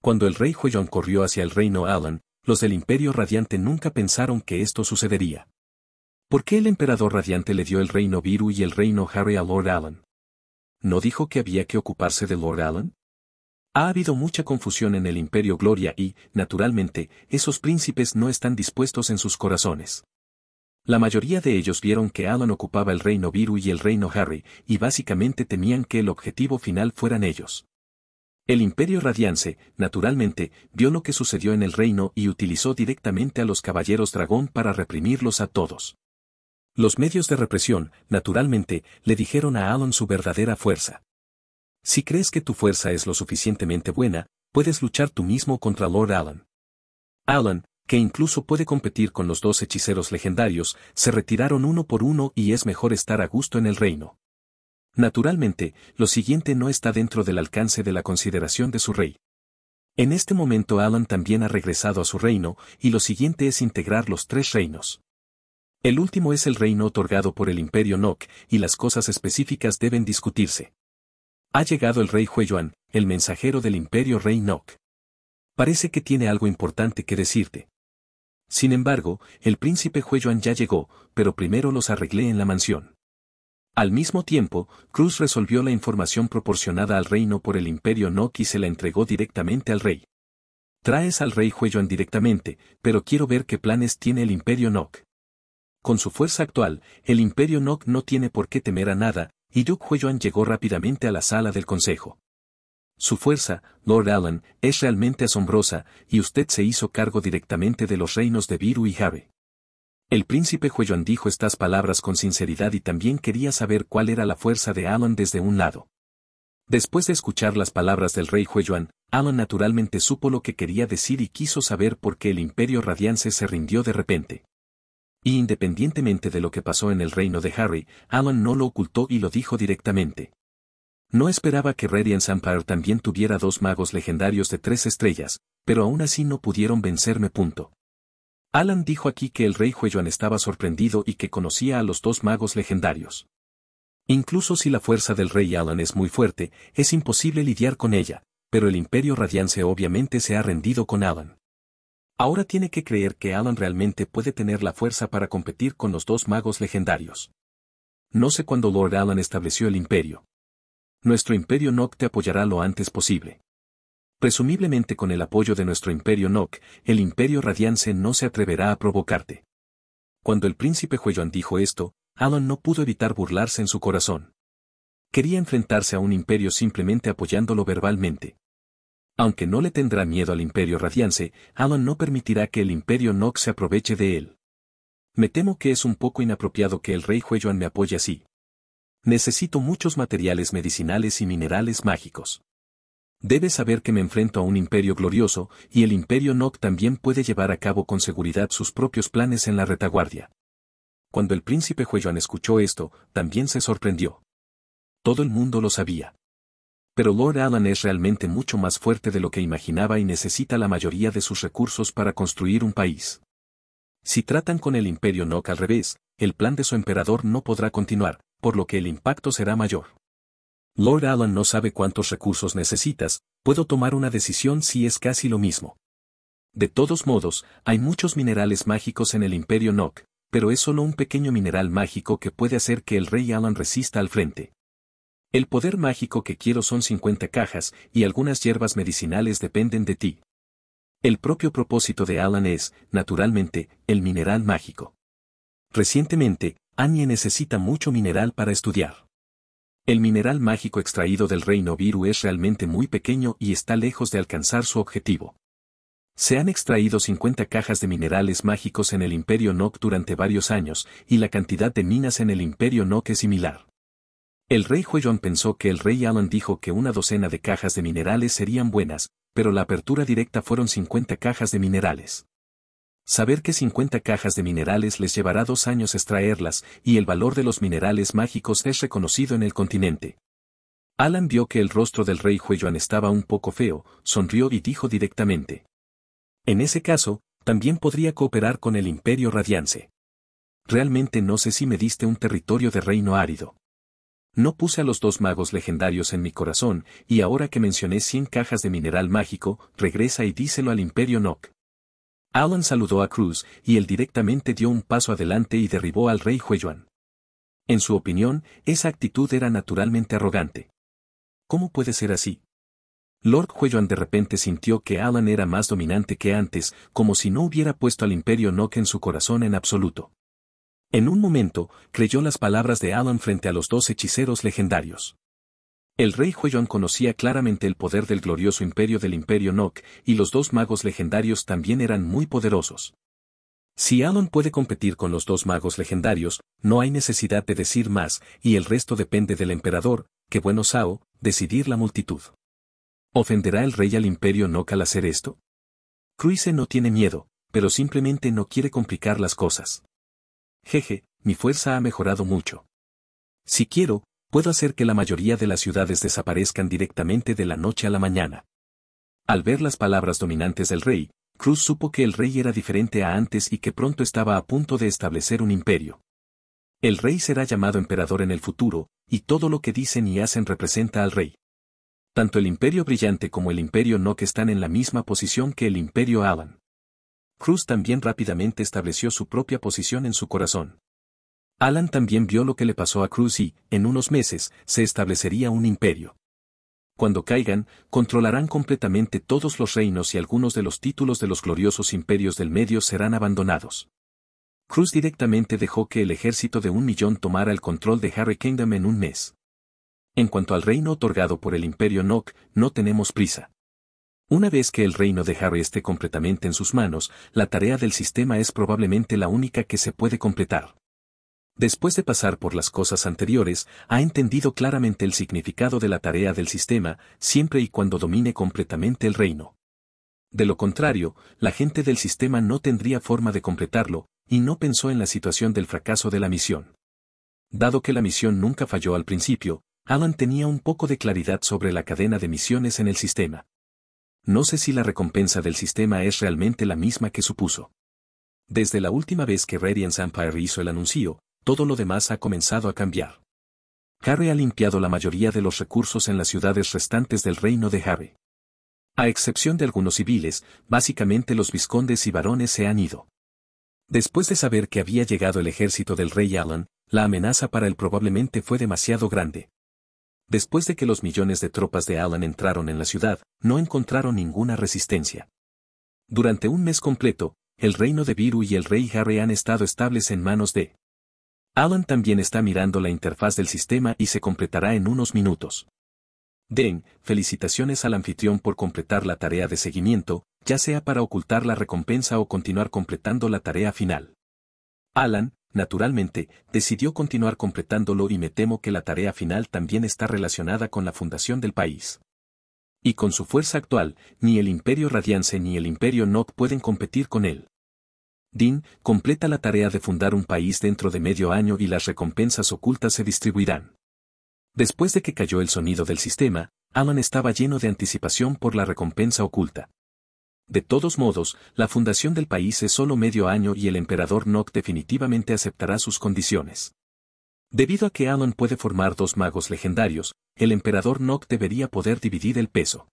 Cuando el rey Huyon corrió hacia el reino Alan, los del Imperio Radiante nunca pensaron que esto sucedería. ¿Por qué el emperador radiante le dio el reino Viru y el reino Harry a Lord Alan? ¿No dijo que había que ocuparse de Lord Alan? Ha habido mucha confusión en el Imperio Gloria y, naturalmente, esos príncipes no están dispuestos en sus corazones. La mayoría de ellos vieron que Alan ocupaba el reino Viru y el reino Harry, y básicamente temían que el objetivo final fueran ellos. El imperio radiance, naturalmente, vio lo que sucedió en el reino y utilizó directamente a los caballeros dragón para reprimirlos a todos. Los medios de represión, naturalmente, le dijeron a Alan su verdadera fuerza. Si crees que tu fuerza es lo suficientemente buena, puedes luchar tú mismo contra Lord Alan. Alan, que incluso puede competir con los dos hechiceros legendarios, se retiraron uno por uno y es mejor estar a gusto en el reino. Naturalmente, lo siguiente no está dentro del alcance de la consideración de su rey. En este momento Alan también ha regresado a su reino, y lo siguiente es integrar los tres reinos. El último es el reino otorgado por el imperio Nok, y las cosas específicas deben discutirse. Ha llegado el rey Hueyuan, el mensajero del imperio rey Nok. Parece que tiene algo importante que decirte. Sin embargo, el príncipe Hueyuan ya llegó, pero primero los arreglé en la mansión. Al mismo tiempo, Cruz resolvió la información proporcionada al reino por el imperio Nok y se la entregó directamente al rey. Traes al rey Hueyuan directamente, pero quiero ver qué planes tiene el imperio Nok. Con su fuerza actual, el imperio Nok no tiene por qué temer a nada, y Duke Hueyuan llegó rápidamente a la sala del consejo. Su fuerza, Lord Allen, es realmente asombrosa, y usted se hizo cargo directamente de los reinos de Viru y Jave. El príncipe Huyuan dijo estas palabras con sinceridad y también quería saber cuál era la fuerza de Alan desde un lado. Después de escuchar las palabras del rey Huyuan, Alan naturalmente supo lo que quería decir y quiso saber por qué el imperio radiance se rindió de repente. Y independientemente de lo que pasó en el reino de Harry, Alan no lo ocultó y lo dijo directamente. No esperaba que Radiance Empire también tuviera dos magos legendarios de tres estrellas, pero aún así no pudieron vencerme. Punto. Alan dijo aquí que el rey Huyuan estaba sorprendido y que conocía a los dos magos legendarios. Incluso si la fuerza del rey Alan es muy fuerte, es imposible lidiar con ella, pero el imperio radiance obviamente se ha rendido con Alan. Ahora tiene que creer que Alan realmente puede tener la fuerza para competir con los dos magos legendarios. No sé cuándo Lord Alan estableció el imperio. Nuestro imperio Noct te apoyará lo antes posible presumiblemente con el apoyo de nuestro imperio Nok, el imperio radiance no se atreverá a provocarte. Cuando el príncipe Hueyuan dijo esto, Alan no pudo evitar burlarse en su corazón. Quería enfrentarse a un imperio simplemente apoyándolo verbalmente. Aunque no le tendrá miedo al imperio radiance, Alan no permitirá que el imperio Nok se aproveche de él. Me temo que es un poco inapropiado que el rey Hueyuan me apoye así. Necesito muchos materiales medicinales y minerales mágicos. Debe saber que me enfrento a un imperio glorioso, y el imperio Nok también puede llevar a cabo con seguridad sus propios planes en la retaguardia. Cuando el príncipe Huyuan escuchó esto, también se sorprendió. Todo el mundo lo sabía. Pero Lord Alan es realmente mucho más fuerte de lo que imaginaba y necesita la mayoría de sus recursos para construir un país. Si tratan con el imperio Nok al revés, el plan de su emperador no podrá continuar, por lo que el impacto será mayor. Lord Alan no sabe cuántos recursos necesitas, puedo tomar una decisión si es casi lo mismo. De todos modos, hay muchos minerales mágicos en el Imperio Nock, pero es solo un pequeño mineral mágico que puede hacer que el Rey Alan resista al frente. El poder mágico que quiero son 50 cajas y algunas hierbas medicinales dependen de ti. El propio propósito de Alan es, naturalmente, el mineral mágico. Recientemente, Annie necesita mucho mineral para estudiar. El mineral mágico extraído del reino Viru es realmente muy pequeño y está lejos de alcanzar su objetivo. Se han extraído 50 cajas de minerales mágicos en el Imperio Nok durante varios años, y la cantidad de minas en el Imperio Nok es similar. El rey Huellón pensó que el rey Alan dijo que una docena de cajas de minerales serían buenas, pero la apertura directa fueron 50 cajas de minerales. Saber que 50 cajas de minerales les llevará dos años extraerlas, y el valor de los minerales mágicos es reconocido en el continente. Alan vio que el rostro del rey Huyuan estaba un poco feo, sonrió y dijo directamente. En ese caso, también podría cooperar con el Imperio Radiance. Realmente no sé si me diste un territorio de reino árido. No puse a los dos magos legendarios en mi corazón, y ahora que mencioné 100 cajas de mineral mágico, regresa y díselo al Imperio Nok. Alan saludó a Cruz y él directamente dio un paso adelante y derribó al rey Hueyuan. En su opinión, esa actitud era naturalmente arrogante. ¿Cómo puede ser así? Lord Hueyuan de repente sintió que Alan era más dominante que antes, como si no hubiera puesto al imperio Nok en su corazón en absoluto. En un momento, creyó las palabras de Alan frente a los dos hechiceros legendarios. El rey Hueyón conocía claramente el poder del glorioso imperio del imperio Nok, y los dos magos legendarios también eran muy poderosos. Si Alon puede competir con los dos magos legendarios, no hay necesidad de decir más, y el resto depende del emperador, que bueno Sao, decidir la multitud. ¿Ofenderá el rey al imperio Nok al hacer esto? Cruise no tiene miedo, pero simplemente no quiere complicar las cosas. Jeje, mi fuerza ha mejorado mucho. Si quiero, puedo hacer que la mayoría de las ciudades desaparezcan directamente de la noche a la mañana. Al ver las palabras dominantes del rey, Cruz supo que el rey era diferente a antes y que pronto estaba a punto de establecer un imperio. El rey será llamado emperador en el futuro, y todo lo que dicen y hacen representa al rey. Tanto el imperio brillante como el imperio no que están en la misma posición que el imperio Alan. Cruz también rápidamente estableció su propia posición en su corazón. Alan también vio lo que le pasó a Cruz y, en unos meses, se establecería un imperio. Cuando caigan, controlarán completamente todos los reinos y algunos de los títulos de los gloriosos imperios del medio serán abandonados. Cruz directamente dejó que el ejército de un millón tomara el control de Harry Kingdom en un mes. En cuanto al reino otorgado por el imperio Nok, no tenemos prisa. Una vez que el reino de Harry esté completamente en sus manos, la tarea del sistema es probablemente la única que se puede completar después de pasar por las cosas anteriores, ha entendido claramente el significado de la tarea del sistema, siempre y cuando domine completamente el reino. De lo contrario, la gente del sistema no tendría forma de completarlo, y no pensó en la situación del fracaso de la misión. Dado que la misión nunca falló al principio, Alan tenía un poco de claridad sobre la cadena de misiones en el sistema. No sé si la recompensa del sistema es realmente la misma que supuso. Desde la última vez que Radiance Empire hizo el anuncio, todo lo demás ha comenzado a cambiar. Harry ha limpiado la mayoría de los recursos en las ciudades restantes del reino de Harry. A excepción de algunos civiles, básicamente los viscondes y varones se han ido. Después de saber que había llegado el ejército del rey Alan, la amenaza para él probablemente fue demasiado grande. Después de que los millones de tropas de Alan entraron en la ciudad, no encontraron ninguna resistencia. Durante un mes completo, el reino de Viru y el rey Harre han estado estables en manos de Alan también está mirando la interfaz del sistema y se completará en unos minutos. Den, felicitaciones al anfitrión por completar la tarea de seguimiento, ya sea para ocultar la recompensa o continuar completando la tarea final. Alan, naturalmente, decidió continuar completándolo y me temo que la tarea final también está relacionada con la fundación del país. Y con su fuerza actual, ni el Imperio Radiance ni el Imperio Nock pueden competir con él. Dean completa la tarea de fundar un país dentro de medio año y las recompensas ocultas se distribuirán. Después de que cayó el sonido del sistema, Alan estaba lleno de anticipación por la recompensa oculta. De todos modos, la fundación del país es solo medio año y el emperador Nock definitivamente aceptará sus condiciones. Debido a que Alan puede formar dos magos legendarios, el emperador Nock debería poder dividir el peso.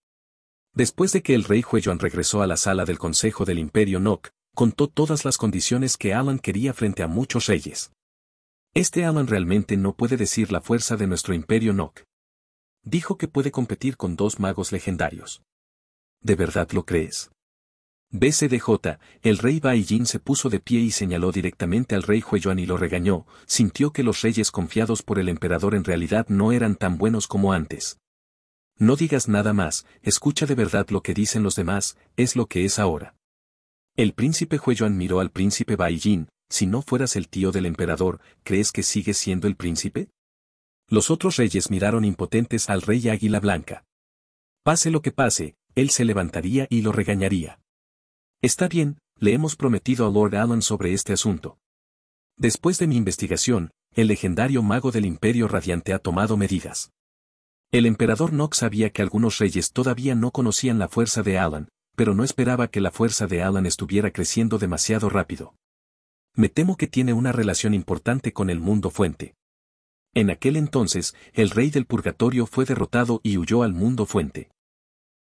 Después de que el rey Hueyuan regresó a la sala del Consejo del Imperio Nock, contó todas las condiciones que Alan quería frente a muchos reyes. Este Alan realmente no puede decir la fuerza de nuestro imperio Nok. Dijo que puede competir con dos magos legendarios. ¿De verdad lo crees? BCDJ, el rey Baijin se puso de pie y señaló directamente al rey Hueyuan y lo regañó, sintió que los reyes confiados por el emperador en realidad no eran tan buenos como antes. No digas nada más, escucha de verdad lo que dicen los demás, es lo que es ahora. El príncipe Hueyuan miró al príncipe Bai si no fueras el tío del emperador, ¿crees que sigues siendo el príncipe? Los otros reyes miraron impotentes al rey Águila Blanca. Pase lo que pase, él se levantaría y lo regañaría. Está bien, le hemos prometido a Lord Alan sobre este asunto. Después de mi investigación, el legendario mago del Imperio Radiante ha tomado medidas. El emperador Nox sabía que algunos reyes todavía no conocían la fuerza de Alan, pero no esperaba que la fuerza de Alan estuviera creciendo demasiado rápido. Me temo que tiene una relación importante con el mundo fuente. En aquel entonces, el rey del purgatorio fue derrotado y huyó al mundo fuente.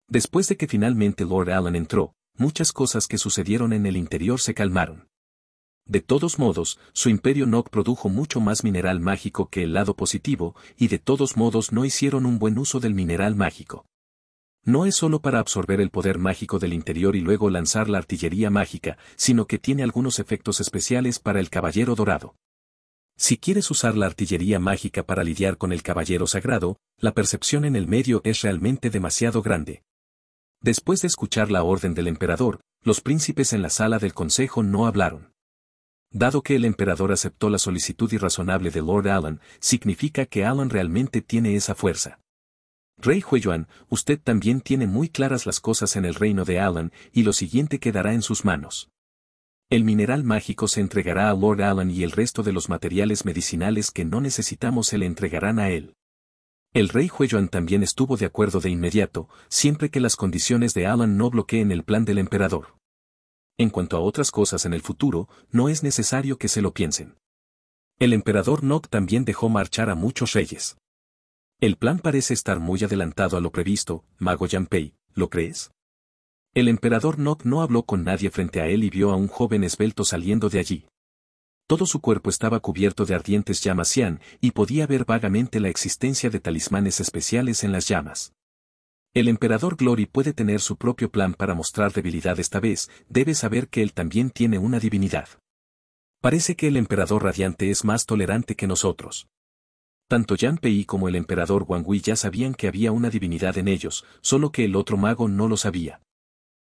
Después de que finalmente Lord Alan entró, muchas cosas que sucedieron en el interior se calmaron. De todos modos, su imperio Nock produjo mucho más mineral mágico que el lado positivo, y de todos modos no hicieron un buen uso del mineral mágico. No es solo para absorber el poder mágico del interior y luego lanzar la artillería mágica, sino que tiene algunos efectos especiales para el caballero dorado. Si quieres usar la artillería mágica para lidiar con el caballero sagrado, la percepción en el medio es realmente demasiado grande. Después de escuchar la orden del emperador, los príncipes en la sala del consejo no hablaron. Dado que el emperador aceptó la solicitud irrazonable de Lord Alan, significa que Alan realmente tiene esa fuerza. Rey Huiyuan, usted también tiene muy claras las cosas en el reino de Alan y lo siguiente quedará en sus manos. El mineral mágico se entregará a Lord Alan y el resto de los materiales medicinales que no necesitamos se le entregarán a él. El rey Huiyuan también estuvo de acuerdo de inmediato, siempre que las condiciones de Alan no bloqueen el plan del emperador. En cuanto a otras cosas en el futuro, no es necesario que se lo piensen. El emperador Nok también dejó marchar a muchos reyes. El plan parece estar muy adelantado a lo previsto, mago Yanpei, ¿lo crees? El emperador Nok no habló con nadie frente a él y vio a un joven esbelto saliendo de allí. Todo su cuerpo estaba cubierto de ardientes llamas Yan, y podía ver vagamente la existencia de talismanes especiales en las llamas. El emperador Glory puede tener su propio plan para mostrar debilidad esta vez, debe saber que él también tiene una divinidad. Parece que el emperador radiante es más tolerante que nosotros. Tanto Yan Pei como el emperador Wang Wei ya sabían que había una divinidad en ellos, solo que el otro mago no lo sabía.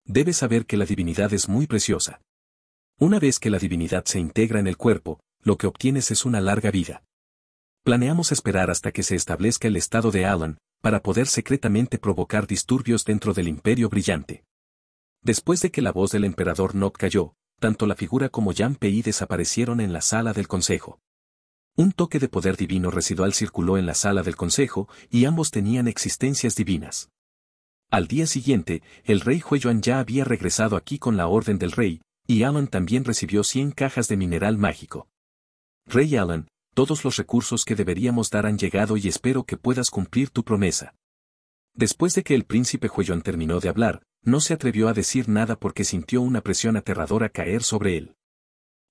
Debes saber que la divinidad es muy preciosa. Una vez que la divinidad se integra en el cuerpo, lo que obtienes es una larga vida. Planeamos esperar hasta que se establezca el estado de Alan, para poder secretamente provocar disturbios dentro del imperio brillante. Después de que la voz del emperador Nob cayó, tanto la figura como Yan Pei desaparecieron en la sala del consejo. Un toque de poder divino residual circuló en la sala del consejo y ambos tenían existencias divinas. Al día siguiente, el rey Hueyuan ya había regresado aquí con la orden del rey, y Alan también recibió 100 cajas de mineral mágico. Rey Alan, todos los recursos que deberíamos dar han llegado y espero que puedas cumplir tu promesa. Después de que el príncipe Hueyuan terminó de hablar, no se atrevió a decir nada porque sintió una presión aterradora caer sobre él.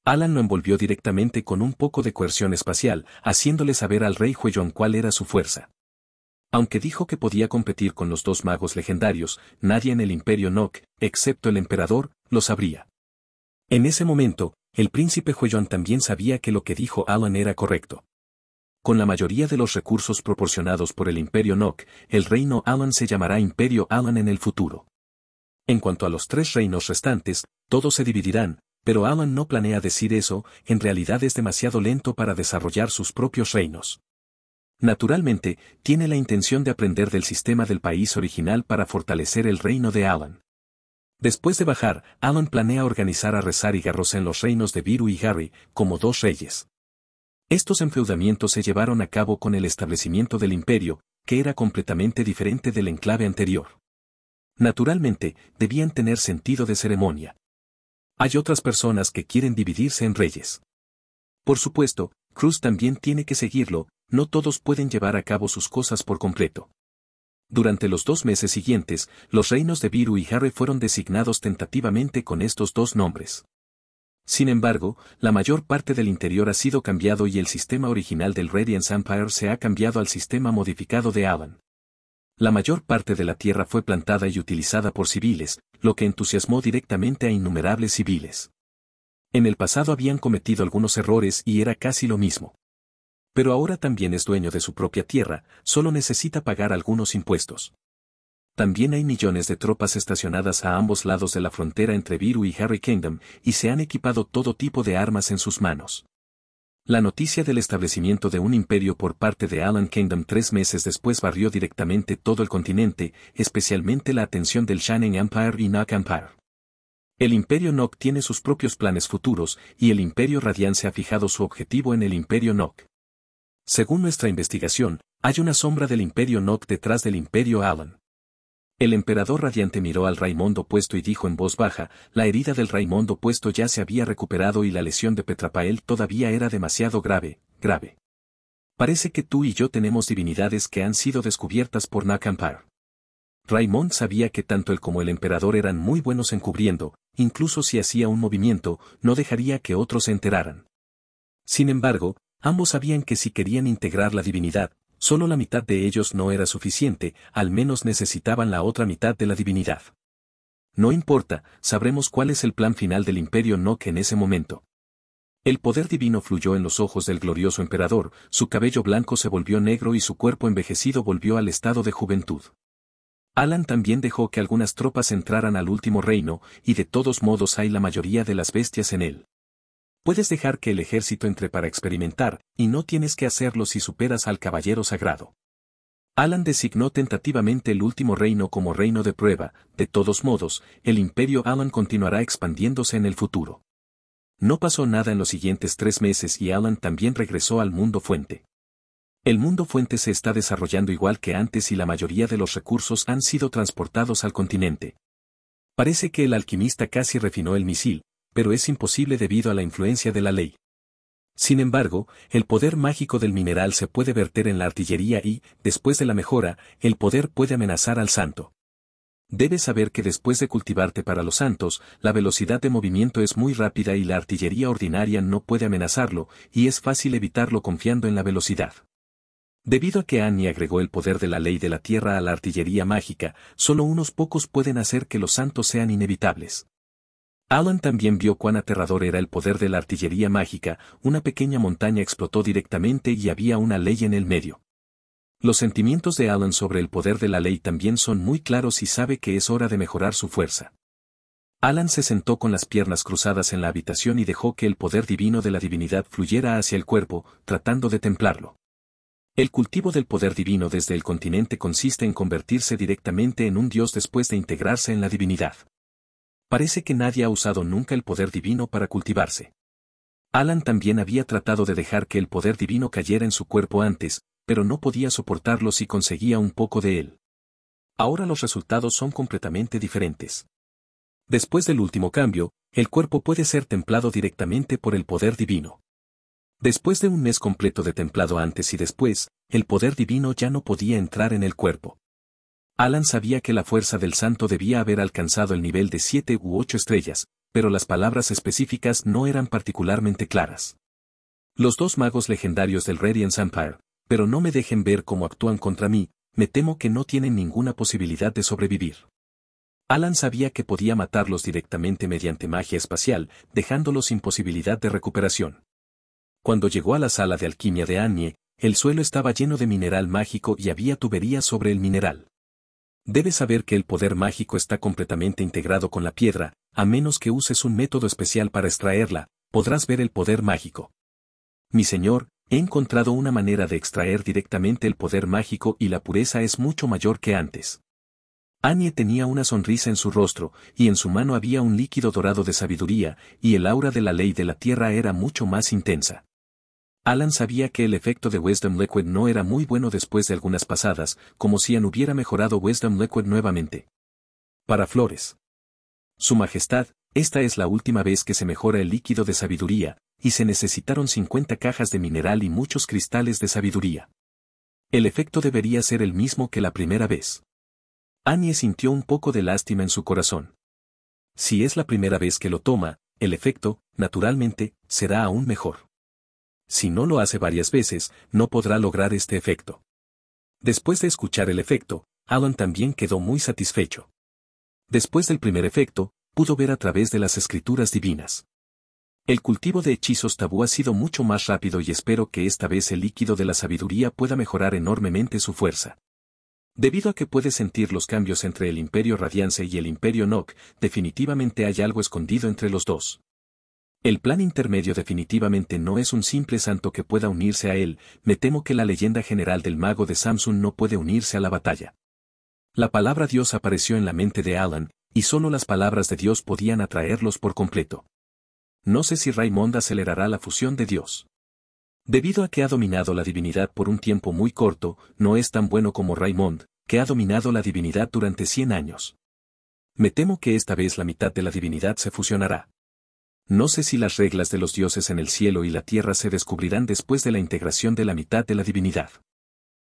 Alan lo envolvió directamente con un poco de coerción espacial, haciéndole saber al rey Huellón cuál era su fuerza. Aunque dijo que podía competir con los dos magos legendarios, nadie en el imperio Nok, excepto el emperador, lo sabría. En ese momento, el príncipe Huellón también sabía que lo que dijo Alan era correcto. Con la mayoría de los recursos proporcionados por el Imperio Nok, el reino Alan se llamará Imperio Alan en el futuro. En cuanto a los tres reinos restantes, todos se dividirán, pero Alan no planea decir eso, en realidad es demasiado lento para desarrollar sus propios reinos. Naturalmente, tiene la intención de aprender del sistema del país original para fortalecer el reino de Alan. Después de bajar, Alan planea organizar a Rezar y garros en los reinos de Viru y Harry, como dos reyes. Estos enfeudamientos se llevaron a cabo con el establecimiento del imperio, que era completamente diferente del enclave anterior. Naturalmente, debían tener sentido de ceremonia, hay otras personas que quieren dividirse en reyes. Por supuesto, Cruz también tiene que seguirlo, no todos pueden llevar a cabo sus cosas por completo. Durante los dos meses siguientes, los reinos de Viru y Harry fueron designados tentativamente con estos dos nombres. Sin embargo, la mayor parte del interior ha sido cambiado y el sistema original del Radiance Empire se ha cambiado al sistema modificado de Alan. La mayor parte de la tierra fue plantada y utilizada por civiles, lo que entusiasmó directamente a innumerables civiles. En el pasado habían cometido algunos errores y era casi lo mismo. Pero ahora también es dueño de su propia tierra, solo necesita pagar algunos impuestos. También hay millones de tropas estacionadas a ambos lados de la frontera entre Viru y Harry Kingdom, y se han equipado todo tipo de armas en sus manos. La noticia del establecimiento de un imperio por parte de Alan Kingdom tres meses después barrió directamente todo el continente, especialmente la atención del Shannon Empire y Nok Empire. El Imperio Nok tiene sus propios planes futuros, y el Imperio Radiance ha fijado su objetivo en el Imperio Nok. Según nuestra investigación, hay una sombra del Imperio Nok detrás del Imperio Alan. El emperador radiante miró al Raimondo puesto y dijo en voz baja, la herida del Raimondo puesto ya se había recuperado y la lesión de Petrapael todavía era demasiado grave, grave. Parece que tú y yo tenemos divinidades que han sido descubiertas por Nakampar. Raimond sabía que tanto él como el emperador eran muy buenos encubriendo, incluso si hacía un movimiento, no dejaría que otros se enteraran. Sin embargo, ambos sabían que si querían integrar la divinidad, Solo la mitad de ellos no era suficiente, al menos necesitaban la otra mitad de la divinidad. No importa, sabremos cuál es el plan final del imperio Nok en ese momento. El poder divino fluyó en los ojos del glorioso emperador, su cabello blanco se volvió negro y su cuerpo envejecido volvió al estado de juventud. Alan también dejó que algunas tropas entraran al último reino, y de todos modos hay la mayoría de las bestias en él. Puedes dejar que el ejército entre para experimentar, y no tienes que hacerlo si superas al caballero sagrado. Alan designó tentativamente el último reino como reino de prueba, de todos modos, el imperio Alan continuará expandiéndose en el futuro. No pasó nada en los siguientes tres meses y Alan también regresó al mundo fuente. El mundo fuente se está desarrollando igual que antes y la mayoría de los recursos han sido transportados al continente. Parece que el alquimista casi refinó el misil, pero es imposible debido a la influencia de la ley. Sin embargo, el poder mágico del mineral se puede verter en la artillería y, después de la mejora, el poder puede amenazar al santo. Debes saber que después de cultivarte para los santos, la velocidad de movimiento es muy rápida y la artillería ordinaria no puede amenazarlo, y es fácil evitarlo confiando en la velocidad. Debido a que Annie agregó el poder de la ley de la tierra a la artillería mágica, solo unos pocos pueden hacer que los santos sean inevitables. Alan también vio cuán aterrador era el poder de la artillería mágica, una pequeña montaña explotó directamente y había una ley en el medio. Los sentimientos de Alan sobre el poder de la ley también son muy claros y sabe que es hora de mejorar su fuerza. Alan se sentó con las piernas cruzadas en la habitación y dejó que el poder divino de la divinidad fluyera hacia el cuerpo, tratando de templarlo. El cultivo del poder divino desde el continente consiste en convertirse directamente en un dios después de integrarse en la divinidad. Parece que nadie ha usado nunca el poder divino para cultivarse. Alan también había tratado de dejar que el poder divino cayera en su cuerpo antes, pero no podía soportarlo si conseguía un poco de él. Ahora los resultados son completamente diferentes. Después del último cambio, el cuerpo puede ser templado directamente por el poder divino. Después de un mes completo de templado antes y después, el poder divino ya no podía entrar en el cuerpo. Alan sabía que la fuerza del santo debía haber alcanzado el nivel de siete u ocho estrellas, pero las palabras específicas no eran particularmente claras. Los dos magos legendarios del Radiance Empire, pero no me dejen ver cómo actúan contra mí, me temo que no tienen ninguna posibilidad de sobrevivir. Alan sabía que podía matarlos directamente mediante magia espacial, dejándolos sin posibilidad de recuperación. Cuando llegó a la sala de alquimia de Annie, el suelo estaba lleno de mineral mágico y había tuberías sobre el mineral debes saber que el poder mágico está completamente integrado con la piedra, a menos que uses un método especial para extraerla, podrás ver el poder mágico. Mi señor, he encontrado una manera de extraer directamente el poder mágico y la pureza es mucho mayor que antes. Annie tenía una sonrisa en su rostro, y en su mano había un líquido dorado de sabiduría, y el aura de la ley de la tierra era mucho más intensa. Alan sabía que el efecto de Wisdom Liquid no era muy bueno después de algunas pasadas, como si Ann hubiera mejorado Wisdom Liquid nuevamente. Para Flores. Su Majestad, esta es la última vez que se mejora el líquido de sabiduría, y se necesitaron 50 cajas de mineral y muchos cristales de sabiduría. El efecto debería ser el mismo que la primera vez. Annie sintió un poco de lástima en su corazón. Si es la primera vez que lo toma, el efecto, naturalmente, será aún mejor si no lo hace varias veces, no podrá lograr este efecto. Después de escuchar el efecto, Alan también quedó muy satisfecho. Después del primer efecto, pudo ver a través de las escrituras divinas. El cultivo de hechizos tabú ha sido mucho más rápido y espero que esta vez el líquido de la sabiduría pueda mejorar enormemente su fuerza. Debido a que puede sentir los cambios entre el Imperio Radiance y el Imperio Nok, definitivamente hay algo escondido entre los dos. El plan intermedio definitivamente no es un simple santo que pueda unirse a él, me temo que la leyenda general del mago de Samsung no puede unirse a la batalla. La palabra Dios apareció en la mente de Alan, y solo las palabras de Dios podían atraerlos por completo. No sé si Raymond acelerará la fusión de Dios. Debido a que ha dominado la divinidad por un tiempo muy corto, no es tan bueno como Raymond, que ha dominado la divinidad durante 100 años. Me temo que esta vez la mitad de la divinidad se fusionará. No sé si las reglas de los dioses en el cielo y la tierra se descubrirán después de la integración de la mitad de la divinidad.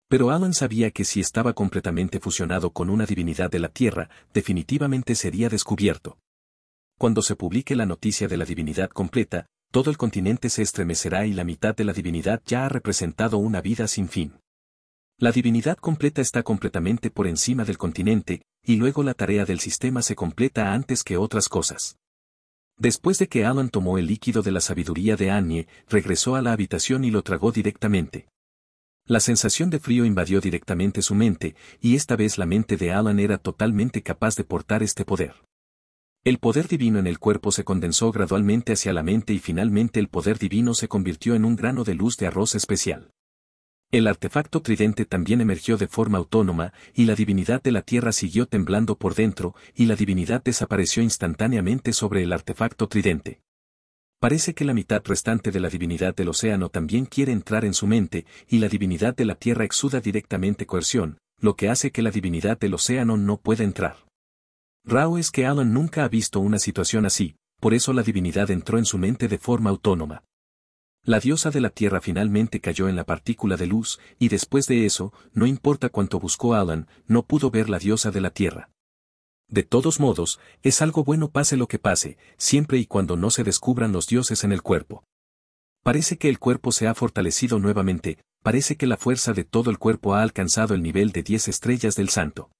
Pero Alan sabía que si estaba completamente fusionado con una divinidad de la tierra, definitivamente sería descubierto. Cuando se publique la noticia de la divinidad completa, todo el continente se estremecerá y la mitad de la divinidad ya ha representado una vida sin fin. La divinidad completa está completamente por encima del continente, y luego la tarea del sistema se completa antes que otras cosas. Después de que Alan tomó el líquido de la sabiduría de Annie, regresó a la habitación y lo tragó directamente. La sensación de frío invadió directamente su mente, y esta vez la mente de Alan era totalmente capaz de portar este poder. El poder divino en el cuerpo se condensó gradualmente hacia la mente y finalmente el poder divino se convirtió en un grano de luz de arroz especial. El artefacto tridente también emergió de forma autónoma, y la divinidad de la tierra siguió temblando por dentro, y la divinidad desapareció instantáneamente sobre el artefacto tridente. Parece que la mitad restante de la divinidad del océano también quiere entrar en su mente, y la divinidad de la tierra exuda directamente coerción, lo que hace que la divinidad del océano no pueda entrar. Rao es que Alan nunca ha visto una situación así, por eso la divinidad entró en su mente de forma autónoma. La diosa de la Tierra finalmente cayó en la partícula de luz, y después de eso, no importa cuánto buscó Alan, no pudo ver la diosa de la Tierra. De todos modos, es algo bueno pase lo que pase, siempre y cuando no se descubran los dioses en el cuerpo. Parece que el cuerpo se ha fortalecido nuevamente, parece que la fuerza de todo el cuerpo ha alcanzado el nivel de diez estrellas del santo.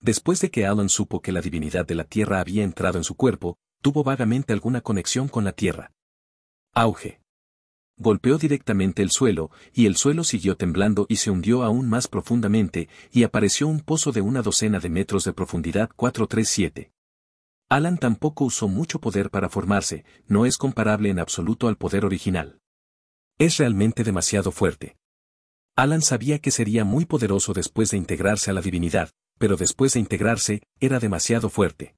Después de que Alan supo que la divinidad de la Tierra había entrado en su cuerpo, tuvo vagamente alguna conexión con la Tierra. Auge. Golpeó directamente el suelo, y el suelo siguió temblando y se hundió aún más profundamente, y apareció un pozo de una docena de metros de profundidad 437. Alan tampoco usó mucho poder para formarse, no es comparable en absoluto al poder original. Es realmente demasiado fuerte. Alan sabía que sería muy poderoso después de integrarse a la divinidad, pero después de integrarse, era demasiado fuerte.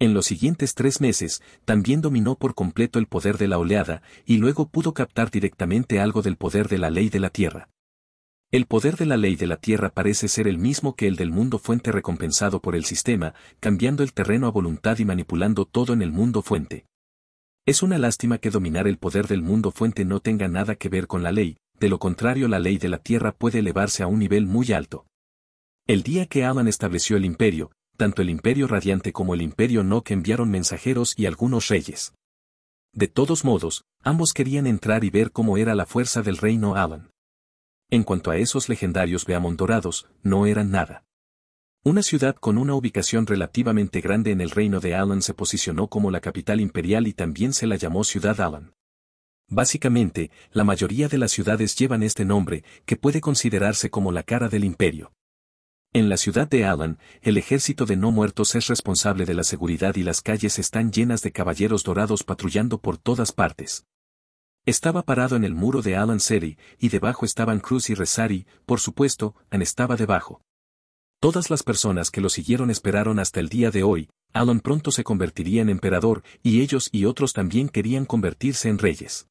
En los siguientes tres meses, también dominó por completo el poder de la oleada, y luego pudo captar directamente algo del poder de la ley de la tierra. El poder de la ley de la tierra parece ser el mismo que el del mundo fuente recompensado por el sistema, cambiando el terreno a voluntad y manipulando todo en el mundo fuente. Es una lástima que dominar el poder del mundo fuente no tenga nada que ver con la ley, de lo contrario la ley de la tierra puede elevarse a un nivel muy alto. El día que Aman estableció el imperio, tanto el imperio radiante como el imperio Noque enviaron mensajeros y algunos reyes. De todos modos, ambos querían entrar y ver cómo era la fuerza del reino Alan. En cuanto a esos legendarios beamondorados, no eran nada. Una ciudad con una ubicación relativamente grande en el reino de Alan se posicionó como la capital imperial y también se la llamó Ciudad Alan. Básicamente, la mayoría de las ciudades llevan este nombre, que puede considerarse como la cara del imperio. En la ciudad de Alan, el ejército de no muertos es responsable de la seguridad y las calles están llenas de caballeros dorados patrullando por todas partes. Estaba parado en el muro de Alan City, y debajo estaban Cruz y Resari, por supuesto, Ann estaba debajo. Todas las personas que lo siguieron esperaron hasta el día de hoy, Alan pronto se convertiría en emperador, y ellos y otros también querían convertirse en reyes.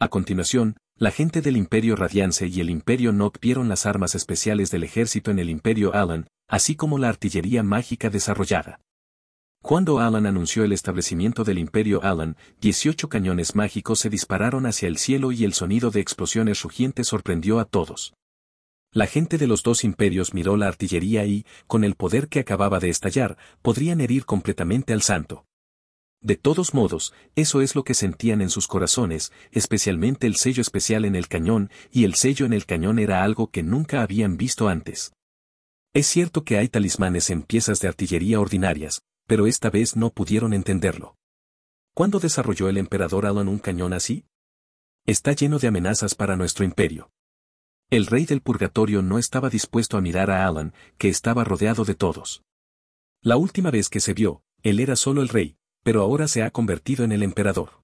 A continuación, la gente del Imperio Radiance y el Imperio Nock vieron las armas especiales del ejército en el Imperio Alan, así como la artillería mágica desarrollada. Cuando Alan anunció el establecimiento del Imperio Alan, 18 cañones mágicos se dispararon hacia el cielo y el sonido de explosiones rugientes sorprendió a todos. La gente de los dos imperios miró la artillería y, con el poder que acababa de estallar, podrían herir completamente al santo. De todos modos, eso es lo que sentían en sus corazones, especialmente el sello especial en el cañón, y el sello en el cañón era algo que nunca habían visto antes. Es cierto que hay talismanes en piezas de artillería ordinarias, pero esta vez no pudieron entenderlo. ¿Cuándo desarrolló el emperador Alan un cañón así? Está lleno de amenazas para nuestro imperio. El rey del purgatorio no estaba dispuesto a mirar a Alan, que estaba rodeado de todos. La última vez que se vio, él era solo el rey, pero ahora se ha convertido en el emperador.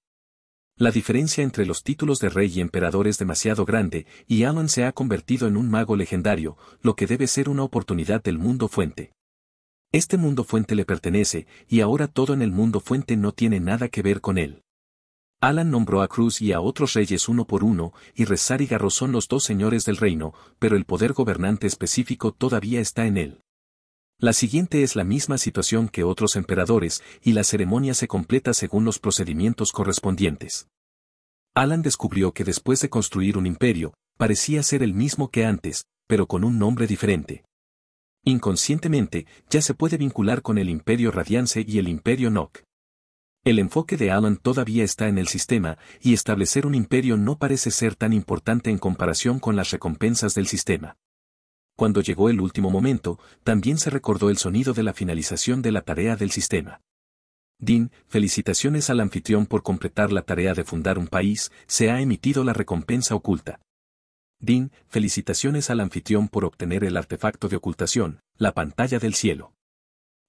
La diferencia entre los títulos de rey y emperador es demasiado grande, y Alan se ha convertido en un mago legendario, lo que debe ser una oportunidad del mundo fuente. Este mundo fuente le pertenece, y ahora todo en el mundo fuente no tiene nada que ver con él. Alan nombró a Cruz y a otros reyes uno por uno, y Rezar y Garro son los dos señores del reino, pero el poder gobernante específico todavía está en él. La siguiente es la misma situación que otros emperadores, y la ceremonia se completa según los procedimientos correspondientes. Alan descubrió que después de construir un imperio, parecía ser el mismo que antes, pero con un nombre diferente. Inconscientemente, ya se puede vincular con el imperio Radiance y el imperio Nok. El enfoque de Alan todavía está en el sistema, y establecer un imperio no parece ser tan importante en comparación con las recompensas del sistema cuando llegó el último momento, también se recordó el sonido de la finalización de la tarea del sistema. Din, felicitaciones al anfitrión por completar la tarea de fundar un país, se ha emitido la recompensa oculta. Din, felicitaciones al anfitrión por obtener el artefacto de ocultación, la pantalla del cielo.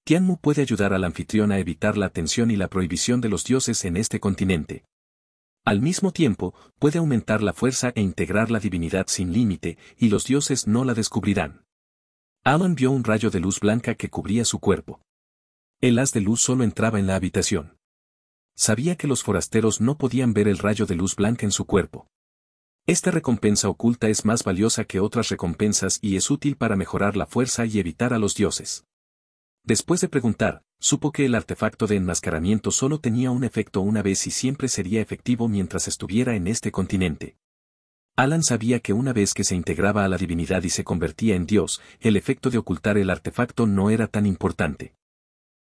Tianmu puede ayudar al anfitrión a evitar la atención y la prohibición de los dioses en este continente. Al mismo tiempo, puede aumentar la fuerza e integrar la divinidad sin límite, y los dioses no la descubrirán. Alan vio un rayo de luz blanca que cubría su cuerpo. El haz de luz solo entraba en la habitación. Sabía que los forasteros no podían ver el rayo de luz blanca en su cuerpo. Esta recompensa oculta es más valiosa que otras recompensas y es útil para mejorar la fuerza y evitar a los dioses. Después de preguntar, supo que el artefacto de enmascaramiento solo tenía un efecto una vez y siempre sería efectivo mientras estuviera en este continente. Alan sabía que una vez que se integraba a la divinidad y se convertía en Dios, el efecto de ocultar el artefacto no era tan importante.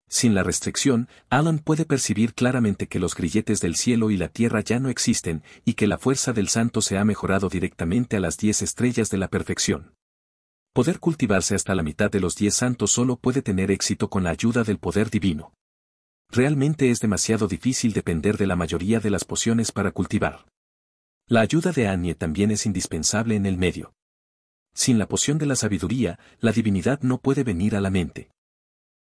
Sin la restricción, Alan puede percibir claramente que los grilletes del cielo y la tierra ya no existen y que la fuerza del santo se ha mejorado directamente a las diez estrellas de la perfección. Poder cultivarse hasta la mitad de los diez santos solo puede tener éxito con la ayuda del poder divino. Realmente es demasiado difícil depender de la mayoría de las pociones para cultivar. La ayuda de Annie también es indispensable en el medio. Sin la poción de la sabiduría, la divinidad no puede venir a la mente.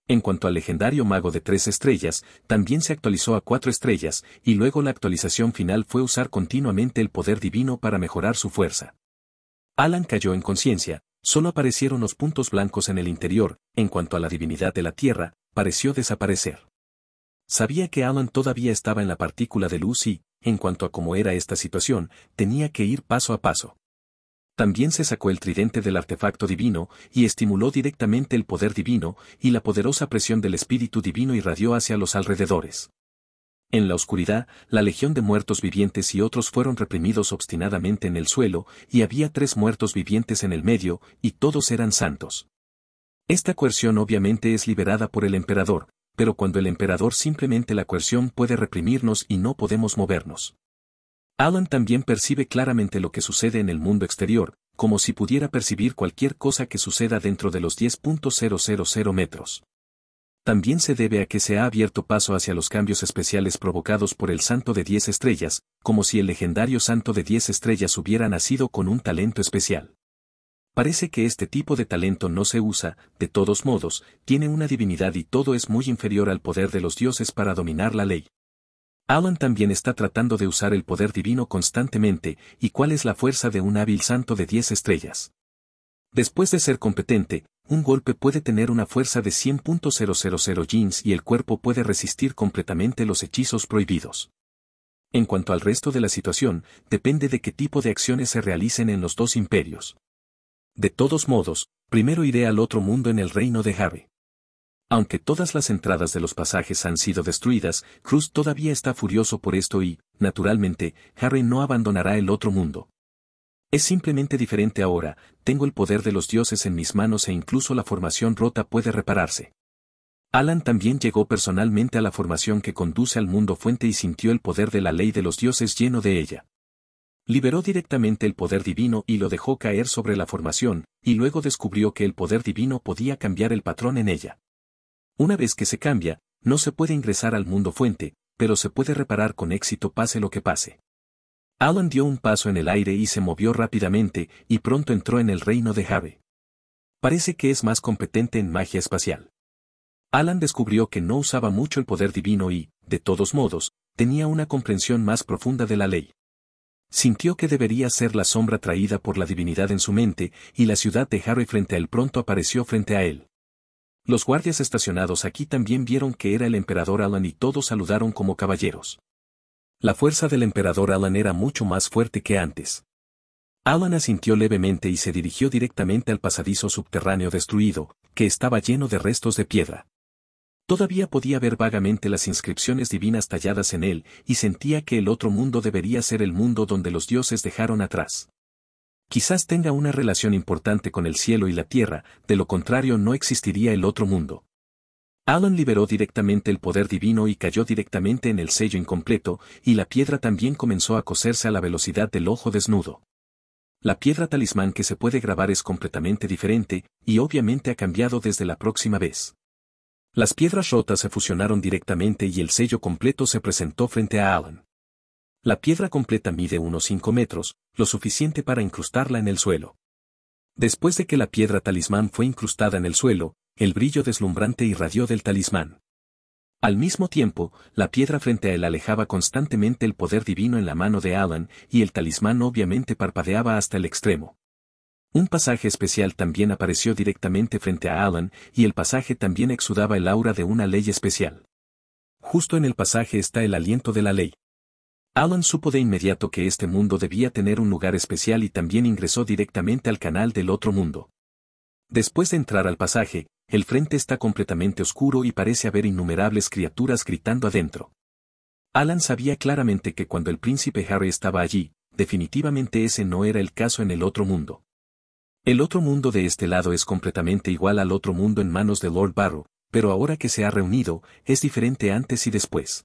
En cuanto al legendario mago de tres estrellas, también se actualizó a cuatro estrellas, y luego la actualización final fue usar continuamente el poder divino para mejorar su fuerza. Alan cayó en conciencia, Solo aparecieron los puntos blancos en el interior, en cuanto a la divinidad de la Tierra, pareció desaparecer. Sabía que Alan todavía estaba en la partícula de luz y, en cuanto a cómo era esta situación, tenía que ir paso a paso. También se sacó el tridente del artefacto divino y estimuló directamente el poder divino y la poderosa presión del espíritu divino irradió hacia los alrededores. En la oscuridad, la legión de muertos vivientes y otros fueron reprimidos obstinadamente en el suelo, y había tres muertos vivientes en el medio, y todos eran santos. Esta coerción obviamente es liberada por el emperador, pero cuando el emperador simplemente la coerción puede reprimirnos y no podemos movernos. Alan también percibe claramente lo que sucede en el mundo exterior, como si pudiera percibir cualquier cosa que suceda dentro de los 10.000 metros también se debe a que se ha abierto paso hacia los cambios especiales provocados por el santo de 10 estrellas, como si el legendario santo de 10 estrellas hubiera nacido con un talento especial. Parece que este tipo de talento no se usa, de todos modos, tiene una divinidad y todo es muy inferior al poder de los dioses para dominar la ley. Alan también está tratando de usar el poder divino constantemente, y cuál es la fuerza de un hábil santo de 10 estrellas. Después de ser competente, un golpe puede tener una fuerza de 100.000 jeans y el cuerpo puede resistir completamente los hechizos prohibidos. En cuanto al resto de la situación, depende de qué tipo de acciones se realicen en los dos imperios. De todos modos, primero iré al otro mundo en el reino de Harry. Aunque todas las entradas de los pasajes han sido destruidas, Cruz todavía está furioso por esto y, naturalmente, Harry no abandonará el otro mundo. Es simplemente diferente ahora, tengo el poder de los dioses en mis manos e incluso la formación rota puede repararse. Alan también llegó personalmente a la formación que conduce al mundo fuente y sintió el poder de la ley de los dioses lleno de ella. Liberó directamente el poder divino y lo dejó caer sobre la formación, y luego descubrió que el poder divino podía cambiar el patrón en ella. Una vez que se cambia, no se puede ingresar al mundo fuente, pero se puede reparar con éxito pase lo que pase. Alan dio un paso en el aire y se movió rápidamente, y pronto entró en el reino de Jave. Parece que es más competente en magia espacial. Alan descubrió que no usaba mucho el poder divino y, de todos modos, tenía una comprensión más profunda de la ley. Sintió que debería ser la sombra traída por la divinidad en su mente, y la ciudad de Harry frente a él pronto apareció frente a él. Los guardias estacionados aquí también vieron que era el emperador Alan y todos saludaron como caballeros. La fuerza del emperador Alan era mucho más fuerte que antes. Alan asintió levemente y se dirigió directamente al pasadizo subterráneo destruido, que estaba lleno de restos de piedra. Todavía podía ver vagamente las inscripciones divinas talladas en él y sentía que el otro mundo debería ser el mundo donde los dioses dejaron atrás. Quizás tenga una relación importante con el cielo y la tierra, de lo contrario no existiría el otro mundo. Alan liberó directamente el poder divino y cayó directamente en el sello incompleto, y la piedra también comenzó a coserse a la velocidad del ojo desnudo. La piedra talismán que se puede grabar es completamente diferente, y obviamente ha cambiado desde la próxima vez. Las piedras rotas se fusionaron directamente y el sello completo se presentó frente a Alan. La piedra completa mide unos 5 metros, lo suficiente para incrustarla en el suelo. Después de que la piedra talismán fue incrustada en el suelo, el brillo deslumbrante irradió del talismán. Al mismo tiempo, la piedra frente a él alejaba constantemente el poder divino en la mano de Alan, y el talismán obviamente parpadeaba hasta el extremo. Un pasaje especial también apareció directamente frente a Alan, y el pasaje también exudaba el aura de una ley especial. Justo en el pasaje está el aliento de la ley. Alan supo de inmediato que este mundo debía tener un lugar especial y también ingresó directamente al canal del otro mundo. Después de entrar al pasaje, el frente está completamente oscuro y parece haber innumerables criaturas gritando adentro. Alan sabía claramente que cuando el príncipe Harry estaba allí, definitivamente ese no era el caso en el otro mundo. El otro mundo de este lado es completamente igual al otro mundo en manos de Lord Barrow, pero ahora que se ha reunido, es diferente antes y después.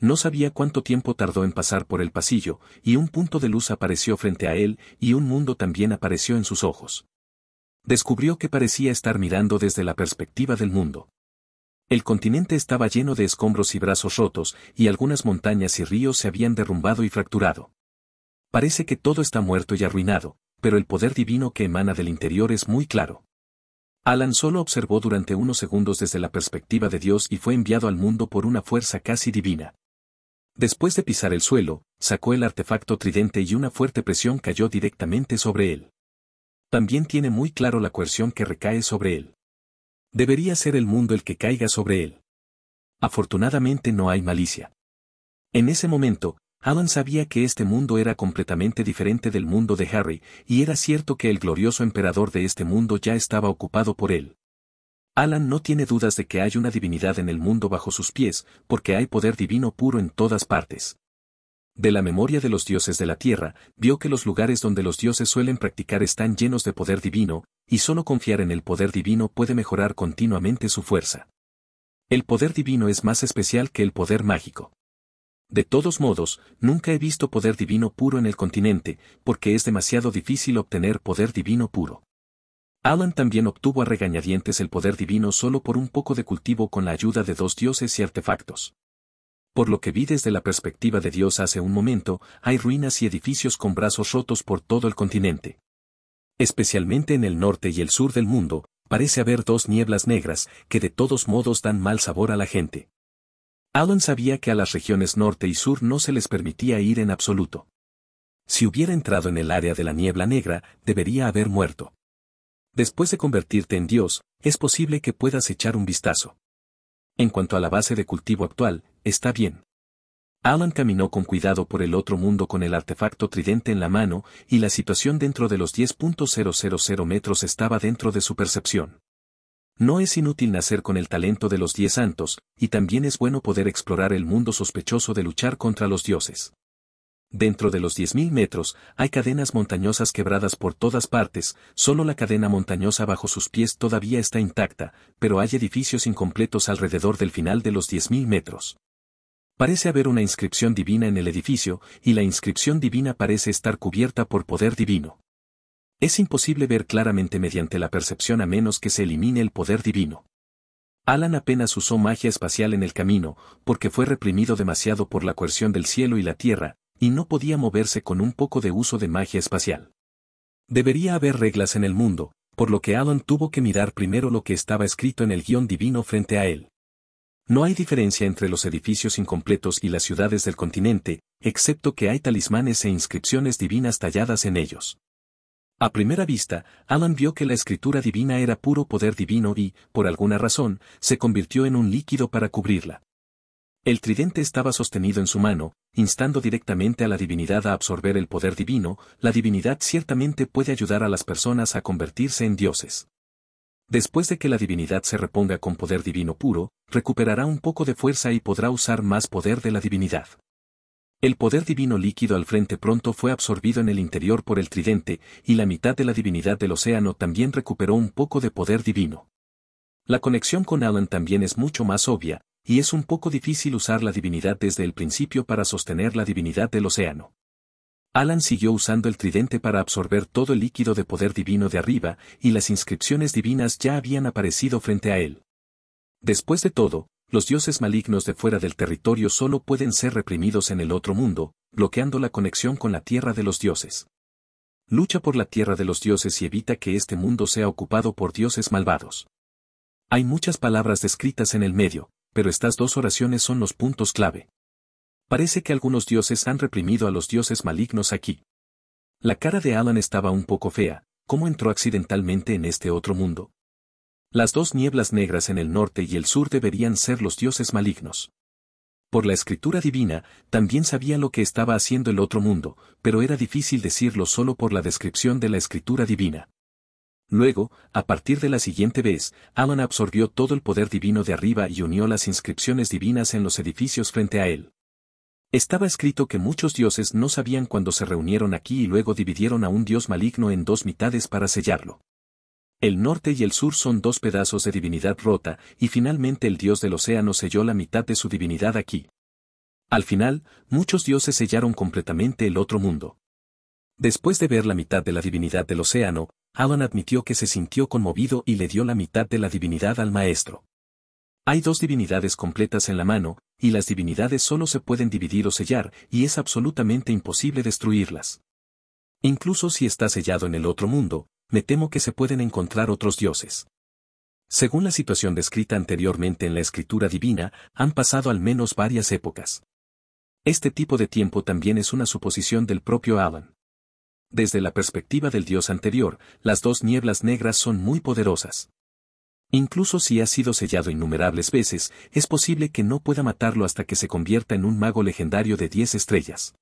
No sabía cuánto tiempo tardó en pasar por el pasillo, y un punto de luz apareció frente a él, y un mundo también apareció en sus ojos descubrió que parecía estar mirando desde la perspectiva del mundo. El continente estaba lleno de escombros y brazos rotos, y algunas montañas y ríos se habían derrumbado y fracturado. Parece que todo está muerto y arruinado, pero el poder divino que emana del interior es muy claro. Alan solo observó durante unos segundos desde la perspectiva de Dios y fue enviado al mundo por una fuerza casi divina. Después de pisar el suelo, sacó el artefacto tridente y una fuerte presión cayó directamente sobre él también tiene muy claro la coerción que recae sobre él. Debería ser el mundo el que caiga sobre él. Afortunadamente no hay malicia. En ese momento, Alan sabía que este mundo era completamente diferente del mundo de Harry, y era cierto que el glorioso emperador de este mundo ya estaba ocupado por él. Alan no tiene dudas de que hay una divinidad en el mundo bajo sus pies, porque hay poder divino puro en todas partes de la memoria de los dioses de la tierra, vio que los lugares donde los dioses suelen practicar están llenos de poder divino, y solo confiar en el poder divino puede mejorar continuamente su fuerza. El poder divino es más especial que el poder mágico. De todos modos, nunca he visto poder divino puro en el continente, porque es demasiado difícil obtener poder divino puro. Alan también obtuvo a regañadientes el poder divino solo por un poco de cultivo con la ayuda de dos dioses y artefactos por lo que vi desde la perspectiva de Dios hace un momento, hay ruinas y edificios con brazos rotos por todo el continente. Especialmente en el norte y el sur del mundo, parece haber dos nieblas negras que de todos modos dan mal sabor a la gente. Alan sabía que a las regiones norte y sur no se les permitía ir en absoluto. Si hubiera entrado en el área de la niebla negra, debería haber muerto. Después de convertirte en Dios, es posible que puedas echar un vistazo. En cuanto a la base de cultivo actual, está bien. Alan caminó con cuidado por el otro mundo con el artefacto tridente en la mano, y la situación dentro de los 10.000 metros estaba dentro de su percepción. No es inútil nacer con el talento de los diez santos, y también es bueno poder explorar el mundo sospechoso de luchar contra los dioses. Dentro de los 10.000 metros, hay cadenas montañosas quebradas por todas partes, solo la cadena montañosa bajo sus pies todavía está intacta, pero hay edificios incompletos alrededor del final de los 10.000 metros. Parece haber una inscripción divina en el edificio, y la inscripción divina parece estar cubierta por poder divino. Es imposible ver claramente mediante la percepción a menos que se elimine el poder divino. Alan apenas usó magia espacial en el camino, porque fue reprimido demasiado por la coerción del cielo y la tierra, y no podía moverse con un poco de uso de magia espacial. Debería haber reglas en el mundo, por lo que Alan tuvo que mirar primero lo que estaba escrito en el guión divino frente a él. No hay diferencia entre los edificios incompletos y las ciudades del continente, excepto que hay talismanes e inscripciones divinas talladas en ellos. A primera vista, Alan vio que la escritura divina era puro poder divino y, por alguna razón, se convirtió en un líquido para cubrirla. El tridente estaba sostenido en su mano, instando directamente a la divinidad a absorber el poder divino, la divinidad ciertamente puede ayudar a las personas a convertirse en dioses. Después de que la divinidad se reponga con poder divino puro, recuperará un poco de fuerza y podrá usar más poder de la divinidad. El poder divino líquido al frente pronto fue absorbido en el interior por el tridente, y la mitad de la divinidad del océano también recuperó un poco de poder divino. La conexión con Alan también es mucho más obvia, y es un poco difícil usar la divinidad desde el principio para sostener la divinidad del océano. Alan siguió usando el tridente para absorber todo el líquido de poder divino de arriba, y las inscripciones divinas ya habían aparecido frente a él. Después de todo, los dioses malignos de fuera del territorio solo pueden ser reprimidos en el otro mundo, bloqueando la conexión con la tierra de los dioses. Lucha por la tierra de los dioses y evita que este mundo sea ocupado por dioses malvados. Hay muchas palabras descritas en el medio, pero estas dos oraciones son los puntos clave. Parece que algunos dioses han reprimido a los dioses malignos aquí. La cara de Alan estaba un poco fea, ¿cómo entró accidentalmente en este otro mundo? Las dos nieblas negras en el norte y el sur deberían ser los dioses malignos. Por la escritura divina, también sabía lo que estaba haciendo el otro mundo, pero era difícil decirlo solo por la descripción de la escritura divina. Luego, a partir de la siguiente vez, Alan absorbió todo el poder divino de arriba y unió las inscripciones divinas en los edificios frente a él. Estaba escrito que muchos dioses no sabían cuándo se reunieron aquí y luego dividieron a un dios maligno en dos mitades para sellarlo. El norte y el sur son dos pedazos de divinidad rota, y finalmente el dios del océano selló la mitad de su divinidad aquí. Al final, muchos dioses sellaron completamente el otro mundo. Después de ver la mitad de la divinidad del océano, Alan admitió que se sintió conmovido y le dio la mitad de la divinidad al maestro. Hay dos divinidades completas en la mano, y las divinidades solo se pueden dividir o sellar, y es absolutamente imposible destruirlas. Incluso si está sellado en el otro mundo, me temo que se pueden encontrar otros dioses. Según la situación descrita anteriormente en la escritura divina, han pasado al menos varias épocas. Este tipo de tiempo también es una suposición del propio Alan desde la perspectiva del dios anterior, las dos nieblas negras son muy poderosas. Incluso si ha sido sellado innumerables veces, es posible que no pueda matarlo hasta que se convierta en un mago legendario de 10 estrellas.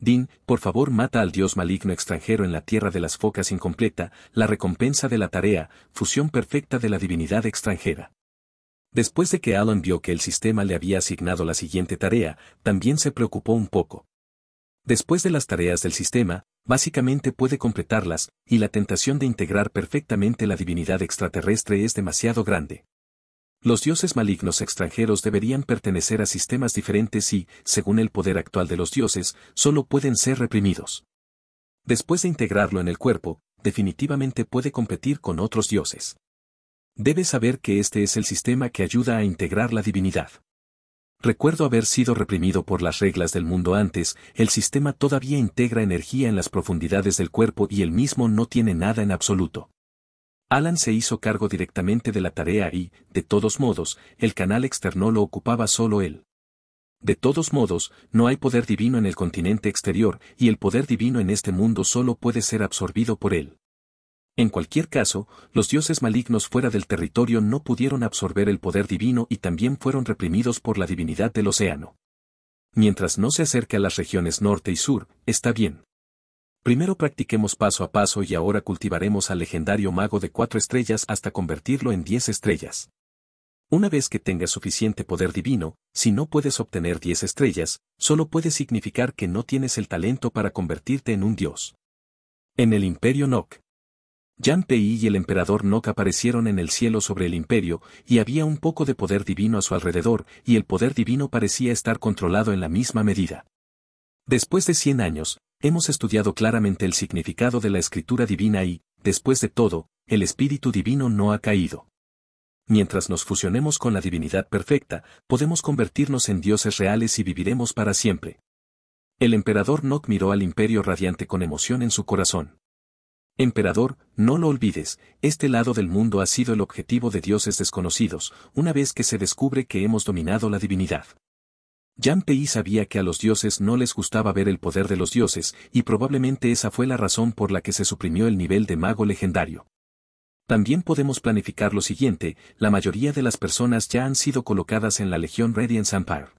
Din, por favor mata al dios maligno extranjero en la tierra de las focas incompleta, la recompensa de la tarea, fusión perfecta de la divinidad extranjera. Después de que Alan vio que el sistema le había asignado la siguiente tarea, también se preocupó un poco. Después de las tareas del sistema, básicamente puede completarlas, y la tentación de integrar perfectamente la divinidad extraterrestre es demasiado grande. Los dioses malignos extranjeros deberían pertenecer a sistemas diferentes y, según el poder actual de los dioses, solo pueden ser reprimidos. Después de integrarlo en el cuerpo, definitivamente puede competir con otros dioses. Debe saber que este es el sistema que ayuda a integrar la divinidad. Recuerdo haber sido reprimido por las reglas del mundo antes, el sistema todavía integra energía en las profundidades del cuerpo y el mismo no tiene nada en absoluto. Alan se hizo cargo directamente de la tarea y, de todos modos, el canal externo lo ocupaba solo él. De todos modos, no hay poder divino en el continente exterior, y el poder divino en este mundo solo puede ser absorbido por él. En cualquier caso, los dioses malignos fuera del territorio no pudieron absorber el poder divino y también fueron reprimidos por la divinidad del océano. Mientras no se acerque a las regiones norte y sur, está bien. Primero practiquemos paso a paso y ahora cultivaremos al legendario mago de cuatro estrellas hasta convertirlo en diez estrellas. Una vez que tengas suficiente poder divino, si no puedes obtener diez estrellas, solo puede significar que no tienes el talento para convertirte en un dios. En el Imperio Nok. Yan Pei y el emperador Nok aparecieron en el cielo sobre el imperio, y había un poco de poder divino a su alrededor, y el poder divino parecía estar controlado en la misma medida. Después de cien años, hemos estudiado claramente el significado de la escritura divina y, después de todo, el espíritu divino no ha caído. Mientras nos fusionemos con la divinidad perfecta, podemos convertirnos en dioses reales y viviremos para siempre. El emperador Nok miró al imperio radiante con emoción en su corazón. Emperador, no lo olvides, este lado del mundo ha sido el objetivo de dioses desconocidos, una vez que se descubre que hemos dominado la divinidad. Pei sabía que a los dioses no les gustaba ver el poder de los dioses, y probablemente esa fue la razón por la que se suprimió el nivel de mago legendario. También podemos planificar lo siguiente, la mayoría de las personas ya han sido colocadas en la Legión Radiance Empire.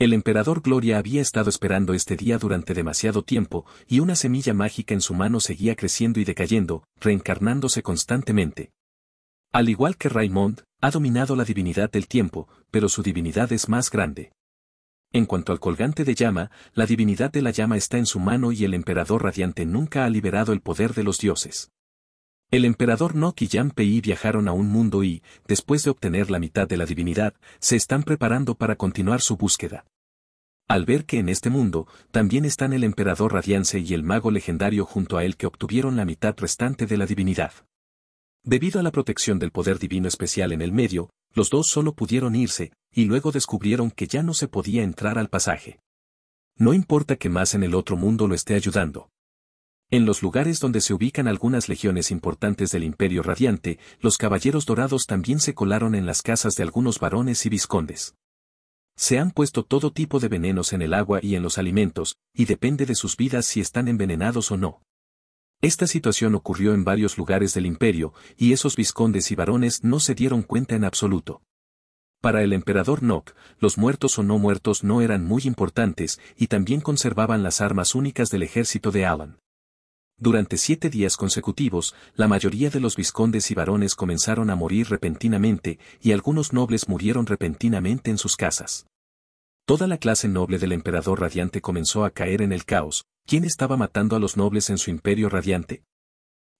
El emperador Gloria había estado esperando este día durante demasiado tiempo, y una semilla mágica en su mano seguía creciendo y decayendo, reencarnándose constantemente. Al igual que Raymond, ha dominado la divinidad del tiempo, pero su divinidad es más grande. En cuanto al colgante de llama, la divinidad de la llama está en su mano y el emperador radiante nunca ha liberado el poder de los dioses. El emperador Nok y Pei viajaron a un mundo y, después de obtener la mitad de la divinidad, se están preparando para continuar su búsqueda. Al ver que en este mundo, también están el emperador Radiance y el mago legendario junto a él que obtuvieron la mitad restante de la divinidad. Debido a la protección del poder divino especial en el medio, los dos solo pudieron irse, y luego descubrieron que ya no se podía entrar al pasaje. No importa que más en el otro mundo lo esté ayudando. En los lugares donde se ubican algunas legiones importantes del Imperio Radiante, los caballeros dorados también se colaron en las casas de algunos varones y viscondes. Se han puesto todo tipo de venenos en el agua y en los alimentos, y depende de sus vidas si están envenenados o no. Esta situación ocurrió en varios lugares del imperio, y esos viscondes y varones no se dieron cuenta en absoluto. Para el emperador Nok, los muertos o no muertos no eran muy importantes, y también conservaban las armas únicas del ejército de Alan. Durante siete días consecutivos, la mayoría de los viscondes y varones comenzaron a morir repentinamente y algunos nobles murieron repentinamente en sus casas. Toda la clase noble del emperador radiante comenzó a caer en el caos. ¿Quién estaba matando a los nobles en su imperio radiante?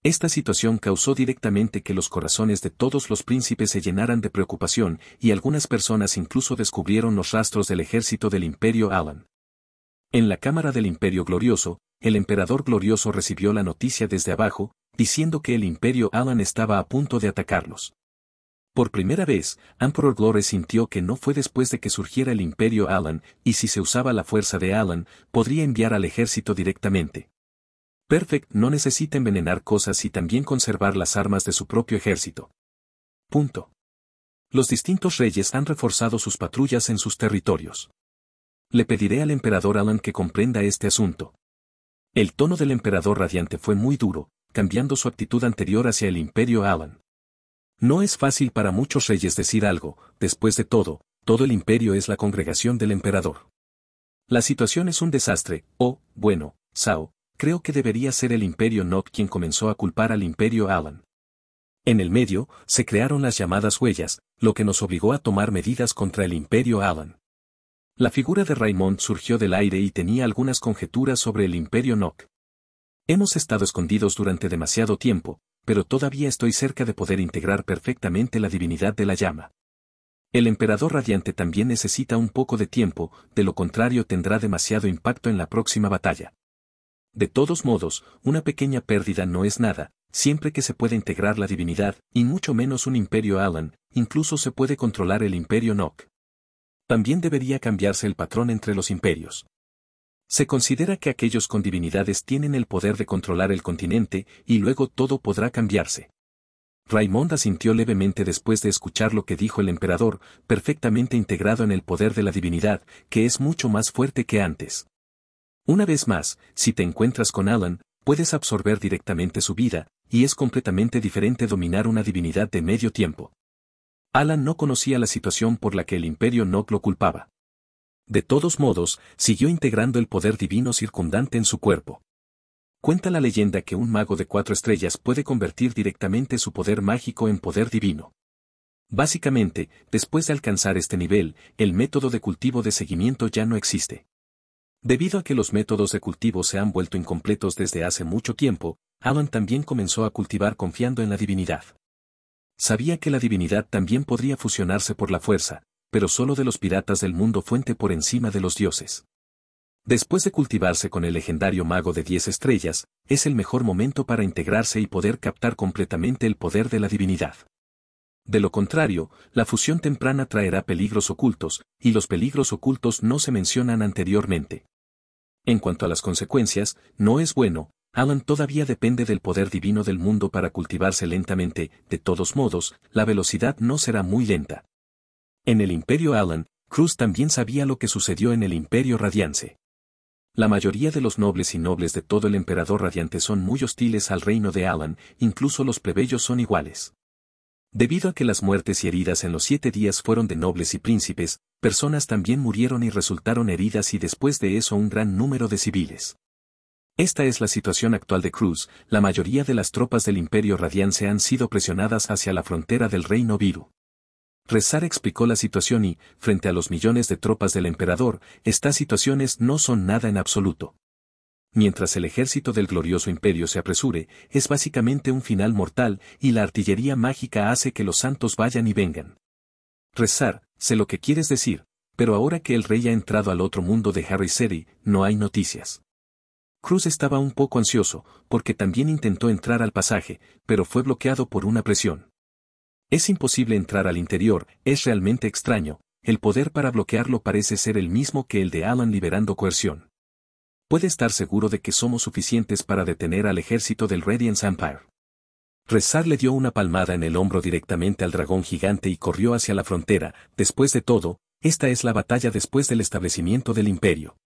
Esta situación causó directamente que los corazones de todos los príncipes se llenaran de preocupación y algunas personas incluso descubrieron los rastros del ejército del imperio Alan. En la Cámara del Imperio Glorioso, el emperador glorioso recibió la noticia desde abajo, diciendo que el imperio Alan estaba a punto de atacarlos. Por primera vez, Emperor Glore sintió que no fue después de que surgiera el imperio Alan, y si se usaba la fuerza de Alan, podría enviar al ejército directamente. Perfect no necesita envenenar cosas y también conservar las armas de su propio ejército. Punto. Los distintos reyes han reforzado sus patrullas en sus territorios. Le pediré al emperador Alan que comprenda este asunto. El tono del emperador radiante fue muy duro, cambiando su actitud anterior hacia el imperio Alan. No es fácil para muchos reyes decir algo, después de todo, todo el imperio es la congregación del emperador. La situación es un desastre, oh, bueno, Sao, creo que debería ser el imperio Nock quien comenzó a culpar al imperio Alan. En el medio, se crearon las llamadas huellas, lo que nos obligó a tomar medidas contra el imperio Alan. La figura de Raymond surgió del aire y tenía algunas conjeturas sobre el imperio Nok. Hemos estado escondidos durante demasiado tiempo, pero todavía estoy cerca de poder integrar perfectamente la divinidad de la llama. El emperador radiante también necesita un poco de tiempo, de lo contrario tendrá demasiado impacto en la próxima batalla. De todos modos, una pequeña pérdida no es nada, siempre que se pueda integrar la divinidad, y mucho menos un imperio Alan, incluso se puede controlar el imperio Nok también debería cambiarse el patrón entre los imperios. Se considera que aquellos con divinidades tienen el poder de controlar el continente y luego todo podrá cambiarse. Raimond asintió levemente después de escuchar lo que dijo el emperador, perfectamente integrado en el poder de la divinidad, que es mucho más fuerte que antes. Una vez más, si te encuentras con Alan, puedes absorber directamente su vida, y es completamente diferente dominar una divinidad de medio tiempo. Alan no conocía la situación por la que el imperio Nok lo culpaba. De todos modos, siguió integrando el poder divino circundante en su cuerpo. Cuenta la leyenda que un mago de cuatro estrellas puede convertir directamente su poder mágico en poder divino. Básicamente, después de alcanzar este nivel, el método de cultivo de seguimiento ya no existe. Debido a que los métodos de cultivo se han vuelto incompletos desde hace mucho tiempo, Alan también comenzó a cultivar confiando en la divinidad. Sabía que la divinidad también podría fusionarse por la fuerza, pero solo de los piratas del mundo fuente por encima de los dioses. Después de cultivarse con el legendario mago de 10 estrellas, es el mejor momento para integrarse y poder captar completamente el poder de la divinidad. De lo contrario, la fusión temprana traerá peligros ocultos, y los peligros ocultos no se mencionan anteriormente. En cuanto a las consecuencias, no es bueno, Alan todavía depende del poder divino del mundo para cultivarse lentamente, de todos modos, la velocidad no será muy lenta. En el Imperio Alan, Cruz también sabía lo que sucedió en el Imperio Radiance. La mayoría de los nobles y nobles de todo el emperador radiante son muy hostiles al reino de Alan, incluso los plebeyos son iguales. Debido a que las muertes y heridas en los siete días fueron de nobles y príncipes, personas también murieron y resultaron heridas y después de eso un gran número de civiles. Esta es la situación actual de Cruz, la mayoría de las tropas del Imperio Radiance han sido presionadas hacia la frontera del Reino Viru. Rezar explicó la situación y, frente a los millones de tropas del emperador, estas situaciones no son nada en absoluto. Mientras el ejército del glorioso imperio se apresure, es básicamente un final mortal y la artillería mágica hace que los santos vayan y vengan. Rezar, sé lo que quieres decir, pero ahora que el rey ha entrado al otro mundo de Harry Seri, no hay noticias. Cruz estaba un poco ansioso, porque también intentó entrar al pasaje, pero fue bloqueado por una presión. Es imposible entrar al interior, es realmente extraño, el poder para bloquearlo parece ser el mismo que el de Alan liberando coerción. Puede estar seguro de que somos suficientes para detener al ejército del Radiance Empire. Rezar le dio una palmada en el hombro directamente al dragón gigante y corrió hacia la frontera, después de todo, esta es la batalla después del establecimiento del imperio.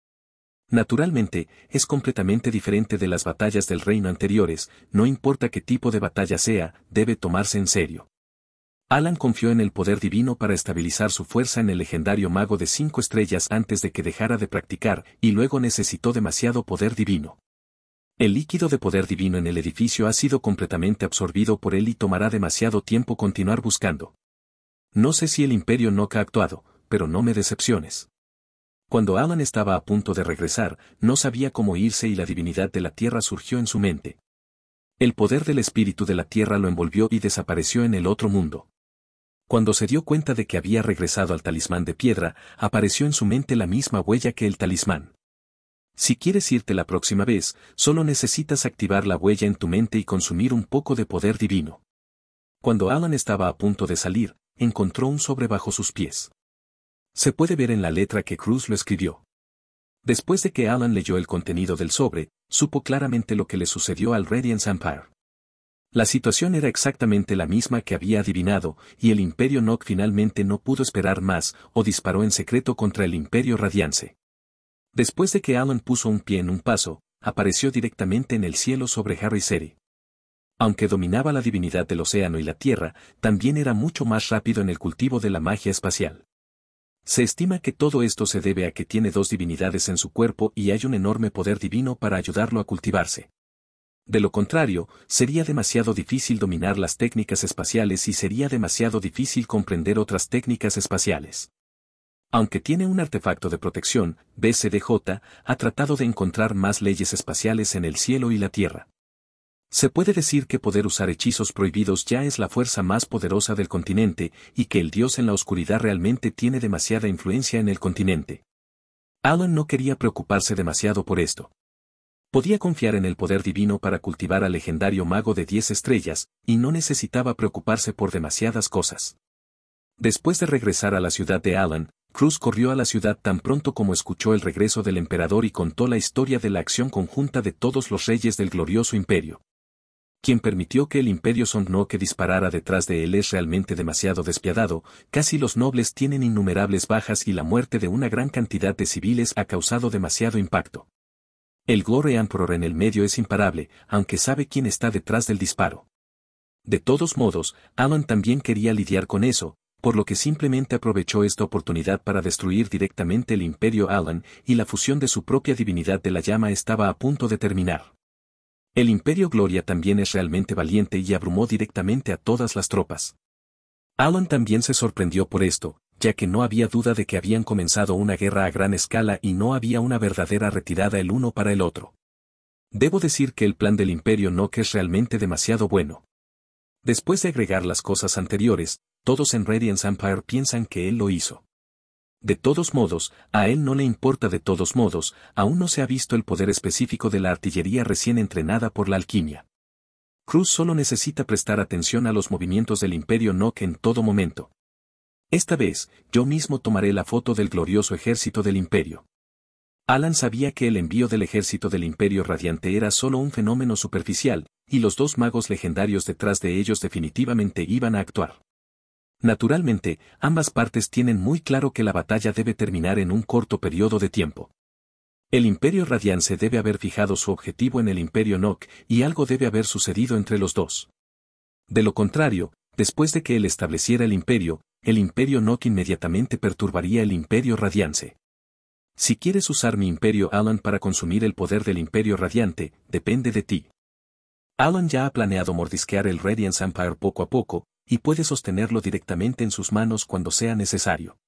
Naturalmente, es completamente diferente de las batallas del reino anteriores, no importa qué tipo de batalla sea, debe tomarse en serio. Alan confió en el poder divino para estabilizar su fuerza en el legendario mago de cinco estrellas antes de que dejara de practicar, y luego necesitó demasiado poder divino. El líquido de poder divino en el edificio ha sido completamente absorbido por él y tomará demasiado tiempo continuar buscando. No sé si el imperio no ha actuado, pero no me decepciones. Cuando Alan estaba a punto de regresar, no sabía cómo irse y la divinidad de la tierra surgió en su mente. El poder del espíritu de la tierra lo envolvió y desapareció en el otro mundo. Cuando se dio cuenta de que había regresado al talismán de piedra, apareció en su mente la misma huella que el talismán. Si quieres irte la próxima vez, solo necesitas activar la huella en tu mente y consumir un poco de poder divino. Cuando Alan estaba a punto de salir, encontró un sobre bajo sus pies. Se puede ver en la letra que Cruz lo escribió. Después de que Alan leyó el contenido del sobre, supo claramente lo que le sucedió al Radiance Empire. La situación era exactamente la misma que había adivinado, y el Imperio Nock finalmente no pudo esperar más, o disparó en secreto contra el Imperio Radiance. Después de que Alan puso un pie en un paso, apareció directamente en el cielo sobre Harry Seri. Aunque dominaba la divinidad del océano y la tierra, también era mucho más rápido en el cultivo de la magia espacial. Se estima que todo esto se debe a que tiene dos divinidades en su cuerpo y hay un enorme poder divino para ayudarlo a cultivarse. De lo contrario, sería demasiado difícil dominar las técnicas espaciales y sería demasiado difícil comprender otras técnicas espaciales. Aunque tiene un artefacto de protección, BCDJ ha tratado de encontrar más leyes espaciales en el cielo y la Tierra. Se puede decir que poder usar hechizos prohibidos ya es la fuerza más poderosa del continente y que el dios en la oscuridad realmente tiene demasiada influencia en el continente. Alan no quería preocuparse demasiado por esto. Podía confiar en el poder divino para cultivar al legendario mago de 10 estrellas, y no necesitaba preocuparse por demasiadas cosas. Después de regresar a la ciudad de Alan, Cruz corrió a la ciudad tan pronto como escuchó el regreso del emperador y contó la historia de la acción conjunta de todos los reyes del glorioso imperio quien permitió que el imperio que disparara detrás de él es realmente demasiado despiadado, casi los nobles tienen innumerables bajas y la muerte de una gran cantidad de civiles ha causado demasiado impacto. El Gloria Emperor en el medio es imparable, aunque sabe quién está detrás del disparo. De todos modos, Alan también quería lidiar con eso, por lo que simplemente aprovechó esta oportunidad para destruir directamente el imperio Alan y la fusión de su propia divinidad de la llama estaba a punto de terminar. El Imperio Gloria también es realmente valiente y abrumó directamente a todas las tropas. Alan también se sorprendió por esto, ya que no había duda de que habían comenzado una guerra a gran escala y no había una verdadera retirada el uno para el otro. Debo decir que el plan del Imperio no es realmente demasiado bueno. Después de agregar las cosas anteriores, todos en Radiance Empire piensan que él lo hizo. De todos modos, a él no le importa de todos modos, aún no se ha visto el poder específico de la artillería recién entrenada por la alquimia. Cruz solo necesita prestar atención a los movimientos del imperio Nok en todo momento. Esta vez, yo mismo tomaré la foto del glorioso ejército del imperio. Alan sabía que el envío del ejército del imperio radiante era solo un fenómeno superficial, y los dos magos legendarios detrás de ellos definitivamente iban a actuar. Naturalmente, ambas partes tienen muy claro que la batalla debe terminar en un corto periodo de tiempo. El Imperio Radiance debe haber fijado su objetivo en el Imperio Nok y algo debe haber sucedido entre los dos. De lo contrario, después de que él estableciera el Imperio, el Imperio Nok inmediatamente perturbaría el Imperio Radiance. Si quieres usar mi Imperio Alan para consumir el poder del Imperio Radiante, depende de ti. Alan ya ha planeado mordisquear el Radiance Empire poco a poco, y puede sostenerlo directamente en sus manos cuando sea necesario.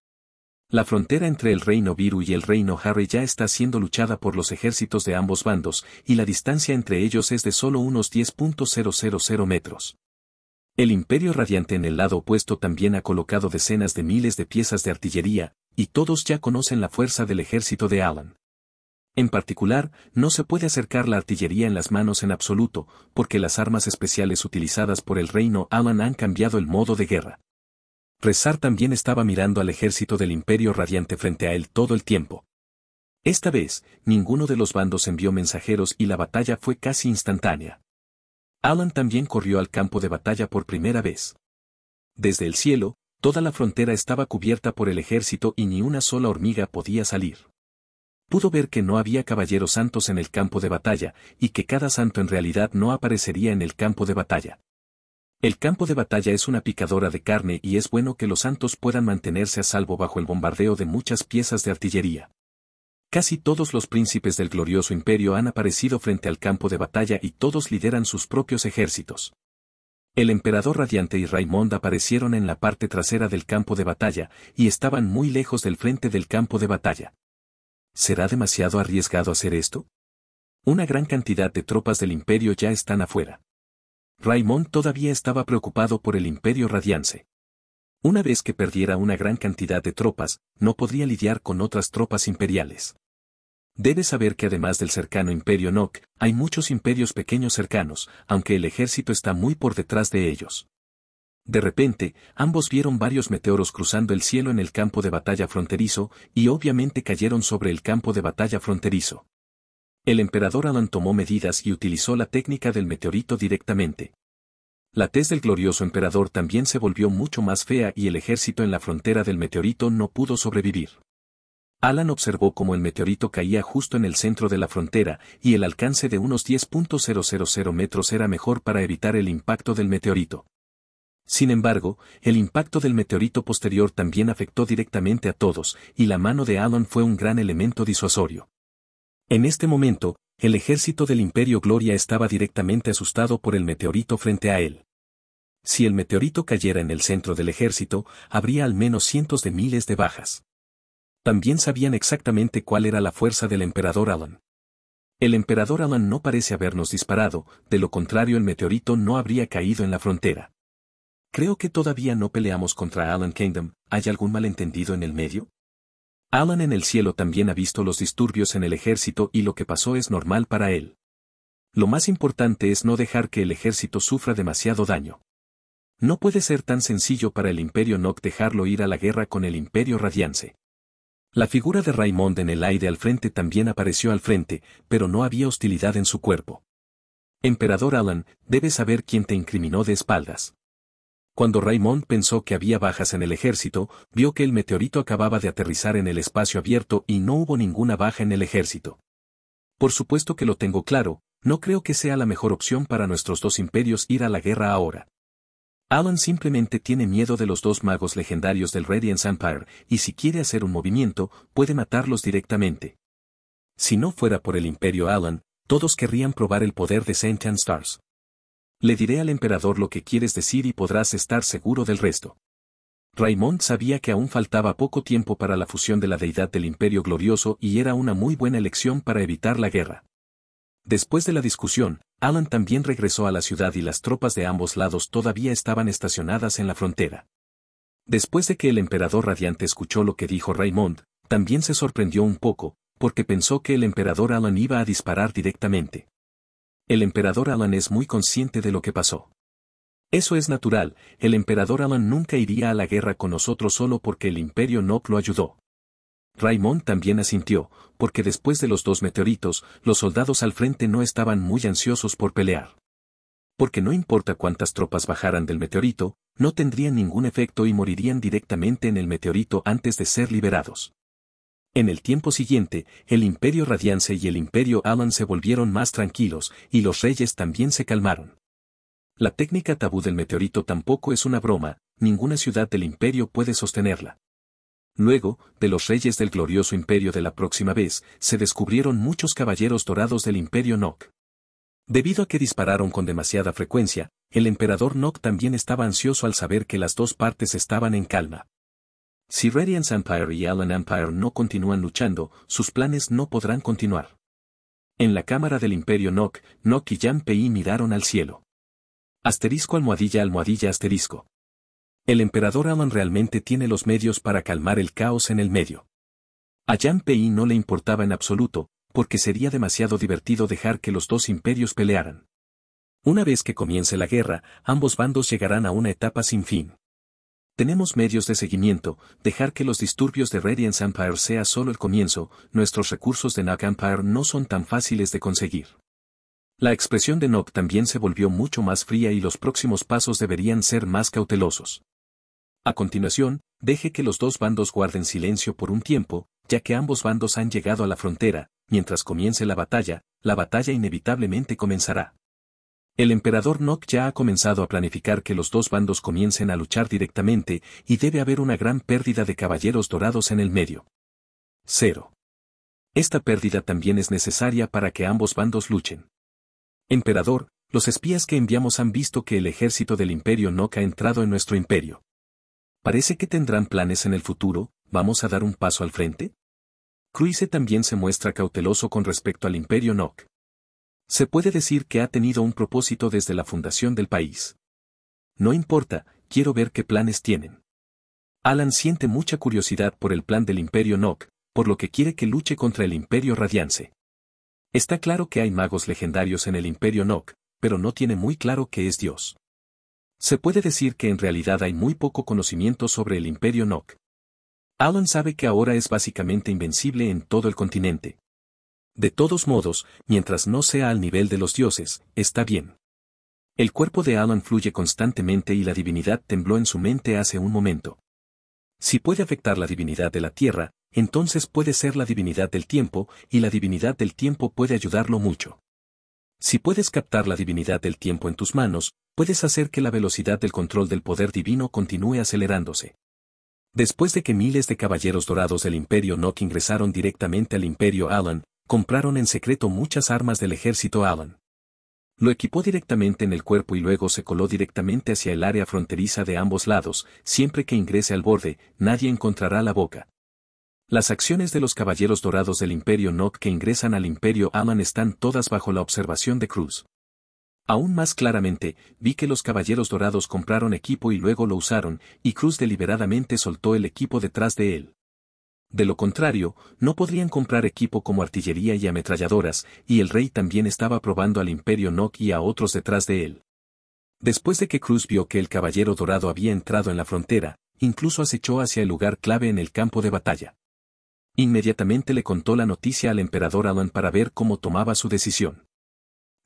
La frontera entre el reino Viru y el reino Harry ya está siendo luchada por los ejércitos de ambos bandos, y la distancia entre ellos es de solo unos 10.000 metros. El Imperio Radiante en el lado opuesto también ha colocado decenas de miles de piezas de artillería, y todos ya conocen la fuerza del ejército de Alan. En particular, no se puede acercar la artillería en las manos en absoluto, porque las armas especiales utilizadas por el reino Alan han cambiado el modo de guerra. Rezar también estaba mirando al ejército del imperio radiante frente a él todo el tiempo. Esta vez, ninguno de los bandos envió mensajeros y la batalla fue casi instantánea. Alan también corrió al campo de batalla por primera vez. Desde el cielo, toda la frontera estaba cubierta por el ejército y ni una sola hormiga podía salir pudo ver que no había caballeros santos en el campo de batalla, y que cada santo en realidad no aparecería en el campo de batalla. El campo de batalla es una picadora de carne y es bueno que los santos puedan mantenerse a salvo bajo el bombardeo de muchas piezas de artillería. Casi todos los príncipes del glorioso imperio han aparecido frente al campo de batalla y todos lideran sus propios ejércitos. El emperador radiante y Raimond aparecieron en la parte trasera del campo de batalla, y estaban muy lejos del frente del campo de batalla. ¿será demasiado arriesgado hacer esto? Una gran cantidad de tropas del imperio ya están afuera. Raymond todavía estaba preocupado por el imperio radiance. Una vez que perdiera una gran cantidad de tropas, no podría lidiar con otras tropas imperiales. Debe saber que además del cercano imperio Nok, hay muchos imperios pequeños cercanos, aunque el ejército está muy por detrás de ellos. De repente, ambos vieron varios meteoros cruzando el cielo en el campo de batalla fronterizo, y obviamente cayeron sobre el campo de batalla fronterizo. El emperador Alan tomó medidas y utilizó la técnica del meteorito directamente. La tez del glorioso emperador también se volvió mucho más fea y el ejército en la frontera del meteorito no pudo sobrevivir. Alan observó cómo el meteorito caía justo en el centro de la frontera y el alcance de unos 10.000 metros era mejor para evitar el impacto del meteorito. Sin embargo, el impacto del meteorito posterior también afectó directamente a todos, y la mano de Alan fue un gran elemento disuasorio. En este momento, el ejército del Imperio Gloria estaba directamente asustado por el meteorito frente a él. Si el meteorito cayera en el centro del ejército, habría al menos cientos de miles de bajas. También sabían exactamente cuál era la fuerza del emperador Alan. El emperador Alan no parece habernos disparado, de lo contrario el meteorito no habría caído en la frontera. Creo que todavía no peleamos contra Alan Kingdom, ¿hay algún malentendido en el medio? Alan en el cielo también ha visto los disturbios en el ejército y lo que pasó es normal para él. Lo más importante es no dejar que el ejército sufra demasiado daño. No puede ser tan sencillo para el Imperio Nock dejarlo ir a la guerra con el Imperio Radiance. La figura de Raymond en el aire al frente también apareció al frente, pero no había hostilidad en su cuerpo. Emperador Alan, debes saber quién te incriminó de espaldas. Cuando Raymond pensó que había bajas en el ejército, vio que el meteorito acababa de aterrizar en el espacio abierto y no hubo ninguna baja en el ejército. Por supuesto que lo tengo claro, no creo que sea la mejor opción para nuestros dos imperios ir a la guerra ahora. Alan simplemente tiene miedo de los dos magos legendarios del Radiance Empire, y si quiere hacer un movimiento, puede matarlos directamente. Si no fuera por el Imperio Alan, todos querrían probar el poder de Sentient Stars. Le diré al emperador lo que quieres decir y podrás estar seguro del resto. Raymond sabía que aún faltaba poco tiempo para la fusión de la deidad del Imperio Glorioso y era una muy buena elección para evitar la guerra. Después de la discusión, Alan también regresó a la ciudad y las tropas de ambos lados todavía estaban estacionadas en la frontera. Después de que el emperador radiante escuchó lo que dijo Raymond, también se sorprendió un poco, porque pensó que el emperador Alan iba a disparar directamente. El emperador Alan es muy consciente de lo que pasó. Eso es natural, el emperador Alan nunca iría a la guerra con nosotros solo porque el imperio Nok lo ayudó. Raymond también asintió, porque después de los dos meteoritos, los soldados al frente no estaban muy ansiosos por pelear. Porque no importa cuántas tropas bajaran del meteorito, no tendrían ningún efecto y morirían directamente en el meteorito antes de ser liberados. En el tiempo siguiente, el imperio Radiance y el imperio Alan se volvieron más tranquilos, y los reyes también se calmaron. La técnica tabú del meteorito tampoco es una broma, ninguna ciudad del imperio puede sostenerla. Luego, de los reyes del glorioso imperio de la próxima vez, se descubrieron muchos caballeros dorados del imperio Nok. Debido a que dispararon con demasiada frecuencia, el emperador Nok también estaba ansioso al saber que las dos partes estaban en calma. Si Radiance Empire y Alan Empire no continúan luchando, sus planes no podrán continuar. En la cámara del Imperio Nok, Nok y Yan Pei miraron al cielo. Asterisco almohadilla almohadilla asterisco. El emperador Alan realmente tiene los medios para calmar el caos en el medio. A Yan Pei no le importaba en absoluto, porque sería demasiado divertido dejar que los dos imperios pelearan. Una vez que comience la guerra, ambos bandos llegarán a una etapa sin fin. Tenemos medios de seguimiento, dejar que los disturbios de Radiance Empire sea solo el comienzo, nuestros recursos de Nock Empire no son tan fáciles de conseguir. La expresión de Nock también se volvió mucho más fría y los próximos pasos deberían ser más cautelosos. A continuación, deje que los dos bandos guarden silencio por un tiempo, ya que ambos bandos han llegado a la frontera, mientras comience la batalla, la batalla inevitablemente comenzará. El emperador Nok ya ha comenzado a planificar que los dos bandos comiencen a luchar directamente y debe haber una gran pérdida de caballeros dorados en el medio. 0. Esta pérdida también es necesaria para que ambos bandos luchen. Emperador, los espías que enviamos han visto que el ejército del imperio Nock ha entrado en nuestro imperio. Parece que tendrán planes en el futuro, ¿vamos a dar un paso al frente? Cruise también se muestra cauteloso con respecto al imperio Nok. Se puede decir que ha tenido un propósito desde la fundación del país. No importa, quiero ver qué planes tienen. Alan siente mucha curiosidad por el plan del Imperio Nok, por lo que quiere que luche contra el Imperio Radiance. Está claro que hay magos legendarios en el Imperio Nok, pero no tiene muy claro qué es Dios. Se puede decir que en realidad hay muy poco conocimiento sobre el Imperio Nok. Alan sabe que ahora es básicamente invencible en todo el continente, de todos modos, mientras no sea al nivel de los dioses, está bien. El cuerpo de Alan fluye constantemente y la divinidad tembló en su mente hace un momento. Si puede afectar la divinidad de la tierra, entonces puede ser la divinidad del tiempo, y la divinidad del tiempo puede ayudarlo mucho. Si puedes captar la divinidad del tiempo en tus manos, puedes hacer que la velocidad del control del poder divino continúe acelerándose. Después de que miles de caballeros dorados del imperio Nock ingresaron directamente al imperio Alan, compraron en secreto muchas armas del ejército Alan. Lo equipó directamente en el cuerpo y luego se coló directamente hacia el área fronteriza de ambos lados, siempre que ingrese al borde, nadie encontrará la boca. Las acciones de los caballeros dorados del Imperio Nok que ingresan al Imperio Aman están todas bajo la observación de Cruz. Aún más claramente, vi que los caballeros dorados compraron equipo y luego lo usaron, y Cruz deliberadamente soltó el equipo detrás de él. De lo contrario, no podrían comprar equipo como artillería y ametralladoras, y el rey también estaba probando al imperio Nok y a otros detrás de él. Después de que Cruz vio que el caballero dorado había entrado en la frontera, incluso acechó hacia el lugar clave en el campo de batalla. Inmediatamente le contó la noticia al emperador Alan para ver cómo tomaba su decisión.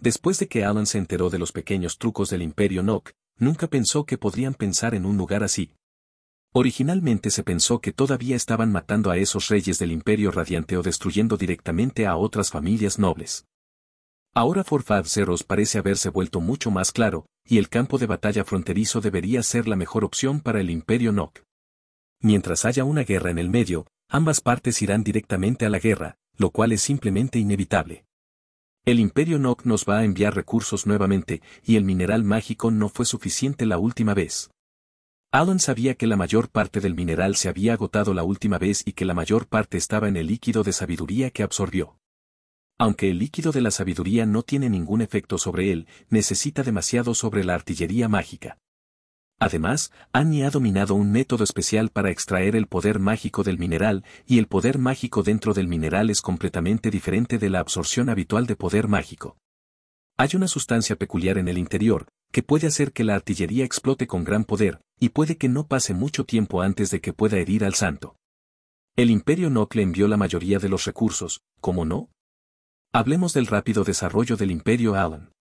Después de que Alan se enteró de los pequeños trucos del imperio Nok, nunca pensó que podrían pensar en un lugar así, Originalmente se pensó que todavía estaban matando a esos reyes del imperio radiante o destruyendo directamente a otras familias nobles. Ahora Forfad Zeros parece haberse vuelto mucho más claro, y el campo de batalla fronterizo debería ser la mejor opción para el imperio Nok. Mientras haya una guerra en el medio, ambas partes irán directamente a la guerra, lo cual es simplemente inevitable. El imperio Nok nos va a enviar recursos nuevamente, y el mineral mágico no fue suficiente la última vez. Alan sabía que la mayor parte del mineral se había agotado la última vez y que la mayor parte estaba en el líquido de sabiduría que absorbió. Aunque el líquido de la sabiduría no tiene ningún efecto sobre él, necesita demasiado sobre la artillería mágica. Además, Annie ha dominado un método especial para extraer el poder mágico del mineral, y el poder mágico dentro del mineral es completamente diferente de la absorción habitual de poder mágico. Hay una sustancia peculiar en el interior, que puede hacer que la artillería explote con gran poder, y puede que no pase mucho tiempo antes de que pueda herir al santo. El imperio le envió la mayoría de los recursos, ¿cómo no? Hablemos del rápido desarrollo del imperio Alan.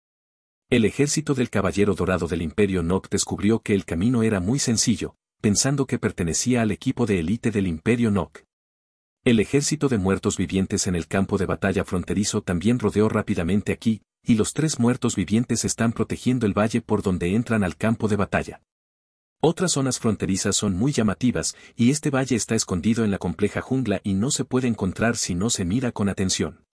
El ejército del Caballero Dorado del imperio Noc descubrió que el camino era muy sencillo, pensando que pertenecía al equipo de élite del imperio Noc. El ejército de muertos vivientes en el campo de batalla fronterizo también rodeó rápidamente aquí, y los tres muertos vivientes están protegiendo el valle por donde entran al campo de batalla. Otras zonas fronterizas son muy llamativas, y este valle está escondido en la compleja jungla y no se puede encontrar si no se mira con atención.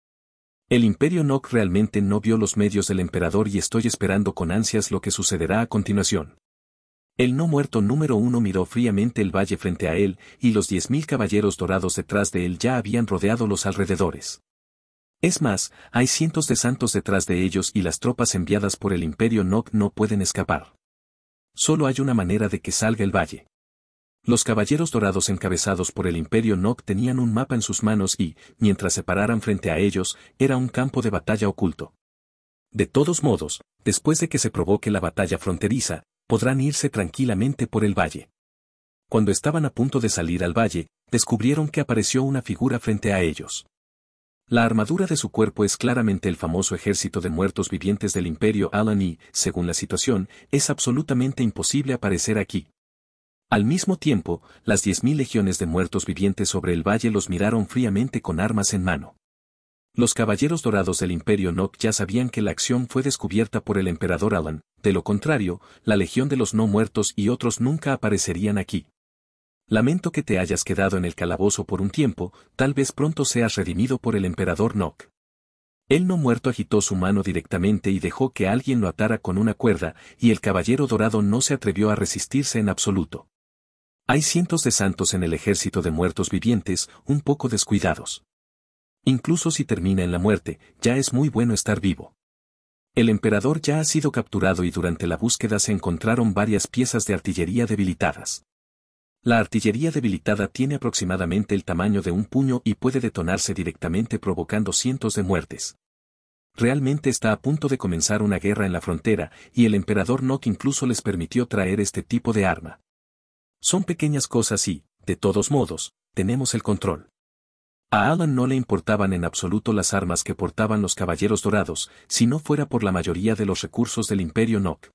El imperio Nok realmente no vio los medios del emperador y estoy esperando con ansias lo que sucederá a continuación. El no muerto número uno miró fríamente el valle frente a él, y los diez mil caballeros dorados detrás de él ya habían rodeado los alrededores. Es más, hay cientos de santos detrás de ellos y las tropas enviadas por el imperio Nok no pueden escapar. Solo hay una manera de que salga el valle. Los caballeros dorados encabezados por el imperio Nok tenían un mapa en sus manos y, mientras se pararan frente a ellos, era un campo de batalla oculto. De todos modos, después de que se provoque la batalla fronteriza, podrán irse tranquilamente por el valle. Cuando estaban a punto de salir al valle, descubrieron que apareció una figura frente a ellos. La armadura de su cuerpo es claramente el famoso ejército de muertos vivientes del imperio Alan y, según la situación, es absolutamente imposible aparecer aquí. Al mismo tiempo, las diez mil legiones de muertos vivientes sobre el valle los miraron fríamente con armas en mano. Los caballeros dorados del imperio Nok ya sabían que la acción fue descubierta por el emperador Alan, de lo contrario, la legión de los no muertos y otros nunca aparecerían aquí. Lamento que te hayas quedado en el calabozo por un tiempo, tal vez pronto seas redimido por el emperador Nok. El no muerto agitó su mano directamente y dejó que alguien lo atara con una cuerda, y el caballero dorado no se atrevió a resistirse en absoluto. Hay cientos de santos en el ejército de muertos vivientes, un poco descuidados. Incluso si termina en la muerte, ya es muy bueno estar vivo. El emperador ya ha sido capturado y durante la búsqueda se encontraron varias piezas de artillería debilitadas. La artillería debilitada tiene aproximadamente el tamaño de un puño y puede detonarse directamente provocando cientos de muertes. Realmente está a punto de comenzar una guerra en la frontera, y el emperador Nok incluso les permitió traer este tipo de arma. Son pequeñas cosas y, de todos modos, tenemos el control. A Alan no le importaban en absoluto las armas que portaban los caballeros dorados, si no fuera por la mayoría de los recursos del imperio Nok.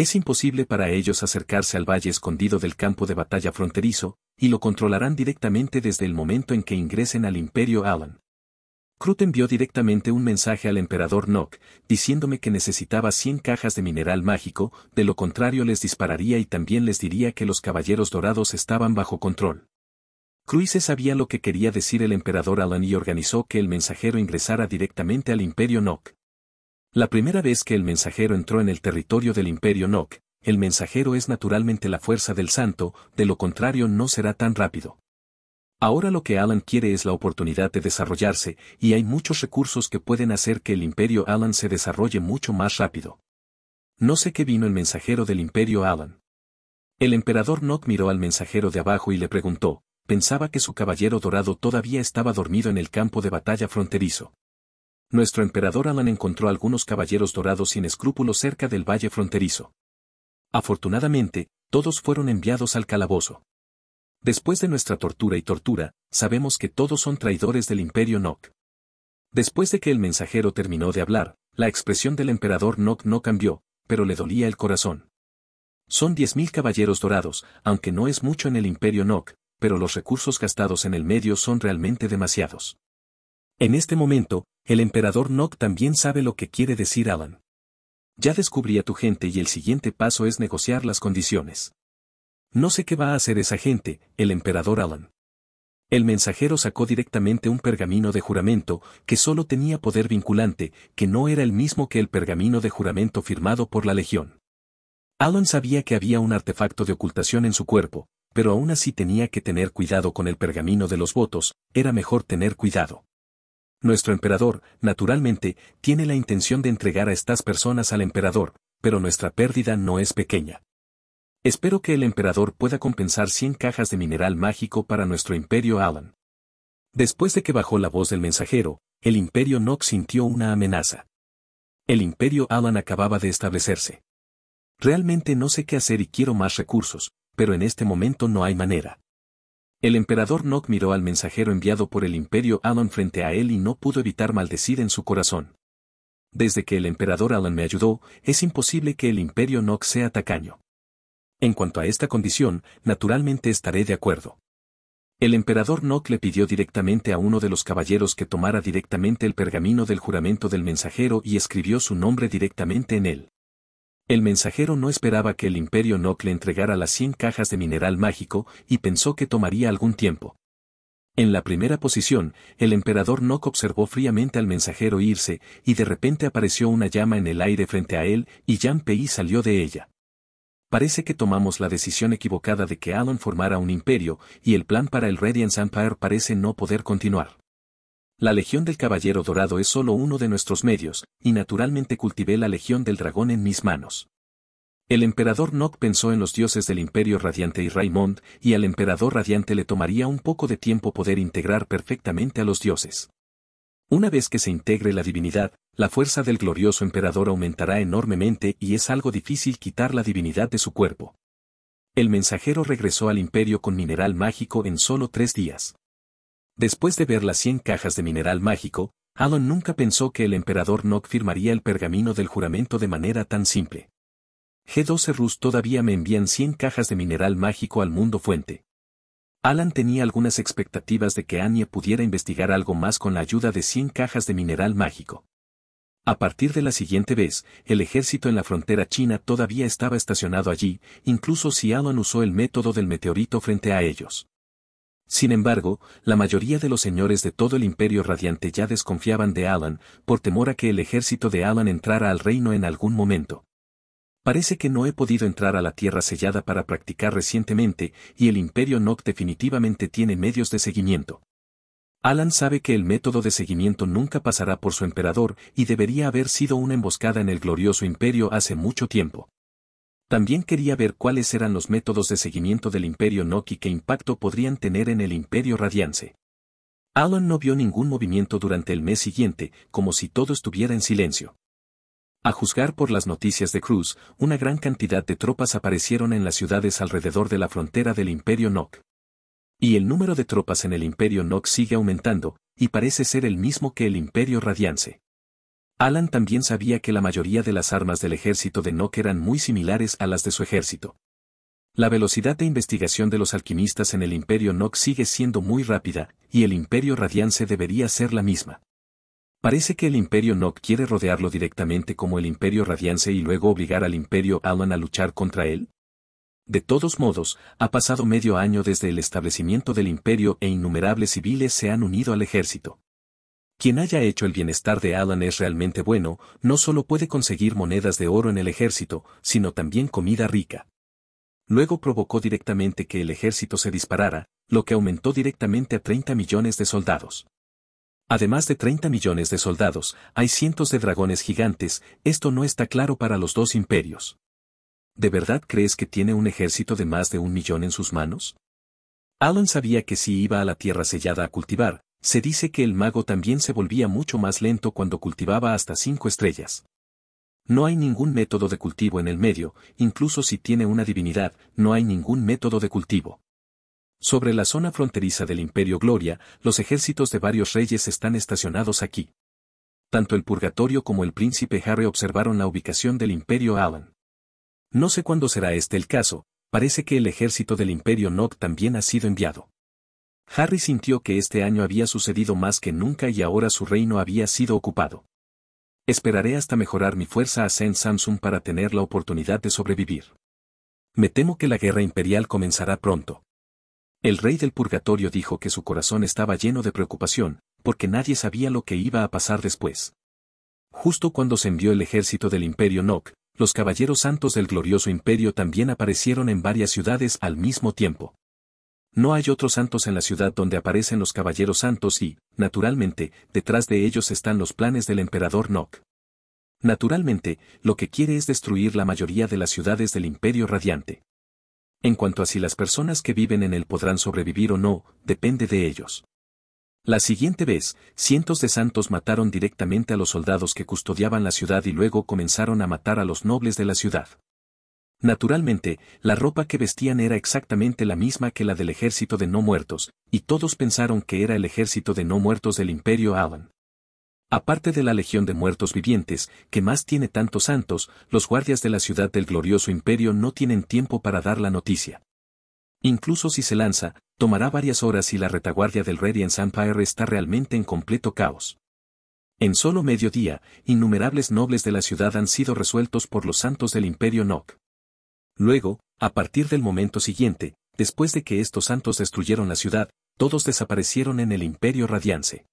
Es imposible para ellos acercarse al valle escondido del campo de batalla fronterizo, y lo controlarán directamente desde el momento en que ingresen al Imperio Alan. Crut envió directamente un mensaje al emperador Nock, diciéndome que necesitaba 100 cajas de mineral mágico, de lo contrario les dispararía y también les diría que los caballeros dorados estaban bajo control. Cruise sabía lo que quería decir el emperador Alan y organizó que el mensajero ingresara directamente al Imperio Nock. La primera vez que el mensajero entró en el territorio del imperio Nok, el mensajero es naturalmente la fuerza del santo, de lo contrario no será tan rápido. Ahora lo que Alan quiere es la oportunidad de desarrollarse, y hay muchos recursos que pueden hacer que el imperio Alan se desarrolle mucho más rápido. No sé qué vino el mensajero del imperio Alan. El emperador Nok miró al mensajero de abajo y le preguntó, pensaba que su caballero dorado todavía estaba dormido en el campo de batalla fronterizo nuestro emperador Alan encontró algunos caballeros dorados sin escrúpulos cerca del valle fronterizo. Afortunadamente, todos fueron enviados al calabozo. Después de nuestra tortura y tortura, sabemos que todos son traidores del imperio Nok. Después de que el mensajero terminó de hablar, la expresión del emperador Nok no cambió, pero le dolía el corazón. Son diez mil caballeros dorados, aunque no es mucho en el imperio Nok, pero los recursos gastados en el medio son realmente demasiados. En este momento, el emperador Nock también sabe lo que quiere decir Alan. Ya descubrí a tu gente y el siguiente paso es negociar las condiciones. No sé qué va a hacer esa gente, el emperador Alan. El mensajero sacó directamente un pergamino de juramento, que solo tenía poder vinculante, que no era el mismo que el pergamino de juramento firmado por la Legión. Alan sabía que había un artefacto de ocultación en su cuerpo, pero aún así tenía que tener cuidado con el pergamino de los votos, era mejor tener cuidado. Nuestro emperador, naturalmente, tiene la intención de entregar a estas personas al emperador, pero nuestra pérdida no es pequeña. Espero que el emperador pueda compensar 100 cajas de mineral mágico para nuestro imperio Alan. Después de que bajó la voz del mensajero, el imperio Nox sintió una amenaza. El imperio Alan acababa de establecerse. Realmente no sé qué hacer y quiero más recursos, pero en este momento no hay manera. El emperador Nock miró al mensajero enviado por el imperio Alan frente a él y no pudo evitar maldecir en su corazón. Desde que el emperador Alan me ayudó, es imposible que el imperio Nock sea tacaño. En cuanto a esta condición, naturalmente estaré de acuerdo. El emperador Nock le pidió directamente a uno de los caballeros que tomara directamente el pergamino del juramento del mensajero y escribió su nombre directamente en él. El mensajero no esperaba que el imperio Nok le entregara las 100 cajas de mineral mágico y pensó que tomaría algún tiempo. En la primera posición, el emperador Nok observó fríamente al mensajero irse, y de repente apareció una llama en el aire frente a él, y Jan Pei salió de ella. Parece que tomamos la decisión equivocada de que Alon formara un imperio, y el plan para el Radiance Empire parece no poder continuar. La Legión del Caballero Dorado es solo uno de nuestros medios, y naturalmente cultivé la Legión del Dragón en mis manos. El emperador Nock pensó en los dioses del Imperio Radiante y Raymond, y al emperador Radiante le tomaría un poco de tiempo poder integrar perfectamente a los dioses. Una vez que se integre la divinidad, la fuerza del glorioso emperador aumentará enormemente y es algo difícil quitar la divinidad de su cuerpo. El mensajero regresó al imperio con mineral mágico en solo tres días. Después de ver las 100 cajas de mineral mágico, Alan nunca pensó que el emperador Nock firmaría el pergamino del juramento de manera tan simple. G12 Rus todavía me envían 100 cajas de mineral mágico al mundo fuente. Alan tenía algunas expectativas de que Anya pudiera investigar algo más con la ayuda de 100 cajas de mineral mágico. A partir de la siguiente vez, el ejército en la frontera china todavía estaba estacionado allí, incluso si Alan usó el método del meteorito frente a ellos. Sin embargo, la mayoría de los señores de todo el imperio radiante ya desconfiaban de Alan, por temor a que el ejército de Alan entrara al reino en algún momento. Parece que no he podido entrar a la tierra sellada para practicar recientemente, y el imperio Nock definitivamente tiene medios de seguimiento. Alan sabe que el método de seguimiento nunca pasará por su emperador y debería haber sido una emboscada en el glorioso imperio hace mucho tiempo. También quería ver cuáles eran los métodos de seguimiento del Imperio y qué impacto podrían tener en el Imperio Radiance. Alan no vio ningún movimiento durante el mes siguiente, como si todo estuviera en silencio. A juzgar por las noticias de Cruz, una gran cantidad de tropas aparecieron en las ciudades alrededor de la frontera del Imperio Nok. Y el número de tropas en el Imperio Nok sigue aumentando, y parece ser el mismo que el Imperio Radiance. Alan también sabía que la mayoría de las armas del ejército de Nock eran muy similares a las de su ejército. La velocidad de investigación de los alquimistas en el Imperio Nock sigue siendo muy rápida, y el Imperio Radiance debería ser la misma. Parece que el Imperio Nock quiere rodearlo directamente como el Imperio Radiance y luego obligar al Imperio Alan a luchar contra él. De todos modos, ha pasado medio año desde el establecimiento del Imperio e innumerables civiles se han unido al ejército. Quien haya hecho el bienestar de Alan es realmente bueno, no solo puede conseguir monedas de oro en el ejército, sino también comida rica. Luego provocó directamente que el ejército se disparara, lo que aumentó directamente a 30 millones de soldados. Además de 30 millones de soldados, hay cientos de dragones gigantes, esto no está claro para los dos imperios. ¿De verdad crees que tiene un ejército de más de un millón en sus manos? Alan sabía que si iba a la tierra sellada a cultivar, se dice que el mago también se volvía mucho más lento cuando cultivaba hasta cinco estrellas. No hay ningún método de cultivo en el medio, incluso si tiene una divinidad, no hay ningún método de cultivo. Sobre la zona fronteriza del Imperio Gloria, los ejércitos de varios reyes están estacionados aquí. Tanto el Purgatorio como el Príncipe Harry observaron la ubicación del Imperio Alan. No sé cuándo será este el caso, parece que el ejército del Imperio Nock también ha sido enviado. Harry sintió que este año había sucedido más que nunca y ahora su reino había sido ocupado. Esperaré hasta mejorar mi fuerza a Saint Samsung para tener la oportunidad de sobrevivir. Me temo que la guerra imperial comenzará pronto. El rey del purgatorio dijo que su corazón estaba lleno de preocupación, porque nadie sabía lo que iba a pasar después. Justo cuando se envió el ejército del imperio Nok, los caballeros santos del glorioso imperio también aparecieron en varias ciudades al mismo tiempo. No hay otros santos en la ciudad donde aparecen los caballeros santos y, naturalmente, detrás de ellos están los planes del emperador Noc. Naturalmente, lo que quiere es destruir la mayoría de las ciudades del imperio radiante. En cuanto a si las personas que viven en él podrán sobrevivir o no, depende de ellos. La siguiente vez, cientos de santos mataron directamente a los soldados que custodiaban la ciudad y luego comenzaron a matar a los nobles de la ciudad. Naturalmente, la ropa que vestían era exactamente la misma que la del ejército de no muertos, y todos pensaron que era el ejército de no muertos del imperio Alan. Aparte de la Legión de Muertos Vivientes, que más tiene tantos santos, los guardias de la ciudad del glorioso imperio no tienen tiempo para dar la noticia. Incluso si se lanza, tomará varias horas y la retaguardia del Radiance Empire está realmente en completo caos. En solo mediodía, innumerables nobles de la ciudad han sido resueltos por los santos del Imperio Nok. Luego, a partir del momento siguiente, después de que estos santos destruyeron la ciudad, todos desaparecieron en el imperio radiance.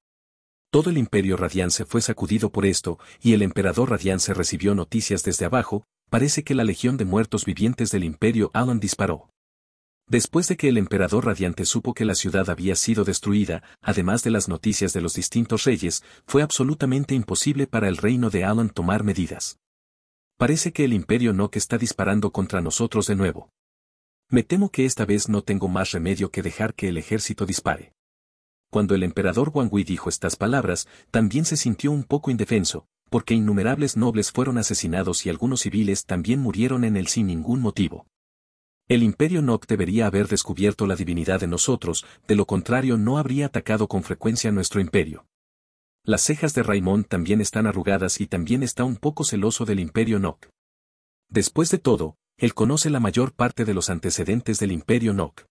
Todo el imperio radiance fue sacudido por esto, y el emperador radiance recibió noticias desde abajo, parece que la legión de muertos vivientes del imperio Alan disparó. Después de que el emperador radiante supo que la ciudad había sido destruida, además de las noticias de los distintos reyes, fue absolutamente imposible para el reino de Alan tomar medidas. Parece que el imperio Nok está disparando contra nosotros de nuevo. Me temo que esta vez no tengo más remedio que dejar que el ejército dispare. Cuando el emperador Wang dijo estas palabras, también se sintió un poco indefenso, porque innumerables nobles fueron asesinados y algunos civiles también murieron en él sin ningún motivo. El imperio Nok debería haber descubierto la divinidad de nosotros, de lo contrario no habría atacado con frecuencia nuestro imperio. Las cejas de Raymond también están arrugadas y también está un poco celoso del Imperio Nok. Después de todo, él conoce la mayor parte de los antecedentes del Imperio Nok.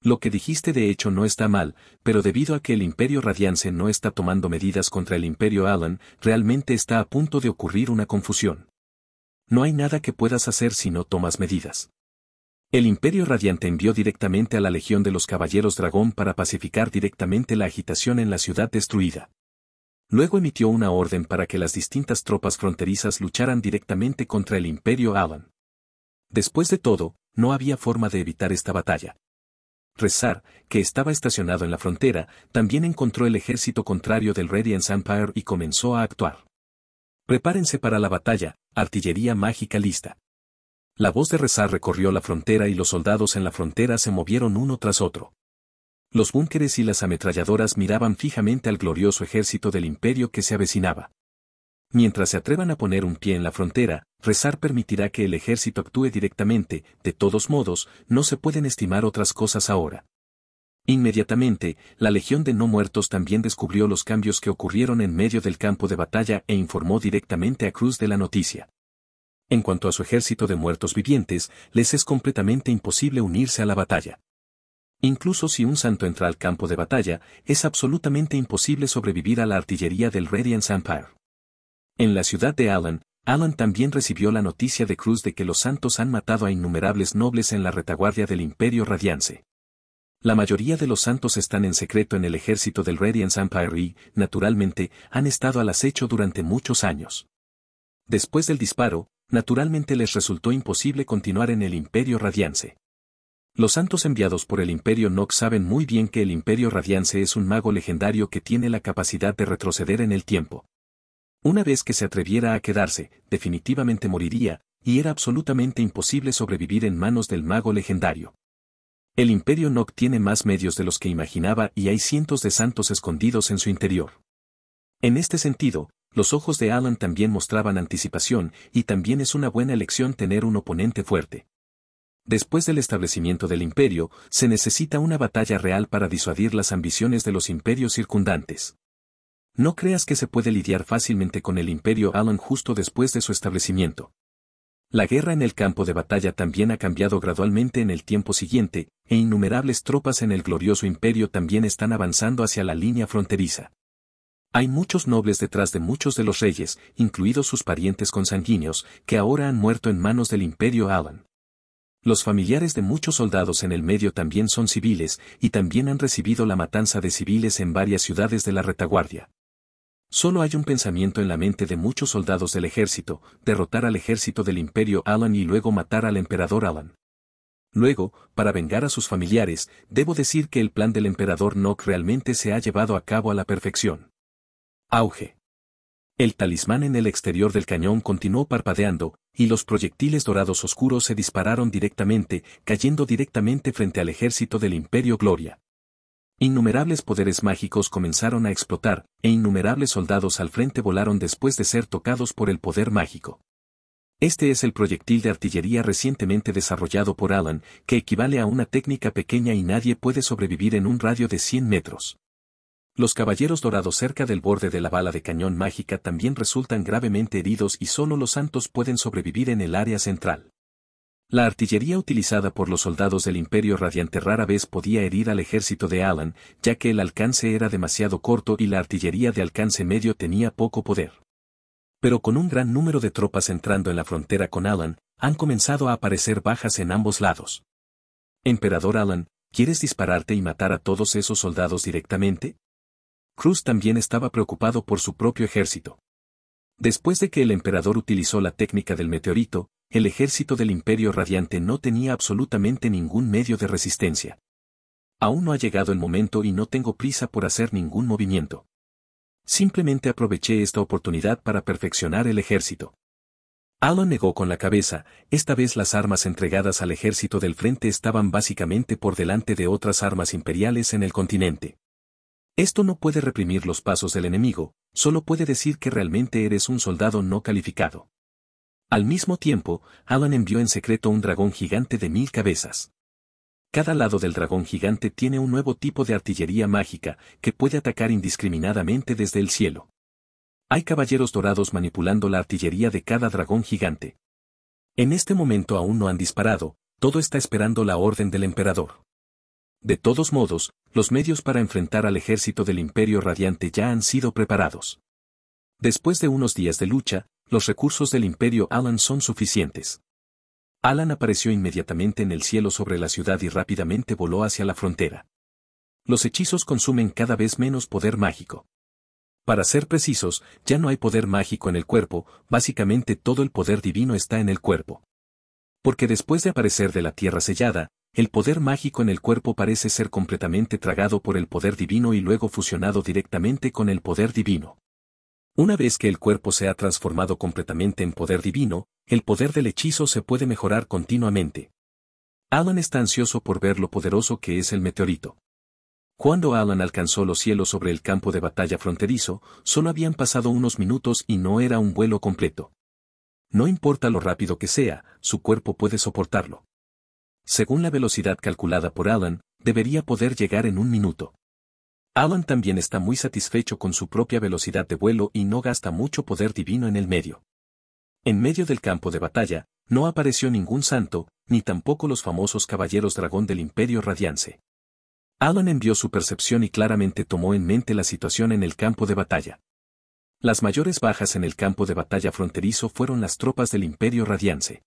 Lo que dijiste de hecho no está mal, pero debido a que el Imperio Radiance no está tomando medidas contra el Imperio Allen, realmente está a punto de ocurrir una confusión. No hay nada que puedas hacer si no tomas medidas. El Imperio Radiante envió directamente a la Legión de los Caballeros Dragón para pacificar directamente la agitación en la ciudad destruida. Luego emitió una orden para que las distintas tropas fronterizas lucharan directamente contra el imperio Alan. Después de todo, no había forma de evitar esta batalla. Rezar, que estaba estacionado en la frontera, también encontró el ejército contrario del Radiance Empire y comenzó a actuar. Prepárense para la batalla, artillería mágica lista. La voz de Rezar recorrió la frontera y los soldados en la frontera se movieron uno tras otro los búnkeres y las ametralladoras miraban fijamente al glorioso ejército del imperio que se avecinaba. Mientras se atrevan a poner un pie en la frontera, rezar permitirá que el ejército actúe directamente, de todos modos, no se pueden estimar otras cosas ahora. Inmediatamente, la Legión de No Muertos también descubrió los cambios que ocurrieron en medio del campo de batalla e informó directamente a Cruz de la noticia. En cuanto a su ejército de muertos vivientes, les es completamente imposible unirse a la batalla. Incluso si un santo entra al campo de batalla, es absolutamente imposible sobrevivir a la artillería del Radiance Empire. En la ciudad de Allen, Allen también recibió la noticia de Cruz de que los santos han matado a innumerables nobles en la retaguardia del Imperio Radiance. La mayoría de los santos están en secreto en el ejército del Radiance Empire y, naturalmente, han estado al acecho durante muchos años. Después del disparo, naturalmente les resultó imposible continuar en el Imperio Radiance. Los santos enviados por el Imperio Nox saben muy bien que el Imperio Radiance es un mago legendario que tiene la capacidad de retroceder en el tiempo. Una vez que se atreviera a quedarse, definitivamente moriría, y era absolutamente imposible sobrevivir en manos del mago legendario. El Imperio Nox tiene más medios de los que imaginaba y hay cientos de santos escondidos en su interior. En este sentido, los ojos de Alan también mostraban anticipación, y también es una buena elección tener un oponente fuerte. Después del establecimiento del imperio, se necesita una batalla real para disuadir las ambiciones de los imperios circundantes. No creas que se puede lidiar fácilmente con el imperio Alan justo después de su establecimiento. La guerra en el campo de batalla también ha cambiado gradualmente en el tiempo siguiente, e innumerables tropas en el glorioso imperio también están avanzando hacia la línea fronteriza. Hay muchos nobles detrás de muchos de los reyes, incluidos sus parientes consanguíneos, que ahora han muerto en manos del imperio Alan. Los familiares de muchos soldados en el medio también son civiles y también han recibido la matanza de civiles en varias ciudades de la retaguardia. Solo hay un pensamiento en la mente de muchos soldados del ejército, derrotar al ejército del imperio Alan y luego matar al emperador Alan. Luego, para vengar a sus familiares, debo decir que el plan del emperador Nok realmente se ha llevado a cabo a la perfección. Auge. El talismán en el exterior del cañón continuó parpadeando, y los proyectiles dorados oscuros se dispararon directamente, cayendo directamente frente al ejército del Imperio Gloria. Innumerables poderes mágicos comenzaron a explotar, e innumerables soldados al frente volaron después de ser tocados por el poder mágico. Este es el proyectil de artillería recientemente desarrollado por Alan, que equivale a una técnica pequeña y nadie puede sobrevivir en un radio de 100 metros. Los caballeros dorados cerca del borde de la bala de cañón mágica también resultan gravemente heridos y solo los santos pueden sobrevivir en el área central. La artillería utilizada por los soldados del Imperio Radiante rara vez podía herir al ejército de Alan, ya que el alcance era demasiado corto y la artillería de alcance medio tenía poco poder. Pero con un gran número de tropas entrando en la frontera con Alan, han comenzado a aparecer bajas en ambos lados. Emperador Alan, ¿quieres dispararte y matar a todos esos soldados directamente? Cruz también estaba preocupado por su propio ejército. Después de que el emperador utilizó la técnica del meteorito, el ejército del Imperio Radiante no tenía absolutamente ningún medio de resistencia. Aún no ha llegado el momento y no tengo prisa por hacer ningún movimiento. Simplemente aproveché esta oportunidad para perfeccionar el ejército. Alan negó con la cabeza, esta vez las armas entregadas al ejército del frente estaban básicamente por delante de otras armas imperiales en el continente. Esto no puede reprimir los pasos del enemigo, solo puede decir que realmente eres un soldado no calificado. Al mismo tiempo, Alan envió en secreto un dragón gigante de mil cabezas. Cada lado del dragón gigante tiene un nuevo tipo de artillería mágica que puede atacar indiscriminadamente desde el cielo. Hay caballeros dorados manipulando la artillería de cada dragón gigante. En este momento aún no han disparado, todo está esperando la orden del emperador. De todos modos, los medios para enfrentar al ejército del Imperio Radiante ya han sido preparados. Después de unos días de lucha, los recursos del Imperio Alan son suficientes. Alan apareció inmediatamente en el cielo sobre la ciudad y rápidamente voló hacia la frontera. Los hechizos consumen cada vez menos poder mágico. Para ser precisos, ya no hay poder mágico en el cuerpo, básicamente todo el poder divino está en el cuerpo. Porque después de aparecer de la tierra sellada, el poder mágico en el cuerpo parece ser completamente tragado por el poder divino y luego fusionado directamente con el poder divino. Una vez que el cuerpo se ha transformado completamente en poder divino, el poder del hechizo se puede mejorar continuamente. Alan está ansioso por ver lo poderoso que es el meteorito. Cuando Alan alcanzó los cielos sobre el campo de batalla fronterizo, solo habían pasado unos minutos y no era un vuelo completo. No importa lo rápido que sea, su cuerpo puede soportarlo según la velocidad calculada por Alan, debería poder llegar en un minuto. Alan también está muy satisfecho con su propia velocidad de vuelo y no gasta mucho poder divino en el medio. En medio del campo de batalla, no apareció ningún santo, ni tampoco los famosos caballeros dragón del Imperio Radiance. Alan envió su percepción y claramente tomó en mente la situación en el campo de batalla. Las mayores bajas en el campo de batalla fronterizo fueron las tropas del Imperio Radiance.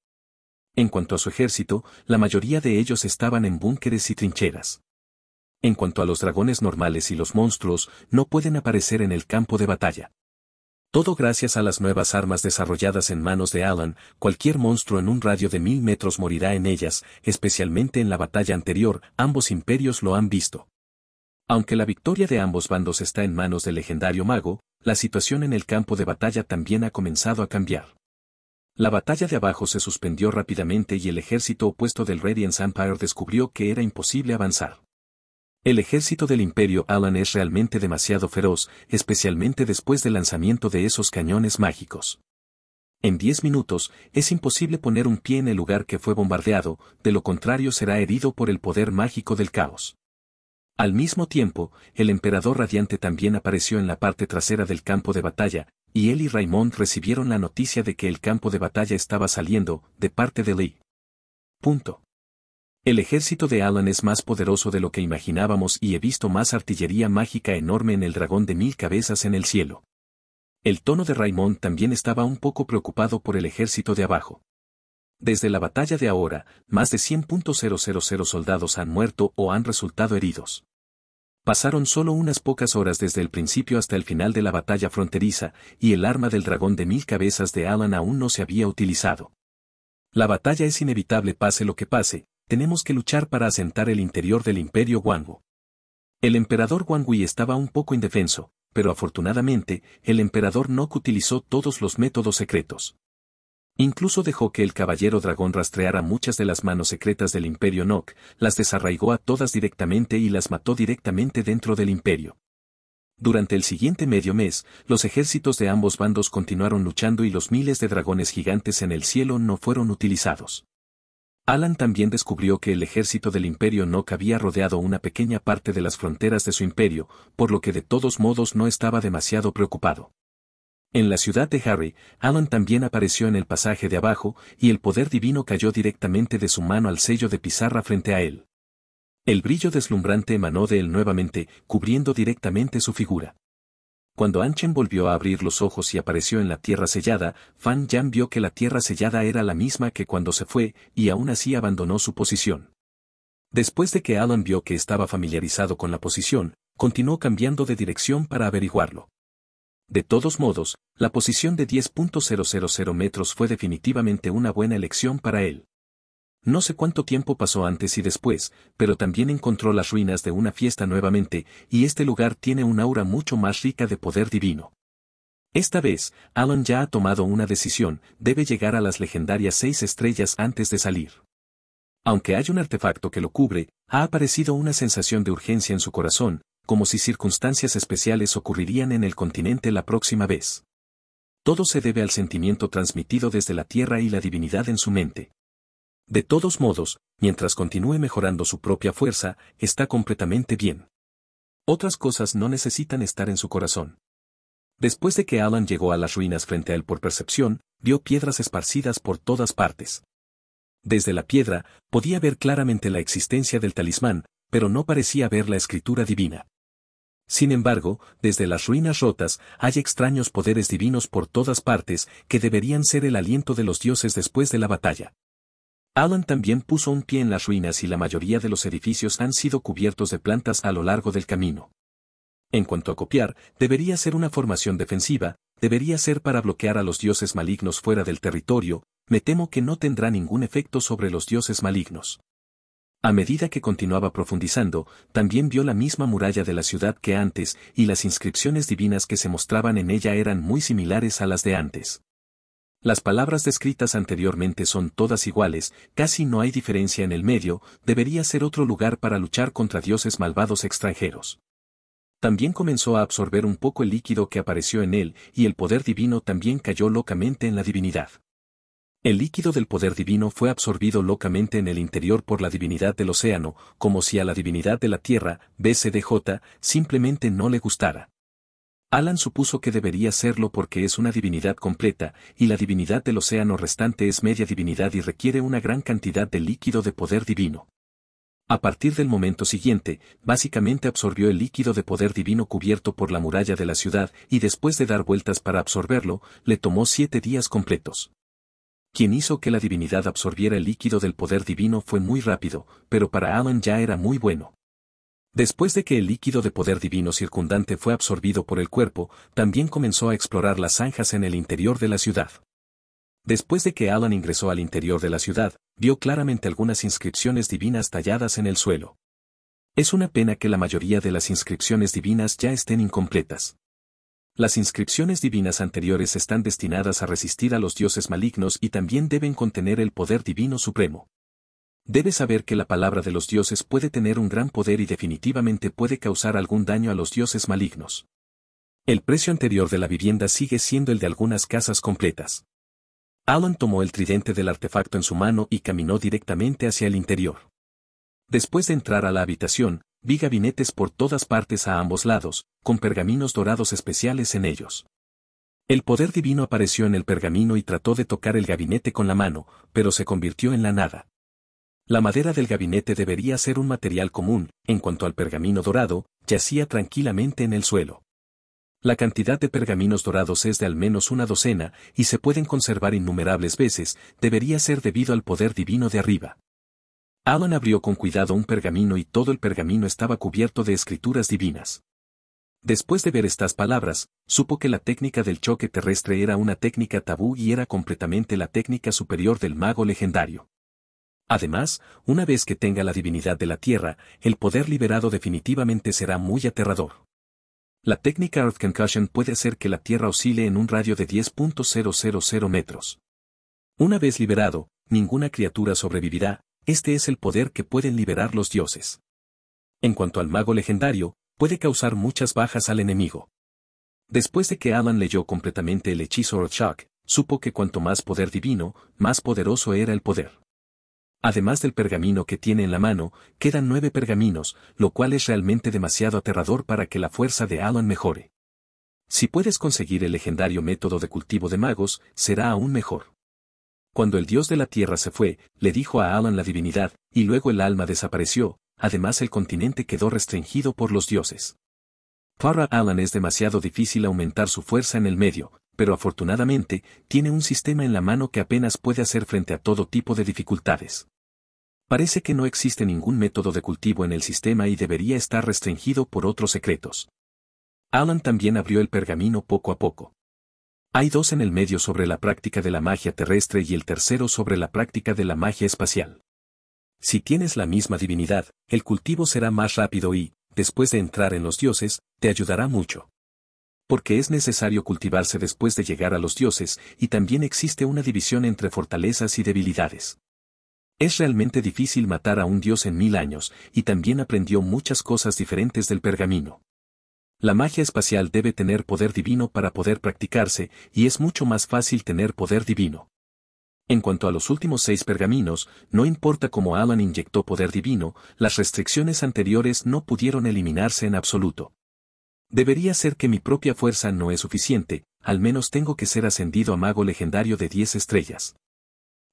En cuanto a su ejército, la mayoría de ellos estaban en búnkeres y trincheras. En cuanto a los dragones normales y los monstruos, no pueden aparecer en el campo de batalla. Todo gracias a las nuevas armas desarrolladas en manos de Alan, cualquier monstruo en un radio de mil metros morirá en ellas, especialmente en la batalla anterior, ambos imperios lo han visto. Aunque la victoria de ambos bandos está en manos del legendario mago, la situación en el campo de batalla también ha comenzado a cambiar. La batalla de abajo se suspendió rápidamente y el ejército opuesto del Radiance Empire descubrió que era imposible avanzar. El ejército del Imperio Alan es realmente demasiado feroz, especialmente después del lanzamiento de esos cañones mágicos. En diez minutos, es imposible poner un pie en el lugar que fue bombardeado, de lo contrario será herido por el poder mágico del caos. Al mismo tiempo, el emperador radiante también apareció en la parte trasera del campo de batalla, y él y Raymond recibieron la noticia de que el campo de batalla estaba saliendo, de parte de Lee. El ejército de Alan es más poderoso de lo que imaginábamos y he visto más artillería mágica enorme en el dragón de mil cabezas en el cielo. El tono de Raymond también estaba un poco preocupado por el ejército de abajo. Desde la batalla de ahora, más de 100.000 soldados han muerto o han resultado heridos. Pasaron solo unas pocas horas desde el principio hasta el final de la batalla fronteriza, y el arma del dragón de mil cabezas de Alan aún no se había utilizado. La batalla es inevitable pase lo que pase, tenemos que luchar para asentar el interior del imperio Wangu. El emperador Wangui estaba un poco indefenso, pero afortunadamente, el emperador Nok utilizó todos los métodos secretos. Incluso dejó que el caballero dragón rastreara muchas de las manos secretas del imperio Nok, las desarraigó a todas directamente y las mató directamente dentro del imperio. Durante el siguiente medio mes, los ejércitos de ambos bandos continuaron luchando y los miles de dragones gigantes en el cielo no fueron utilizados. Alan también descubrió que el ejército del imperio Nok había rodeado una pequeña parte de las fronteras de su imperio, por lo que de todos modos no estaba demasiado preocupado. En la ciudad de Harry, Alan también apareció en el pasaje de abajo, y el poder divino cayó directamente de su mano al sello de pizarra frente a él. El brillo deslumbrante emanó de él nuevamente, cubriendo directamente su figura. Cuando Anchen volvió a abrir los ojos y apareció en la tierra sellada, Fan Yan vio que la tierra sellada era la misma que cuando se fue, y aún así abandonó su posición. Después de que Alan vio que estaba familiarizado con la posición, continuó cambiando de dirección para averiguarlo. De todos modos, la posición de 10.000 metros fue definitivamente una buena elección para él. No sé cuánto tiempo pasó antes y después, pero también encontró las ruinas de una fiesta nuevamente, y este lugar tiene un aura mucho más rica de poder divino. Esta vez, Alan ya ha tomado una decisión, debe llegar a las legendarias seis estrellas antes de salir. Aunque hay un artefacto que lo cubre, ha aparecido una sensación de urgencia en su corazón, como si circunstancias especiales ocurrirían en el continente la próxima vez. Todo se debe al sentimiento transmitido desde la tierra y la divinidad en su mente. De todos modos, mientras continúe mejorando su propia fuerza, está completamente bien. Otras cosas no necesitan estar en su corazón. Después de que Alan llegó a las ruinas frente a él por percepción, vio piedras esparcidas por todas partes. Desde la piedra, podía ver claramente la existencia del talismán, pero no parecía ver la escritura divina. Sin embargo, desde las ruinas rotas hay extraños poderes divinos por todas partes que deberían ser el aliento de los dioses después de la batalla. Alan también puso un pie en las ruinas y la mayoría de los edificios han sido cubiertos de plantas a lo largo del camino. En cuanto a copiar, debería ser una formación defensiva, debería ser para bloquear a los dioses malignos fuera del territorio, me temo que no tendrá ningún efecto sobre los dioses malignos. A medida que continuaba profundizando, también vio la misma muralla de la ciudad que antes, y las inscripciones divinas que se mostraban en ella eran muy similares a las de antes. Las palabras descritas anteriormente son todas iguales, casi no hay diferencia en el medio, debería ser otro lugar para luchar contra dioses malvados extranjeros. También comenzó a absorber un poco el líquido que apareció en él, y el poder divino también cayó locamente en la divinidad. El líquido del poder divino fue absorbido locamente en el interior por la divinidad del océano, como si a la divinidad de la tierra, BCDJ, simplemente no le gustara. Alan supuso que debería serlo porque es una divinidad completa, y la divinidad del océano restante es media divinidad y requiere una gran cantidad de líquido de poder divino. A partir del momento siguiente, básicamente absorbió el líquido de poder divino cubierto por la muralla de la ciudad y después de dar vueltas para absorberlo, le tomó siete días completos quien hizo que la divinidad absorbiera el líquido del poder divino fue muy rápido, pero para Alan ya era muy bueno. Después de que el líquido de poder divino circundante fue absorbido por el cuerpo, también comenzó a explorar las zanjas en el interior de la ciudad. Después de que Alan ingresó al interior de la ciudad, vio claramente algunas inscripciones divinas talladas en el suelo. Es una pena que la mayoría de las inscripciones divinas ya estén incompletas. Las inscripciones divinas anteriores están destinadas a resistir a los dioses malignos y también deben contener el poder divino supremo. Debe saber que la palabra de los dioses puede tener un gran poder y definitivamente puede causar algún daño a los dioses malignos. El precio anterior de la vivienda sigue siendo el de algunas casas completas. Alan tomó el tridente del artefacto en su mano y caminó directamente hacia el interior. Después de entrar a la habitación, vi gabinetes por todas partes a ambos lados, con pergaminos dorados especiales en ellos. El poder divino apareció en el pergamino y trató de tocar el gabinete con la mano, pero se convirtió en la nada. La madera del gabinete debería ser un material común, en cuanto al pergamino dorado, yacía tranquilamente en el suelo. La cantidad de pergaminos dorados es de al menos una docena, y se pueden conservar innumerables veces, debería ser debido al poder divino de arriba. Alan abrió con cuidado un pergamino y todo el pergamino estaba cubierto de escrituras divinas. Después de ver estas palabras, supo que la técnica del choque terrestre era una técnica tabú y era completamente la técnica superior del mago legendario. Además, una vez que tenga la divinidad de la Tierra, el poder liberado definitivamente será muy aterrador. La técnica Earth Concussion puede hacer que la Tierra oscile en un radio de 10.000 metros. Una vez liberado, ninguna criatura sobrevivirá, este es el poder que pueden liberar los dioses. En cuanto al mago legendario, puede causar muchas bajas al enemigo. Después de que Alan leyó completamente el hechizo Rorschach, supo que cuanto más poder divino, más poderoso era el poder. Además del pergamino que tiene en la mano, quedan nueve pergaminos, lo cual es realmente demasiado aterrador para que la fuerza de Alan mejore. Si puedes conseguir el legendario método de cultivo de magos, será aún mejor. Cuando el dios de la tierra se fue, le dijo a Alan la divinidad, y luego el alma desapareció, además el continente quedó restringido por los dioses. Para Alan es demasiado difícil aumentar su fuerza en el medio, pero afortunadamente, tiene un sistema en la mano que apenas puede hacer frente a todo tipo de dificultades. Parece que no existe ningún método de cultivo en el sistema y debería estar restringido por otros secretos. Alan también abrió el pergamino poco a poco. Hay dos en el medio sobre la práctica de la magia terrestre y el tercero sobre la práctica de la magia espacial. Si tienes la misma divinidad, el cultivo será más rápido y, después de entrar en los dioses, te ayudará mucho. Porque es necesario cultivarse después de llegar a los dioses, y también existe una división entre fortalezas y debilidades. Es realmente difícil matar a un dios en mil años, y también aprendió muchas cosas diferentes del pergamino. La magia espacial debe tener poder divino para poder practicarse, y es mucho más fácil tener poder divino. En cuanto a los últimos seis pergaminos, no importa cómo Alan inyectó poder divino, las restricciones anteriores no pudieron eliminarse en absoluto. Debería ser que mi propia fuerza no es suficiente, al menos tengo que ser ascendido a mago legendario de 10 estrellas.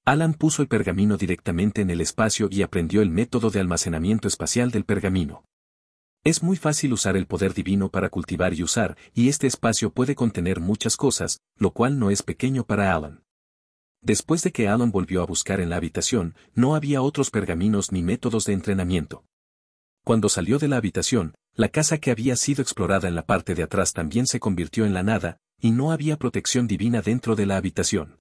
Alan puso el pergamino directamente en el espacio y aprendió el método de almacenamiento espacial del pergamino. Es muy fácil usar el poder divino para cultivar y usar, y este espacio puede contener muchas cosas, lo cual no es pequeño para Alan. Después de que Alan volvió a buscar en la habitación, no había otros pergaminos ni métodos de entrenamiento. Cuando salió de la habitación, la casa que había sido explorada en la parte de atrás también se convirtió en la nada, y no había protección divina dentro de la habitación.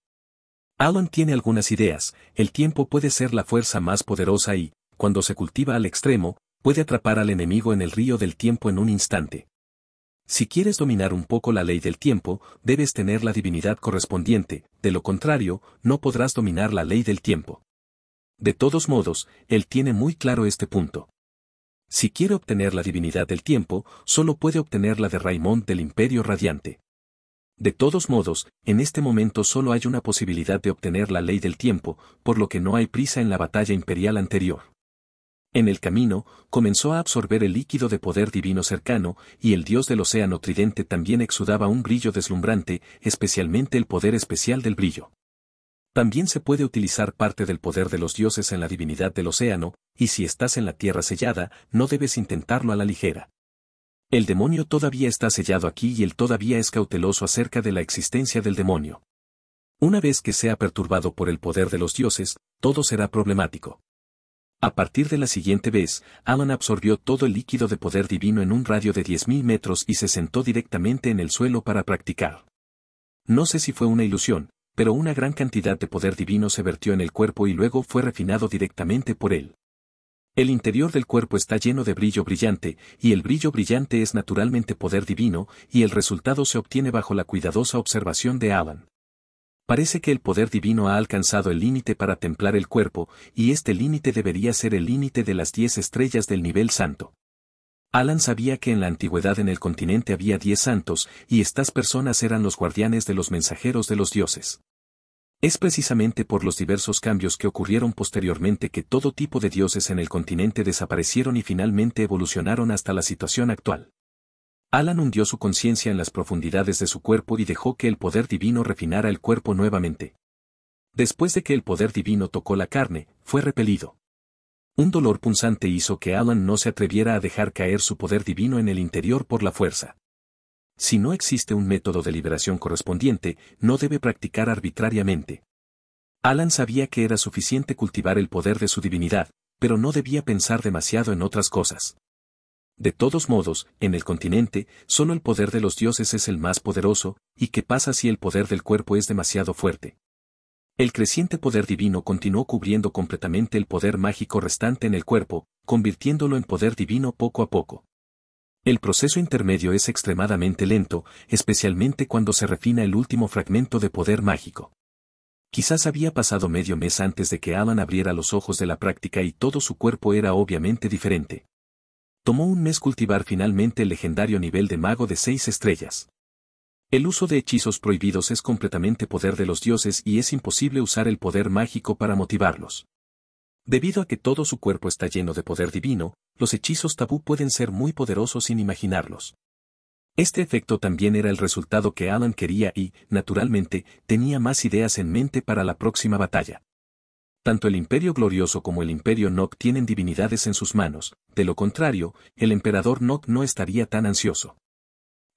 Alan tiene algunas ideas, el tiempo puede ser la fuerza más poderosa y, cuando se cultiva al extremo, puede atrapar al enemigo en el río del tiempo en un instante. Si quieres dominar un poco la ley del tiempo, debes tener la divinidad correspondiente, de lo contrario, no podrás dominar la ley del tiempo. De todos modos, él tiene muy claro este punto. Si quiere obtener la divinidad del tiempo, solo puede obtener la de Raimond del Imperio Radiante. De todos modos, en este momento solo hay una posibilidad de obtener la ley del tiempo, por lo que no hay prisa en la batalla imperial anterior. En el camino, comenzó a absorber el líquido de poder divino cercano, y el dios del océano tridente también exudaba un brillo deslumbrante, especialmente el poder especial del brillo. También se puede utilizar parte del poder de los dioses en la divinidad del océano, y si estás en la tierra sellada, no debes intentarlo a la ligera. El demonio todavía está sellado aquí y él todavía es cauteloso acerca de la existencia del demonio. Una vez que sea perturbado por el poder de los dioses, todo será problemático. A partir de la siguiente vez, Alan absorbió todo el líquido de poder divino en un radio de 10.000 metros y se sentó directamente en el suelo para practicar. No sé si fue una ilusión, pero una gran cantidad de poder divino se vertió en el cuerpo y luego fue refinado directamente por él. El interior del cuerpo está lleno de brillo brillante, y el brillo brillante es naturalmente poder divino, y el resultado se obtiene bajo la cuidadosa observación de Alan. Parece que el poder divino ha alcanzado el límite para templar el cuerpo, y este límite debería ser el límite de las diez estrellas del nivel santo. Alan sabía que en la antigüedad en el continente había diez santos, y estas personas eran los guardianes de los mensajeros de los dioses. Es precisamente por los diversos cambios que ocurrieron posteriormente que todo tipo de dioses en el continente desaparecieron y finalmente evolucionaron hasta la situación actual. Alan hundió su conciencia en las profundidades de su cuerpo y dejó que el poder divino refinara el cuerpo nuevamente. Después de que el poder divino tocó la carne, fue repelido. Un dolor punzante hizo que Alan no se atreviera a dejar caer su poder divino en el interior por la fuerza. Si no existe un método de liberación correspondiente, no debe practicar arbitrariamente. Alan sabía que era suficiente cultivar el poder de su divinidad, pero no debía pensar demasiado en otras cosas. De todos modos, en el continente, solo el poder de los dioses es el más poderoso, y qué pasa si el poder del cuerpo es demasiado fuerte. El creciente poder divino continuó cubriendo completamente el poder mágico restante en el cuerpo, convirtiéndolo en poder divino poco a poco. El proceso intermedio es extremadamente lento, especialmente cuando se refina el último fragmento de poder mágico. Quizás había pasado medio mes antes de que Alan abriera los ojos de la práctica y todo su cuerpo era obviamente diferente. Tomó un mes cultivar finalmente el legendario nivel de mago de seis estrellas. El uso de hechizos prohibidos es completamente poder de los dioses y es imposible usar el poder mágico para motivarlos. Debido a que todo su cuerpo está lleno de poder divino, los hechizos tabú pueden ser muy poderosos sin imaginarlos. Este efecto también era el resultado que Alan quería y, naturalmente, tenía más ideas en mente para la próxima batalla. Tanto el Imperio Glorioso como el Imperio Nok tienen divinidades en sus manos, de lo contrario, el emperador Nok no estaría tan ansioso.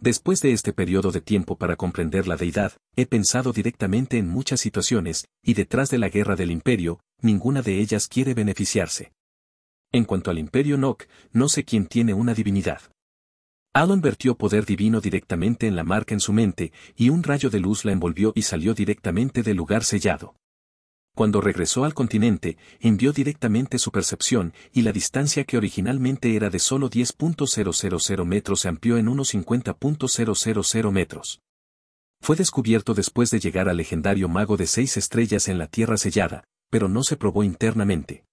Después de este periodo de tiempo para comprender la deidad, he pensado directamente en muchas situaciones, y detrás de la guerra del imperio, ninguna de ellas quiere beneficiarse. En cuanto al imperio Nok, no sé quién tiene una divinidad. Alan vertió poder divino directamente en la marca en su mente, y un rayo de luz la envolvió y salió directamente del lugar sellado cuando regresó al continente, envió directamente su percepción y la distancia que originalmente era de solo 10.000 metros se amplió en unos 50.000 metros. Fue descubierto después de llegar al legendario mago de seis estrellas en la Tierra Sellada, pero no se probó internamente.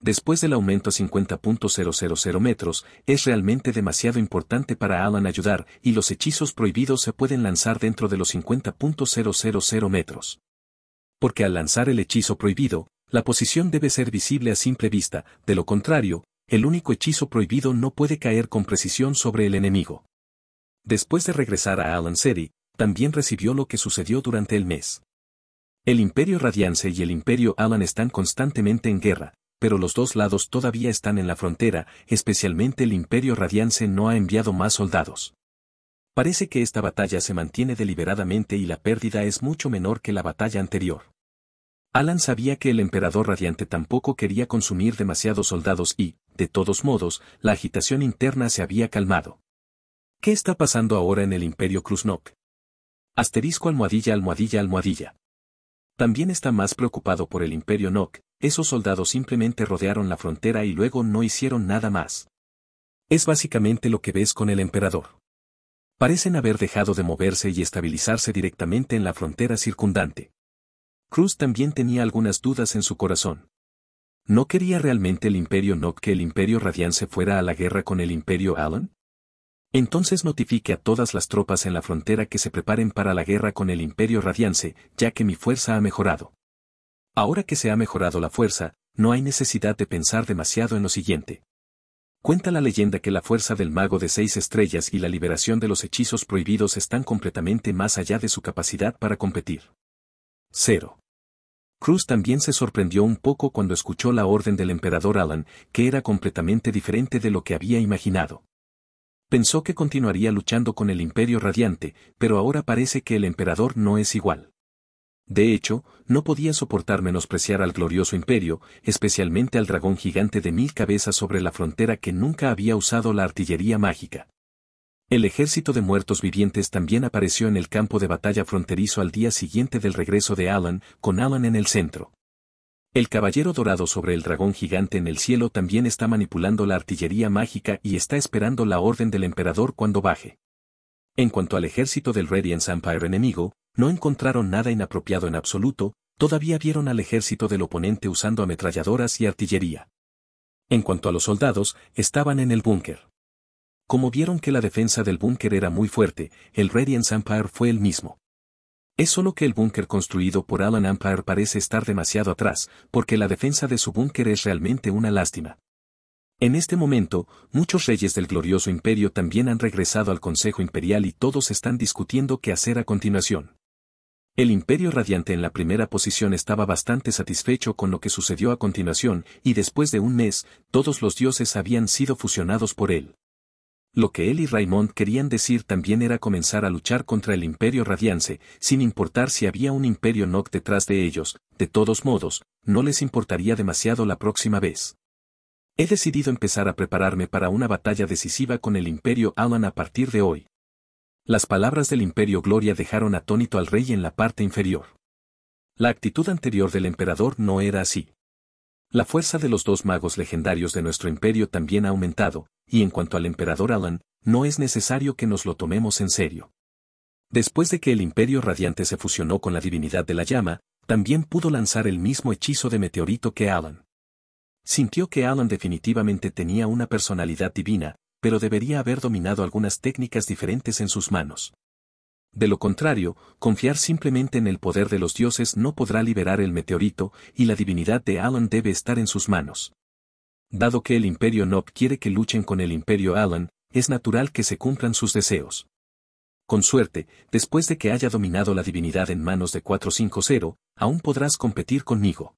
Después del aumento a 50.000 metros, es realmente demasiado importante para Alan ayudar y los hechizos prohibidos se pueden lanzar dentro de los 50.000 metros porque al lanzar el hechizo prohibido, la posición debe ser visible a simple vista, de lo contrario, el único hechizo prohibido no puede caer con precisión sobre el enemigo. Después de regresar a Alan City, también recibió lo que sucedió durante el mes. El Imperio Radiance y el Imperio Alan están constantemente en guerra, pero los dos lados todavía están en la frontera, especialmente el Imperio Radiance no ha enviado más soldados. Parece que esta batalla se mantiene deliberadamente y la pérdida es mucho menor que la batalla anterior. Alan sabía que el emperador radiante tampoco quería consumir demasiados soldados y, de todos modos, la agitación interna se había calmado. ¿Qué está pasando ahora en el imperio Kruznok? Asterisco almohadilla almohadilla almohadilla. También está más preocupado por el imperio Nok, esos soldados simplemente rodearon la frontera y luego no hicieron nada más. Es básicamente lo que ves con el emperador. Parecen haber dejado de moverse y estabilizarse directamente en la frontera circundante. Cruz también tenía algunas dudas en su corazón. ¿No quería realmente el Imperio Nock que el Imperio Radiance fuera a la guerra con el Imperio Allen? Entonces notifique a todas las tropas en la frontera que se preparen para la guerra con el Imperio Radiance, ya que mi fuerza ha mejorado. Ahora que se ha mejorado la fuerza, no hay necesidad de pensar demasiado en lo siguiente. Cuenta la leyenda que la fuerza del mago de seis estrellas y la liberación de los hechizos prohibidos están completamente más allá de su capacidad para competir. Cero. Cruz también se sorprendió un poco cuando escuchó la orden del emperador Alan, que era completamente diferente de lo que había imaginado. Pensó que continuaría luchando con el imperio radiante, pero ahora parece que el emperador no es igual. De hecho, no podía soportar menospreciar al glorioso imperio, especialmente al dragón gigante de mil cabezas sobre la frontera que nunca había usado la artillería mágica. El ejército de muertos vivientes también apareció en el campo de batalla fronterizo al día siguiente del regreso de Alan, con Alan en el centro. El caballero dorado sobre el dragón gigante en el cielo también está manipulando la artillería mágica y está esperando la orden del emperador cuando baje. En cuanto al ejército del Radiance Empire enemigo, no encontraron nada inapropiado en absoluto, todavía vieron al ejército del oponente usando ametralladoras y artillería. En cuanto a los soldados, estaban en el búnker. Como vieron que la defensa del búnker era muy fuerte, el Radiance Empire fue el mismo. Es solo que el búnker construido por Alan Empire parece estar demasiado atrás, porque la defensa de su búnker es realmente una lástima. En este momento, muchos reyes del glorioso imperio también han regresado al Consejo Imperial y todos están discutiendo qué hacer a continuación. El imperio radiante en la primera posición estaba bastante satisfecho con lo que sucedió a continuación, y después de un mes, todos los dioses habían sido fusionados por él. Lo que él y Raymond querían decir también era comenzar a luchar contra el imperio radiance, sin importar si había un imperio Nock detrás de ellos, de todos modos, no les importaría demasiado la próxima vez. He decidido empezar a prepararme para una batalla decisiva con el imperio Alan a partir de hoy. Las palabras del imperio Gloria dejaron atónito al rey en la parte inferior. La actitud anterior del emperador no era así. La fuerza de los dos magos legendarios de nuestro imperio también ha aumentado, y en cuanto al emperador Alan, no es necesario que nos lo tomemos en serio. Después de que el imperio radiante se fusionó con la divinidad de la llama, también pudo lanzar el mismo hechizo de meteorito que Alan. Sintió que Alan definitivamente tenía una personalidad divina, pero debería haber dominado algunas técnicas diferentes en sus manos. De lo contrario, confiar simplemente en el poder de los dioses no podrá liberar el meteorito, y la divinidad de Alan debe estar en sus manos. Dado que el imperio Nob quiere que luchen con el imperio Alan, es natural que se cumplan sus deseos. Con suerte, después de que haya dominado la divinidad en manos de 450, aún podrás competir conmigo.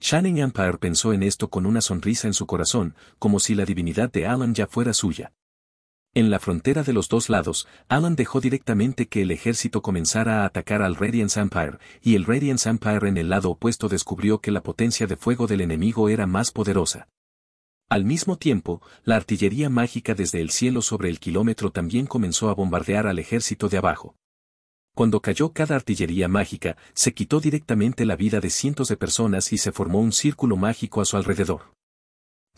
Shannon Empire pensó en esto con una sonrisa en su corazón, como si la divinidad de Alan ya fuera suya. En la frontera de los dos lados, Alan dejó directamente que el ejército comenzara a atacar al Radiance Empire, y el Radiance Empire en el lado opuesto descubrió que la potencia de fuego del enemigo era más poderosa. Al mismo tiempo, la artillería mágica desde el cielo sobre el kilómetro también comenzó a bombardear al ejército de abajo. Cuando cayó cada artillería mágica, se quitó directamente la vida de cientos de personas y se formó un círculo mágico a su alrededor.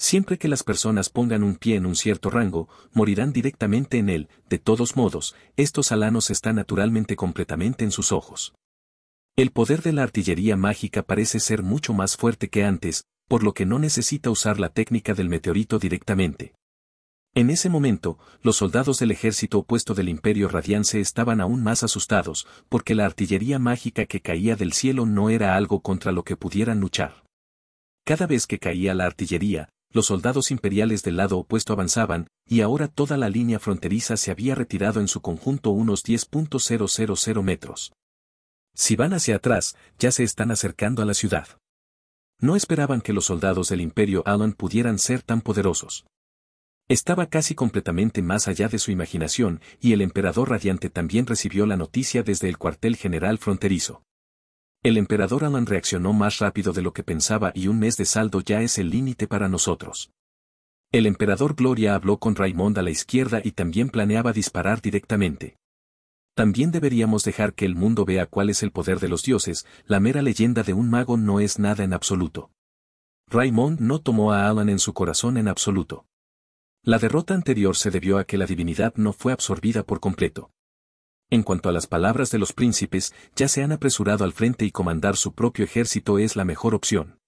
Siempre que las personas pongan un pie en un cierto rango, morirán directamente en él, de todos modos, estos alanos están naturalmente completamente en sus ojos. El poder de la artillería mágica parece ser mucho más fuerte que antes, por lo que no necesita usar la técnica del meteorito directamente. En ese momento, los soldados del ejército opuesto del Imperio Radiance estaban aún más asustados, porque la artillería mágica que caía del cielo no era algo contra lo que pudieran luchar. Cada vez que caía la artillería, los soldados imperiales del lado opuesto avanzaban, y ahora toda la línea fronteriza se había retirado en su conjunto unos 10.000 metros. Si van hacia atrás, ya se están acercando a la ciudad. No esperaban que los soldados del Imperio Alan pudieran ser tan poderosos. Estaba casi completamente más allá de su imaginación, y el emperador radiante también recibió la noticia desde el cuartel general fronterizo. El emperador Alan reaccionó más rápido de lo que pensaba y un mes de saldo ya es el límite para nosotros. El emperador Gloria habló con Raymond a la izquierda y también planeaba disparar directamente. También deberíamos dejar que el mundo vea cuál es el poder de los dioses, la mera leyenda de un mago no es nada en absoluto. Raymond no tomó a Alan en su corazón en absoluto. La derrota anterior se debió a que la divinidad no fue absorbida por completo. En cuanto a las palabras de los príncipes, ya se han apresurado al frente y comandar su propio ejército es la mejor opción.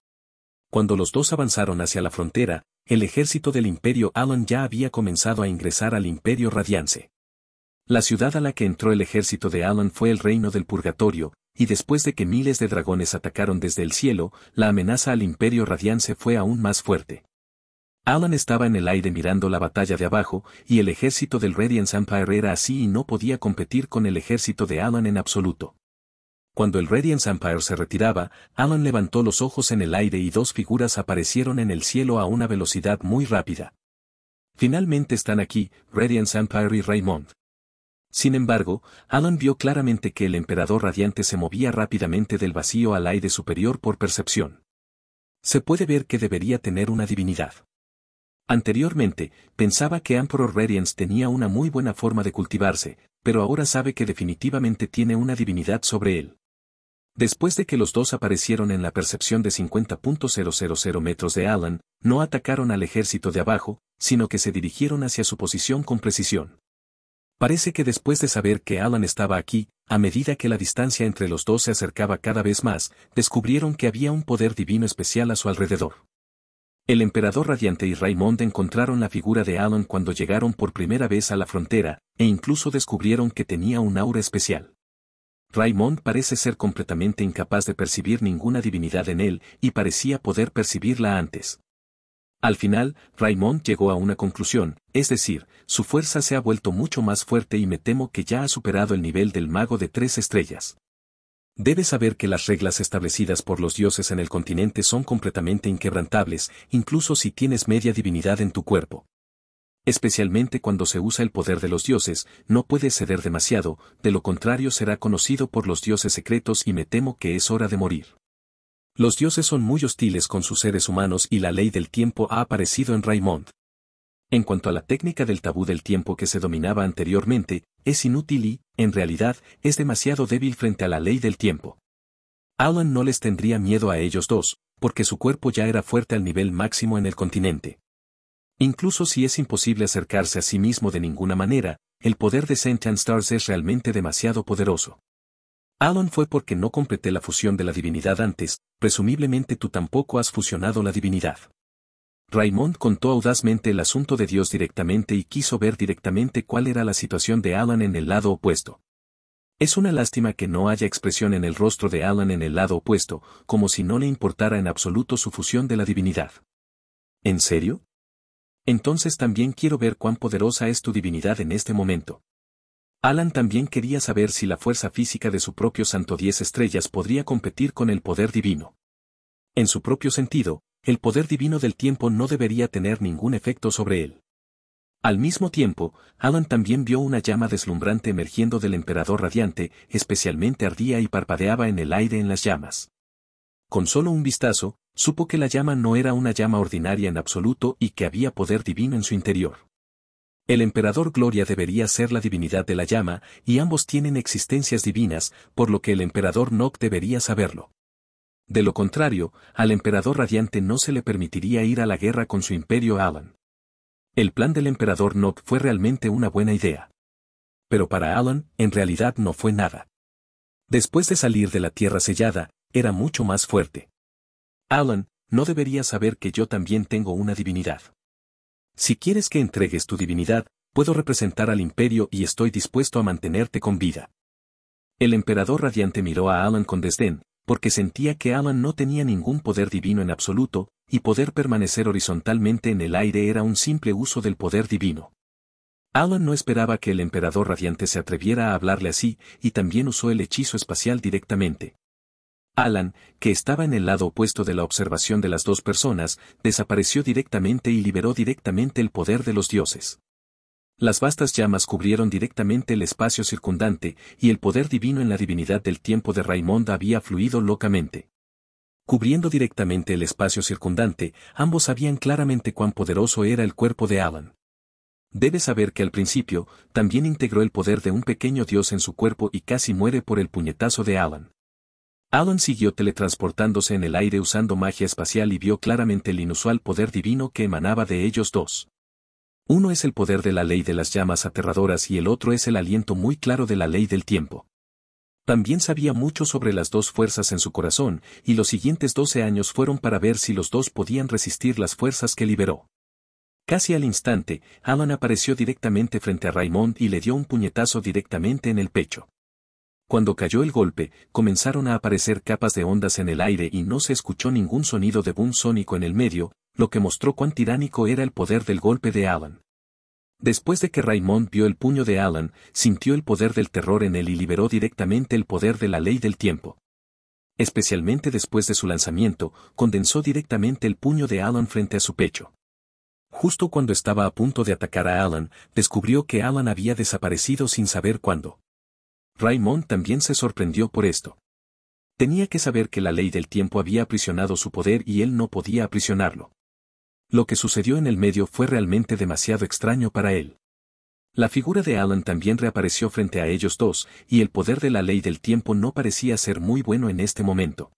Cuando los dos avanzaron hacia la frontera, el ejército del Imperio Alan ya había comenzado a ingresar al Imperio Radiance. La ciudad a la que entró el ejército de Alan fue el reino del Purgatorio, y después de que miles de dragones atacaron desde el cielo, la amenaza al Imperio Radiance fue aún más fuerte. Alan estaba en el aire mirando la batalla de abajo, y el ejército del Radiance Empire era así y no podía competir con el ejército de Alan en absoluto. Cuando el Radiance Empire se retiraba, Alan levantó los ojos en el aire y dos figuras aparecieron en el cielo a una velocidad muy rápida. Finalmente están aquí, Radiance Empire y Raymond. Sin embargo, Alan vio claramente que el emperador radiante se movía rápidamente del vacío al aire superior por percepción. Se puede ver que debería tener una divinidad. Anteriormente, pensaba que Ampro Radiance tenía una muy buena forma de cultivarse, pero ahora sabe que definitivamente tiene una divinidad sobre él. Después de que los dos aparecieron en la percepción de 50.000 metros de Alan, no atacaron al ejército de abajo, sino que se dirigieron hacia su posición con precisión. Parece que después de saber que Alan estaba aquí, a medida que la distancia entre los dos se acercaba cada vez más, descubrieron que había un poder divino especial a su alrededor. El emperador radiante y Raymond encontraron la figura de Alan cuando llegaron por primera vez a la frontera, e incluso descubrieron que tenía un aura especial. Raymond parece ser completamente incapaz de percibir ninguna divinidad en él y parecía poder percibirla antes. Al final, Raymond llegó a una conclusión, es decir, su fuerza se ha vuelto mucho más fuerte y me temo que ya ha superado el nivel del mago de tres estrellas. Debes saber que las reglas establecidas por los dioses en el continente son completamente inquebrantables, incluso si tienes media divinidad en tu cuerpo. Especialmente cuando se usa el poder de los dioses, no puedes ceder demasiado, de lo contrario será conocido por los dioses secretos y me temo que es hora de morir. Los dioses son muy hostiles con sus seres humanos y la ley del tiempo ha aparecido en Raymond. En cuanto a la técnica del tabú del tiempo que se dominaba anteriormente, es inútil y, en realidad, es demasiado débil frente a la ley del tiempo. Alan no les tendría miedo a ellos dos, porque su cuerpo ya era fuerte al nivel máximo en el continente. Incluso si es imposible acercarse a sí mismo de ninguna manera, el poder de Sentient Stars es realmente demasiado poderoso. Alan fue porque no completé la fusión de la divinidad antes, presumiblemente tú tampoco has fusionado la divinidad. Raymond contó audazmente el asunto de Dios directamente y quiso ver directamente cuál era la situación de Alan en el lado opuesto. Es una lástima que no haya expresión en el rostro de Alan en el lado opuesto, como si no le importara en absoluto su fusión de la divinidad. ¿En serio? Entonces también quiero ver cuán poderosa es tu divinidad en este momento. Alan también quería saber si la fuerza física de su propio santo diez estrellas podría competir con el poder divino. En su propio sentido, el poder divino del tiempo no debería tener ningún efecto sobre él. Al mismo tiempo, Alan también vio una llama deslumbrante emergiendo del emperador radiante, especialmente ardía y parpadeaba en el aire en las llamas. Con solo un vistazo, supo que la llama no era una llama ordinaria en absoluto y que había poder divino en su interior. El emperador Gloria debería ser la divinidad de la llama, y ambos tienen existencias divinas, por lo que el emperador Nock debería saberlo. De lo contrario, al emperador radiante no se le permitiría ir a la guerra con su imperio Alan. El plan del emperador Nock fue realmente una buena idea. Pero para Alan, en realidad no fue nada. Después de salir de la tierra sellada, era mucho más fuerte. Alan, no deberías saber que yo también tengo una divinidad. Si quieres que entregues tu divinidad, puedo representar al imperio y estoy dispuesto a mantenerte con vida. El emperador radiante miró a Alan con desdén, porque sentía que Alan no tenía ningún poder divino en absoluto, y poder permanecer horizontalmente en el aire era un simple uso del poder divino. Alan no esperaba que el emperador radiante se atreviera a hablarle así, y también usó el hechizo espacial directamente. Alan, que estaba en el lado opuesto de la observación de las dos personas, desapareció directamente y liberó directamente el poder de los dioses. Las vastas llamas cubrieron directamente el espacio circundante, y el poder divino en la divinidad del tiempo de Raimonda había fluido locamente. Cubriendo directamente el espacio circundante, ambos sabían claramente cuán poderoso era el cuerpo de Alan. Debe saber que al principio, también integró el poder de un pequeño dios en su cuerpo y casi muere por el puñetazo de Alan. Alan siguió teletransportándose en el aire usando magia espacial y vio claramente el inusual poder divino que emanaba de ellos dos. Uno es el poder de la ley de las llamas aterradoras y el otro es el aliento muy claro de la ley del tiempo. También sabía mucho sobre las dos fuerzas en su corazón, y los siguientes doce años fueron para ver si los dos podían resistir las fuerzas que liberó. Casi al instante, Alan apareció directamente frente a Raymond y le dio un puñetazo directamente en el pecho. Cuando cayó el golpe, comenzaron a aparecer capas de ondas en el aire y no se escuchó ningún sonido de boom sónico en el medio, lo que mostró cuán tiránico era el poder del golpe de Alan. Después de que Raymond vio el puño de Alan, sintió el poder del terror en él y liberó directamente el poder de la ley del tiempo. Especialmente después de su lanzamiento, condensó directamente el puño de Alan frente a su pecho. Justo cuando estaba a punto de atacar a Alan, descubrió que Alan había desaparecido sin saber cuándo. Raymond también se sorprendió por esto. Tenía que saber que la ley del tiempo había aprisionado su poder y él no podía aprisionarlo. Lo que sucedió en el medio fue realmente demasiado extraño para él. La figura de Alan también reapareció frente a ellos dos, y el poder de la ley del tiempo no parecía ser muy bueno en este momento.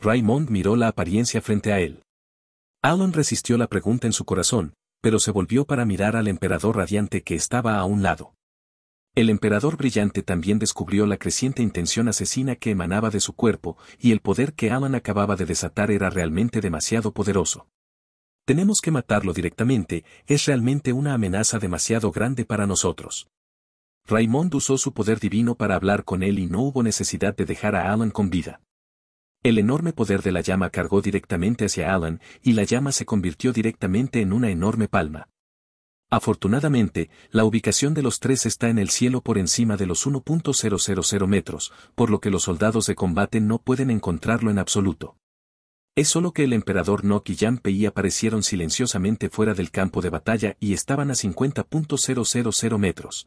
Raymond miró la apariencia frente a él. Alan resistió la pregunta en su corazón, pero se volvió para mirar al emperador radiante que estaba a un lado. El emperador brillante también descubrió la creciente intención asesina que emanaba de su cuerpo, y el poder que Alan acababa de desatar era realmente demasiado poderoso. Tenemos que matarlo directamente, es realmente una amenaza demasiado grande para nosotros. Raymond usó su poder divino para hablar con él y no hubo necesidad de dejar a Alan con vida. El enorme poder de la llama cargó directamente hacia Alan, y la llama se convirtió directamente en una enorme palma. Afortunadamente, la ubicación de los tres está en el cielo por encima de los 1.000 metros, por lo que los soldados de combate no pueden encontrarlo en absoluto. Es solo que el emperador Nok y Pei aparecieron silenciosamente fuera del campo de batalla y estaban a 50.000 metros.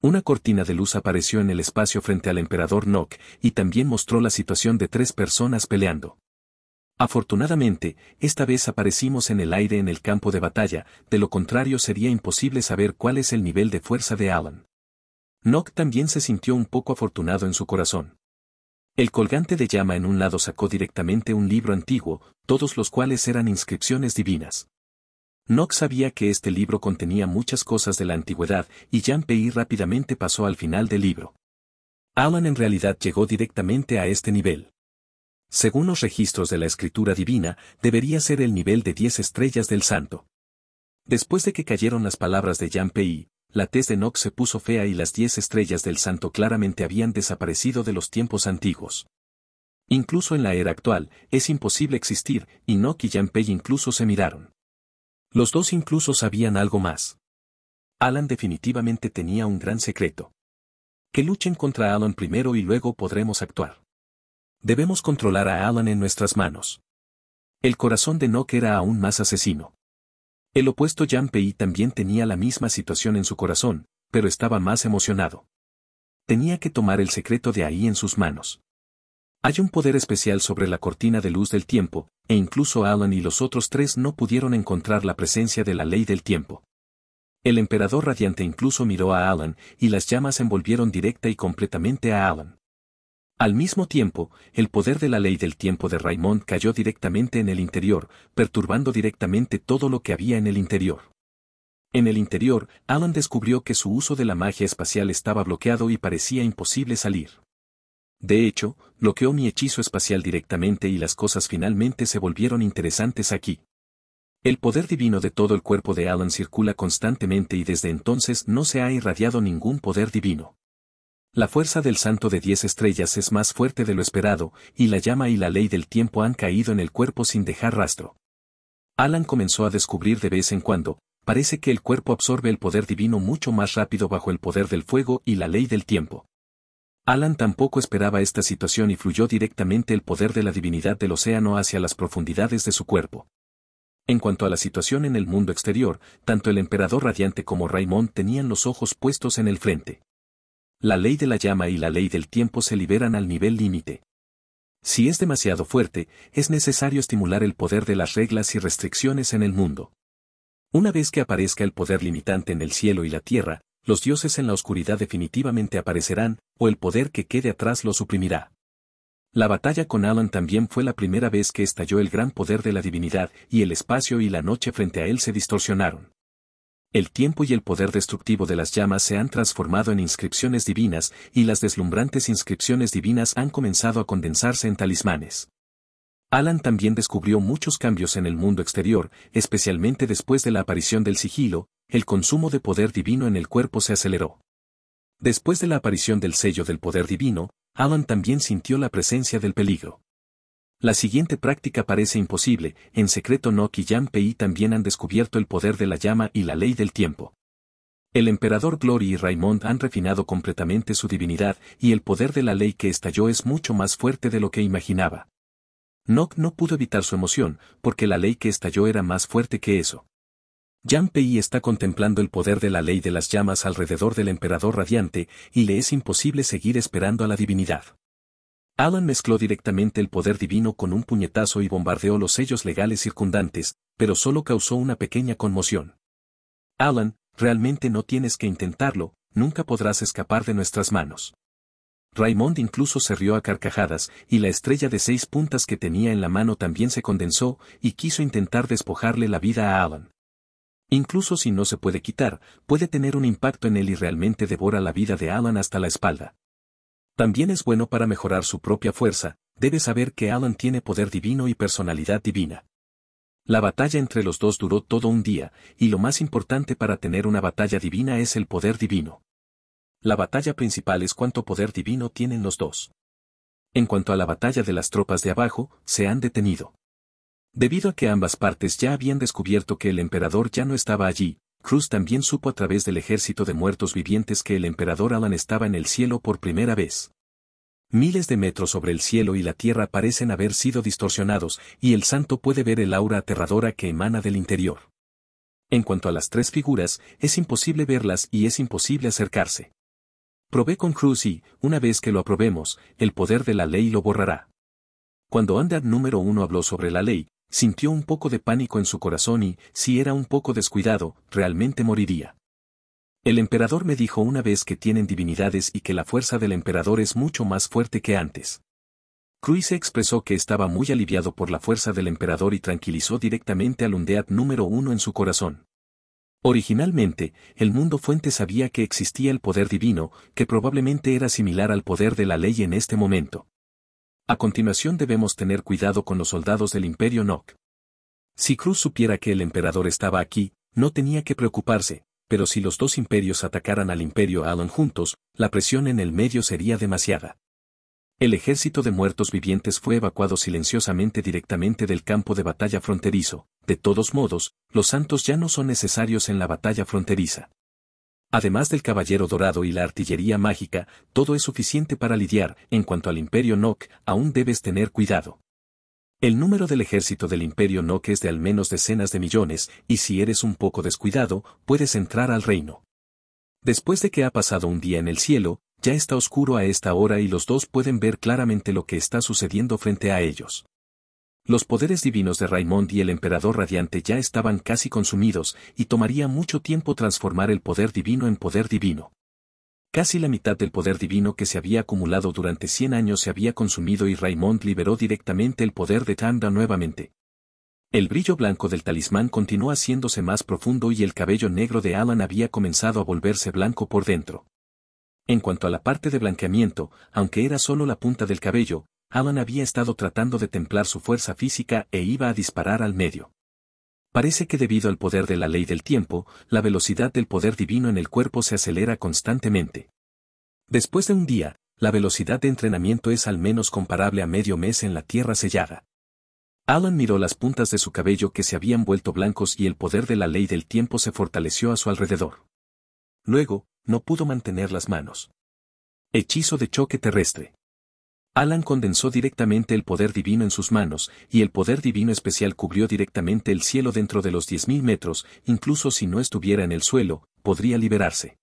Una cortina de luz apareció en el espacio frente al emperador Nok y también mostró la situación de tres personas peleando. Afortunadamente, esta vez aparecimos en el aire en el campo de batalla, de lo contrario sería imposible saber cuál es el nivel de fuerza de Alan. Nock también se sintió un poco afortunado en su corazón. El colgante de llama en un lado sacó directamente un libro antiguo, todos los cuales eran inscripciones divinas. Nock sabía que este libro contenía muchas cosas de la antigüedad y Jean Pei rápidamente pasó al final del libro. Alan en realidad llegó directamente a este nivel según los registros de la escritura divina, debería ser el nivel de 10 estrellas del santo. Después de que cayeron las palabras de Jean Pei, la tez de Nock se puso fea y las 10 estrellas del santo claramente habían desaparecido de los tiempos antiguos. Incluso en la era actual, es imposible existir, y Nock y Jan Pei incluso se miraron. Los dos incluso sabían algo más. Alan definitivamente tenía un gran secreto. Que luchen contra Alan primero y luego podremos actuar. Debemos controlar a Alan en nuestras manos. El corazón de Nock era aún más asesino. El opuesto Pei también tenía la misma situación en su corazón, pero estaba más emocionado. Tenía que tomar el secreto de ahí en sus manos. Hay un poder especial sobre la cortina de luz del tiempo, e incluso Alan y los otros tres no pudieron encontrar la presencia de la ley del tiempo. El emperador radiante incluso miró a Alan, y las llamas envolvieron directa y completamente a Alan. Al mismo tiempo, el poder de la ley del tiempo de Raymond cayó directamente en el interior, perturbando directamente todo lo que había en el interior. En el interior, Alan descubrió que su uso de la magia espacial estaba bloqueado y parecía imposible salir. De hecho, bloqueó mi hechizo espacial directamente y las cosas finalmente se volvieron interesantes aquí. El poder divino de todo el cuerpo de Alan circula constantemente y desde entonces no se ha irradiado ningún poder divino. La fuerza del santo de diez estrellas es más fuerte de lo esperado, y la llama y la ley del tiempo han caído en el cuerpo sin dejar rastro. Alan comenzó a descubrir de vez en cuando, parece que el cuerpo absorbe el poder divino mucho más rápido bajo el poder del fuego y la ley del tiempo. Alan tampoco esperaba esta situación y fluyó directamente el poder de la divinidad del océano hacia las profundidades de su cuerpo. En cuanto a la situación en el mundo exterior, tanto el emperador radiante como Raymond tenían los ojos puestos en el frente. La ley de la llama y la ley del tiempo se liberan al nivel límite. Si es demasiado fuerte, es necesario estimular el poder de las reglas y restricciones en el mundo. Una vez que aparezca el poder limitante en el cielo y la tierra, los dioses en la oscuridad definitivamente aparecerán, o el poder que quede atrás lo suprimirá. La batalla con Alan también fue la primera vez que estalló el gran poder de la divinidad, y el espacio y la noche frente a él se distorsionaron. El tiempo y el poder destructivo de las llamas se han transformado en inscripciones divinas y las deslumbrantes inscripciones divinas han comenzado a condensarse en talismanes. Alan también descubrió muchos cambios en el mundo exterior, especialmente después de la aparición del sigilo, el consumo de poder divino en el cuerpo se aceleró. Después de la aparición del sello del poder divino, Alan también sintió la presencia del peligro. La siguiente práctica parece imposible, en secreto Nok y Yan Pei también han descubierto el poder de la llama y la ley del tiempo. El emperador Glory y Raymond han refinado completamente su divinidad, y el poder de la ley que estalló es mucho más fuerte de lo que imaginaba. Nok no pudo evitar su emoción, porque la ley que estalló era más fuerte que eso. Yan Pei está contemplando el poder de la ley de las llamas alrededor del emperador radiante, y le es imposible seguir esperando a la divinidad. Alan mezcló directamente el poder divino con un puñetazo y bombardeó los sellos legales circundantes, pero solo causó una pequeña conmoción. Alan, realmente no tienes que intentarlo, nunca podrás escapar de nuestras manos. Raymond incluso se rió a carcajadas, y la estrella de seis puntas que tenía en la mano también se condensó, y quiso intentar despojarle la vida a Alan. Incluso si no se puede quitar, puede tener un impacto en él y realmente devora la vida de Alan hasta la espalda. También es bueno para mejorar su propia fuerza, debe saber que Alan tiene poder divino y personalidad divina. La batalla entre los dos duró todo un día, y lo más importante para tener una batalla divina es el poder divino. La batalla principal es cuánto poder divino tienen los dos. En cuanto a la batalla de las tropas de abajo, se han detenido. Debido a que ambas partes ya habían descubierto que el emperador ya no estaba allí, Cruz también supo a través del ejército de muertos vivientes que el emperador Alan estaba en el cielo por primera vez. Miles de metros sobre el cielo y la tierra parecen haber sido distorsionados, y el santo puede ver el aura aterradora que emana del interior. En cuanto a las tres figuras, es imposible verlas y es imposible acercarse. Probé con Cruz y, una vez que lo aprobemos, el poder de la ley lo borrará. Cuando Andad número uno habló sobre la ley, Sintió un poco de pánico en su corazón y, si era un poco descuidado, realmente moriría. El emperador me dijo una vez que tienen divinidades y que la fuerza del emperador es mucho más fuerte que antes. Cruise expresó que estaba muy aliviado por la fuerza del emperador y tranquilizó directamente al Undead número uno en su corazón. Originalmente, el mundo fuente sabía que existía el poder divino, que probablemente era similar al poder de la ley en este momento. A continuación debemos tener cuidado con los soldados del imperio Nok. Si Cruz supiera que el emperador estaba aquí, no tenía que preocuparse, pero si los dos imperios atacaran al imperio Alan juntos, la presión en el medio sería demasiada. El ejército de muertos vivientes fue evacuado silenciosamente directamente del campo de batalla fronterizo. De todos modos, los santos ya no son necesarios en la batalla fronteriza. Además del caballero dorado y la artillería mágica, todo es suficiente para lidiar, en cuanto al imperio Nok, aún debes tener cuidado. El número del ejército del imperio Nok es de al menos decenas de millones, y si eres un poco descuidado, puedes entrar al reino. Después de que ha pasado un día en el cielo, ya está oscuro a esta hora y los dos pueden ver claramente lo que está sucediendo frente a ellos. Los poderes divinos de Raymond y el emperador radiante ya estaban casi consumidos, y tomaría mucho tiempo transformar el poder divino en poder divino. Casi la mitad del poder divino que se había acumulado durante 100 años se había consumido y Raymond liberó directamente el poder de Tanda nuevamente. El brillo blanco del talismán continuó haciéndose más profundo y el cabello negro de Alan había comenzado a volverse blanco por dentro. En cuanto a la parte de blanqueamiento, aunque era solo la punta del cabello, Alan había estado tratando de templar su fuerza física e iba a disparar al medio. Parece que debido al poder de la ley del tiempo, la velocidad del poder divino en el cuerpo se acelera constantemente. Después de un día, la velocidad de entrenamiento es al menos comparable a medio mes en la tierra sellada. Alan miró las puntas de su cabello que se habían vuelto blancos y el poder de la ley del tiempo se fortaleció a su alrededor. Luego, no pudo mantener las manos. Hechizo de choque terrestre. Alan condensó directamente el poder divino en sus manos, y el poder divino especial cubrió directamente el cielo dentro de los 10.000 metros, incluso si no estuviera en el suelo, podría liberarse.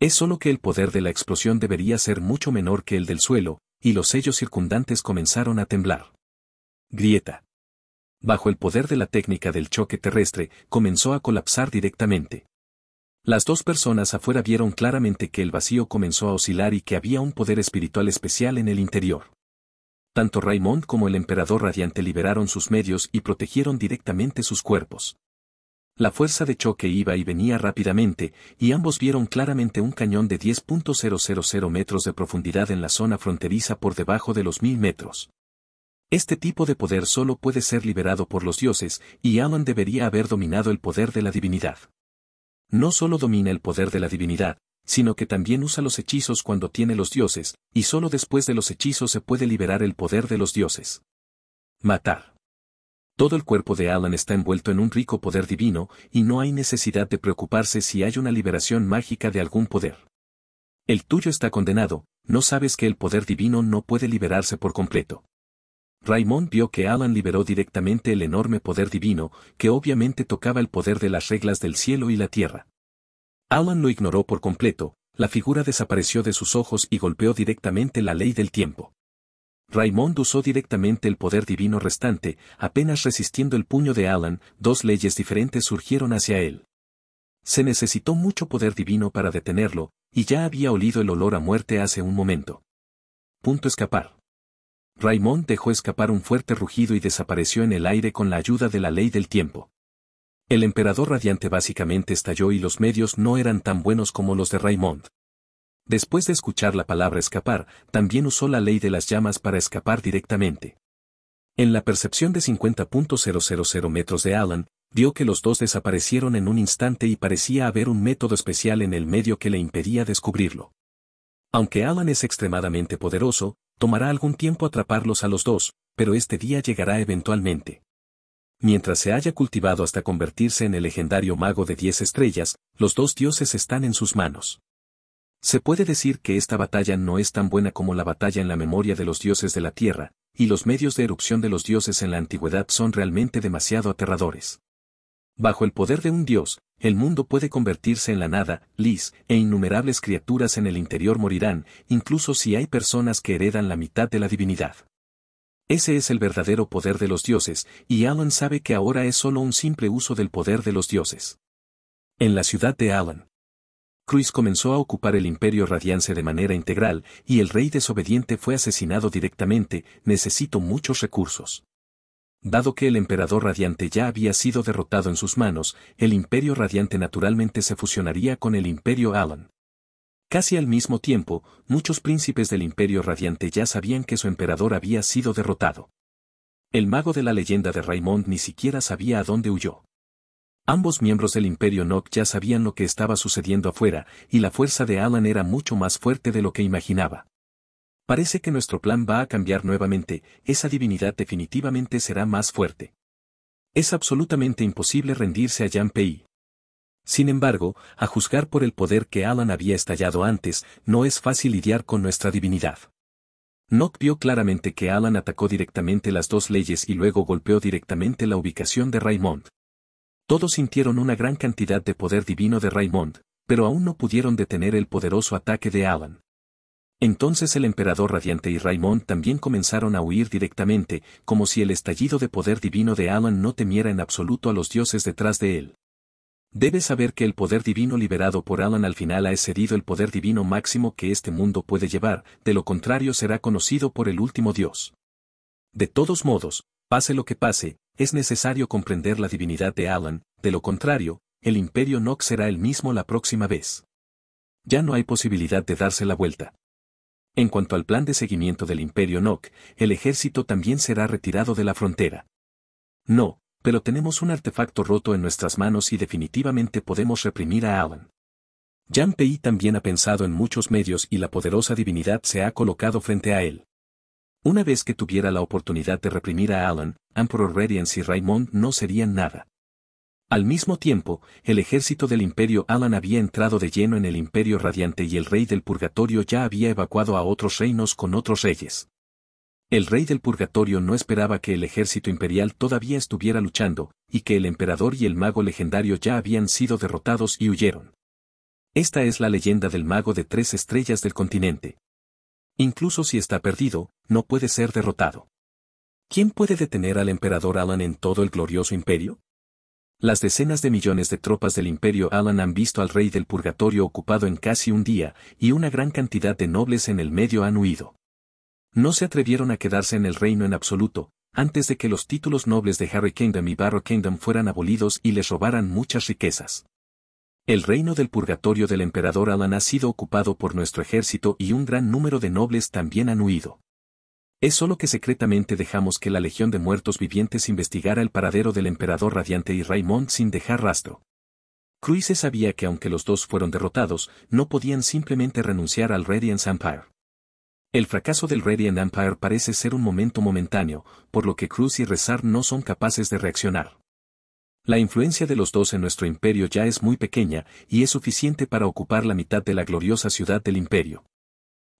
Es solo que el poder de la explosión debería ser mucho menor que el del suelo, y los sellos circundantes comenzaron a temblar. Grieta. Bajo el poder de la técnica del choque terrestre, comenzó a colapsar directamente. Las dos personas afuera vieron claramente que el vacío comenzó a oscilar y que había un poder espiritual especial en el interior. Tanto Raymond como el emperador radiante liberaron sus medios y protegieron directamente sus cuerpos. La fuerza de choque iba y venía rápidamente, y ambos vieron claramente un cañón de 10.000 metros de profundidad en la zona fronteriza por debajo de los mil metros. Este tipo de poder solo puede ser liberado por los dioses, y Alan debería haber dominado el poder de la divinidad no solo domina el poder de la divinidad, sino que también usa los hechizos cuando tiene los dioses, y solo después de los hechizos se puede liberar el poder de los dioses. Matar. Todo el cuerpo de Alan está envuelto en un rico poder divino, y no hay necesidad de preocuparse si hay una liberación mágica de algún poder. El tuyo está condenado, no sabes que el poder divino no puede liberarse por completo. Raymond vio que Alan liberó directamente el enorme poder divino, que obviamente tocaba el poder de las reglas del cielo y la tierra. Alan lo ignoró por completo, la figura desapareció de sus ojos y golpeó directamente la ley del tiempo. Raymond usó directamente el poder divino restante, apenas resistiendo el puño de Alan, dos leyes diferentes surgieron hacia él. Se necesitó mucho poder divino para detenerlo, y ya había olido el olor a muerte hace un momento. Punto escapar. Raymond dejó escapar un fuerte rugido y desapareció en el aire con la ayuda de la ley del tiempo. El emperador radiante básicamente estalló y los medios no eran tan buenos como los de Raymond. Después de escuchar la palabra escapar, también usó la ley de las llamas para escapar directamente. En la percepción de 50.000 metros de Alan, vio que los dos desaparecieron en un instante y parecía haber un método especial en el medio que le impedía descubrirlo. Aunque Alan es extremadamente poderoso, Tomará algún tiempo atraparlos a los dos, pero este día llegará eventualmente. Mientras se haya cultivado hasta convertirse en el legendario mago de diez estrellas, los dos dioses están en sus manos. Se puede decir que esta batalla no es tan buena como la batalla en la memoria de los dioses de la Tierra, y los medios de erupción de los dioses en la antigüedad son realmente demasiado aterradores. Bajo el poder de un dios, el mundo puede convertirse en la nada, Liz, e innumerables criaturas en el interior morirán, incluso si hay personas que heredan la mitad de la divinidad. Ese es el verdadero poder de los dioses, y Alan sabe que ahora es solo un simple uso del poder de los dioses. En la ciudad de Alan, Cruz comenzó a ocupar el imperio radiance de manera integral, y el rey desobediente fue asesinado directamente, necesito muchos recursos dado que el emperador radiante ya había sido derrotado en sus manos, el imperio radiante naturalmente se fusionaría con el imperio Alan. Casi al mismo tiempo, muchos príncipes del imperio radiante ya sabían que su emperador había sido derrotado. El mago de la leyenda de Raymond ni siquiera sabía a dónde huyó. Ambos miembros del imperio Nock ya sabían lo que estaba sucediendo afuera, y la fuerza de Alan era mucho más fuerte de lo que imaginaba. Parece que nuestro plan va a cambiar nuevamente, esa divinidad definitivamente será más fuerte. Es absolutamente imposible rendirse a Jan Pei. Sin embargo, a juzgar por el poder que Alan había estallado antes, no es fácil lidiar con nuestra divinidad. Nock vio claramente que Alan atacó directamente las dos leyes y luego golpeó directamente la ubicación de Raymond. Todos sintieron una gran cantidad de poder divino de Raymond, pero aún no pudieron detener el poderoso ataque de Alan. Entonces el emperador radiante y Raimond también comenzaron a huir directamente, como si el estallido de poder divino de Alan no temiera en absoluto a los dioses detrás de él. Debes saber que el poder divino liberado por Alan al final ha excedido el poder divino máximo que este mundo puede llevar, de lo contrario será conocido por el último dios. De todos modos, pase lo que pase, es necesario comprender la divinidad de Alan, de lo contrario, el imperio Nox será el mismo la próxima vez. Ya no hay posibilidad de darse la vuelta. En cuanto al plan de seguimiento del Imperio Nok, el ejército también será retirado de la frontera. No, pero tenemos un artefacto roto en nuestras manos y definitivamente podemos reprimir a Alan. Jan Pei también ha pensado en muchos medios y la poderosa divinidad se ha colocado frente a él. Una vez que tuviera la oportunidad de reprimir a Alan, Emperor Radiance y Raymond no serían nada. Al mismo tiempo, el ejército del imperio Alan había entrado de lleno en el imperio radiante y el rey del purgatorio ya había evacuado a otros reinos con otros reyes. El rey del purgatorio no esperaba que el ejército imperial todavía estuviera luchando, y que el emperador y el mago legendario ya habían sido derrotados y huyeron. Esta es la leyenda del mago de tres estrellas del continente. Incluso si está perdido, no puede ser derrotado. ¿Quién puede detener al emperador Alan en todo el glorioso imperio? Las decenas de millones de tropas del imperio Alan han visto al rey del purgatorio ocupado en casi un día, y una gran cantidad de nobles en el medio han huido. No se atrevieron a quedarse en el reino en absoluto, antes de que los títulos nobles de Harry Kingdom y Barrow Kingdom fueran abolidos y les robaran muchas riquezas. El reino del purgatorio del emperador Alan ha sido ocupado por nuestro ejército y un gran número de nobles también han huido. Es solo que secretamente dejamos que la Legión de Muertos Vivientes investigara el paradero del emperador radiante y Raymond sin dejar rastro. Cruise sabía que aunque los dos fueron derrotados, no podían simplemente renunciar al Radiant Empire. El fracaso del Radiant Empire parece ser un momento momentáneo, por lo que Cruz y Rezar no son capaces de reaccionar. La influencia de los dos en nuestro imperio ya es muy pequeña y es suficiente para ocupar la mitad de la gloriosa ciudad del imperio.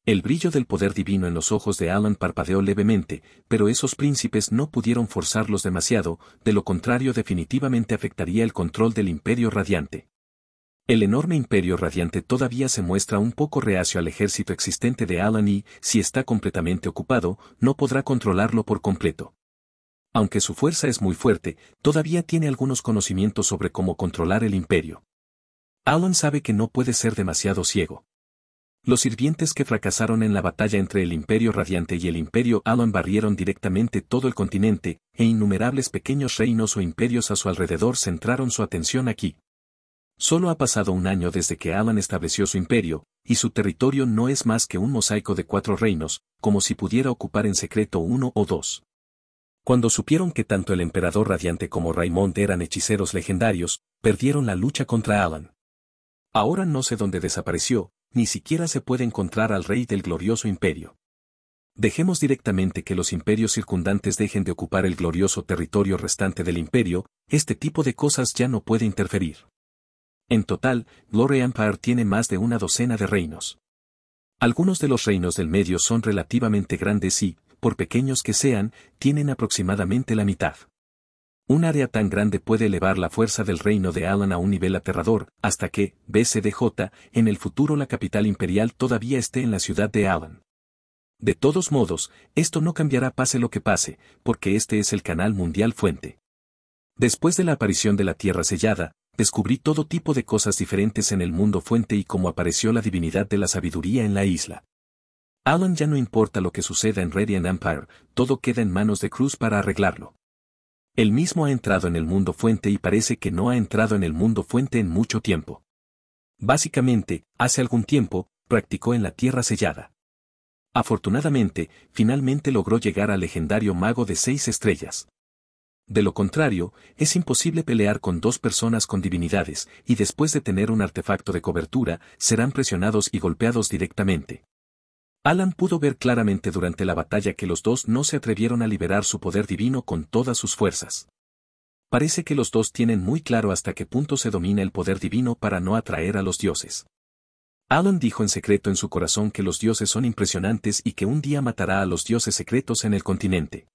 El brillo del poder divino en los ojos de Alan parpadeó levemente, pero esos príncipes no pudieron forzarlos demasiado, de lo contrario definitivamente afectaría el control del imperio radiante. El enorme imperio radiante todavía se muestra un poco reacio al ejército existente de Alan y, si está completamente ocupado, no podrá controlarlo por completo. Aunque su fuerza es muy fuerte, todavía tiene algunos conocimientos sobre cómo controlar el imperio. Alan sabe que no puede ser demasiado ciego. Los sirvientes que fracasaron en la batalla entre el Imperio Radiante y el Imperio Alan barrieron directamente todo el continente, e innumerables pequeños reinos o imperios a su alrededor centraron su atención aquí. Solo ha pasado un año desde que Alan estableció su imperio, y su territorio no es más que un mosaico de cuatro reinos, como si pudiera ocupar en secreto uno o dos. Cuando supieron que tanto el emperador radiante como Raymond eran hechiceros legendarios, perdieron la lucha contra Alan. Ahora no sé dónde desapareció, ni siquiera se puede encontrar al rey del glorioso imperio. Dejemos directamente que los imperios circundantes dejen de ocupar el glorioso territorio restante del imperio, este tipo de cosas ya no puede interferir. En total, Glory Empire tiene más de una docena de reinos. Algunos de los reinos del medio son relativamente grandes y, por pequeños que sean, tienen aproximadamente la mitad. Un área tan grande puede elevar la fuerza del reino de Alan a un nivel aterrador, hasta que, BCDJ, en el futuro la capital imperial todavía esté en la ciudad de Alan. De todos modos, esto no cambiará pase lo que pase, porque este es el canal mundial fuente. Después de la aparición de la Tierra Sellada, descubrí todo tipo de cosas diferentes en el mundo fuente y cómo apareció la divinidad de la sabiduría en la isla. Alan ya no importa lo que suceda en Radiant Empire, todo queda en manos de Cruz para arreglarlo. El mismo ha entrado en el mundo fuente y parece que no ha entrado en el mundo fuente en mucho tiempo. Básicamente, hace algún tiempo, practicó en la tierra sellada. Afortunadamente, finalmente logró llegar al legendario mago de seis estrellas. De lo contrario, es imposible pelear con dos personas con divinidades, y después de tener un artefacto de cobertura, serán presionados y golpeados directamente. Alan pudo ver claramente durante la batalla que los dos no se atrevieron a liberar su poder divino con todas sus fuerzas. Parece que los dos tienen muy claro hasta qué punto se domina el poder divino para no atraer a los dioses. Alan dijo en secreto en su corazón que los dioses son impresionantes y que un día matará a los dioses secretos en el continente.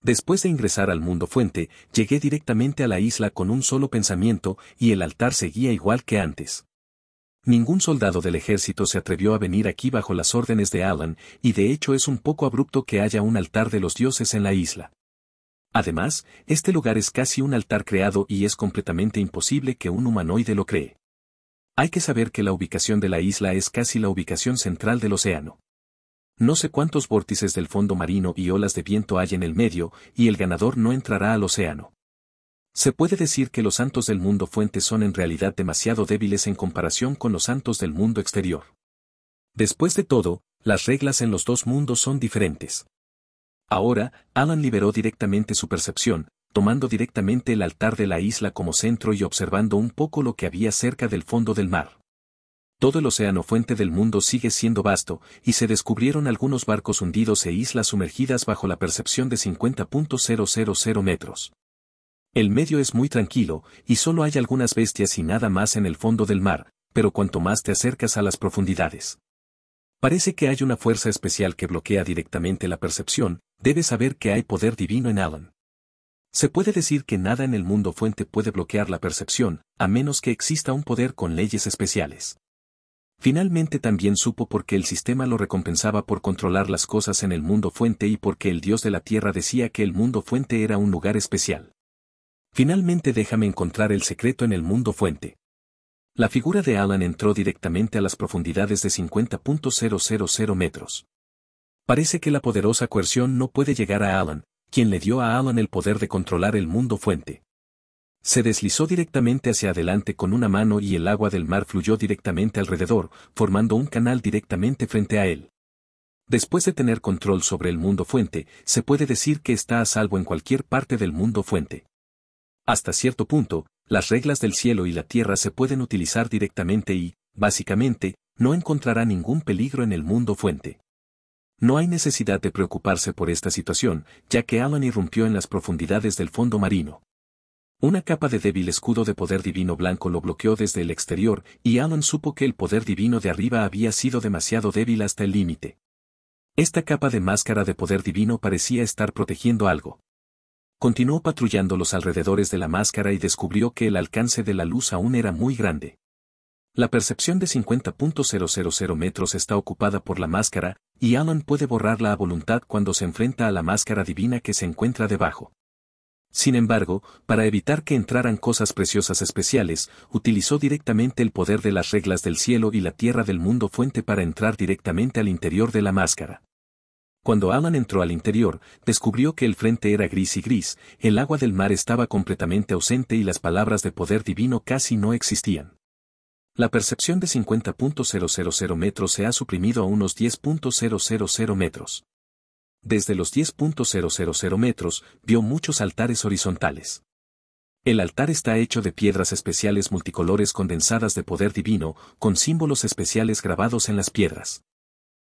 Después de ingresar al mundo fuente, llegué directamente a la isla con un solo pensamiento y el altar seguía igual que antes. Ningún soldado del ejército se atrevió a venir aquí bajo las órdenes de Alan, y de hecho es un poco abrupto que haya un altar de los dioses en la isla. Además, este lugar es casi un altar creado y es completamente imposible que un humanoide lo cree. Hay que saber que la ubicación de la isla es casi la ubicación central del océano. No sé cuántos vórtices del fondo marino y olas de viento hay en el medio, y el ganador no entrará al océano. Se puede decir que los santos del mundo fuente son en realidad demasiado débiles en comparación con los santos del mundo exterior. Después de todo, las reglas en los dos mundos son diferentes. Ahora, Alan liberó directamente su percepción, tomando directamente el altar de la isla como centro y observando un poco lo que había cerca del fondo del mar. Todo el océano fuente del mundo sigue siendo vasto, y se descubrieron algunos barcos hundidos e islas sumergidas bajo la percepción de 50.000 metros. El medio es muy tranquilo, y solo hay algunas bestias y nada más en el fondo del mar, pero cuanto más te acercas a las profundidades. Parece que hay una fuerza especial que bloquea directamente la percepción, debes saber que hay poder divino en Alan. Se puede decir que nada en el mundo fuente puede bloquear la percepción, a menos que exista un poder con leyes especiales. Finalmente también supo por qué el sistema lo recompensaba por controlar las cosas en el mundo fuente y por qué el dios de la tierra decía que el mundo fuente era un lugar especial. Finalmente déjame encontrar el secreto en el mundo fuente. La figura de Alan entró directamente a las profundidades de 50.000 metros. Parece que la poderosa coerción no puede llegar a Alan, quien le dio a Alan el poder de controlar el mundo fuente. Se deslizó directamente hacia adelante con una mano y el agua del mar fluyó directamente alrededor, formando un canal directamente frente a él. Después de tener control sobre el mundo fuente, se puede decir que está a salvo en cualquier parte del mundo fuente. Hasta cierto punto, las reglas del cielo y la tierra se pueden utilizar directamente y, básicamente, no encontrará ningún peligro en el mundo fuente. No hay necesidad de preocuparse por esta situación, ya que Alan irrumpió en las profundidades del fondo marino. Una capa de débil escudo de poder divino blanco lo bloqueó desde el exterior, y Alan supo que el poder divino de arriba había sido demasiado débil hasta el límite. Esta capa de máscara de poder divino parecía estar protegiendo algo. Continuó patrullando los alrededores de la máscara y descubrió que el alcance de la luz aún era muy grande. La percepción de 50.000 metros está ocupada por la máscara, y Alan puede borrarla a voluntad cuando se enfrenta a la máscara divina que se encuentra debajo. Sin embargo, para evitar que entraran cosas preciosas especiales, utilizó directamente el poder de las reglas del cielo y la tierra del mundo fuente para entrar directamente al interior de la máscara. Cuando Alan entró al interior, descubrió que el frente era gris y gris, el agua del mar estaba completamente ausente y las palabras de poder divino casi no existían. La percepción de 50.000 metros se ha suprimido a unos 10.000 metros. Desde los 10.000 metros, vio muchos altares horizontales. El altar está hecho de piedras especiales multicolores condensadas de poder divino, con símbolos especiales grabados en las piedras.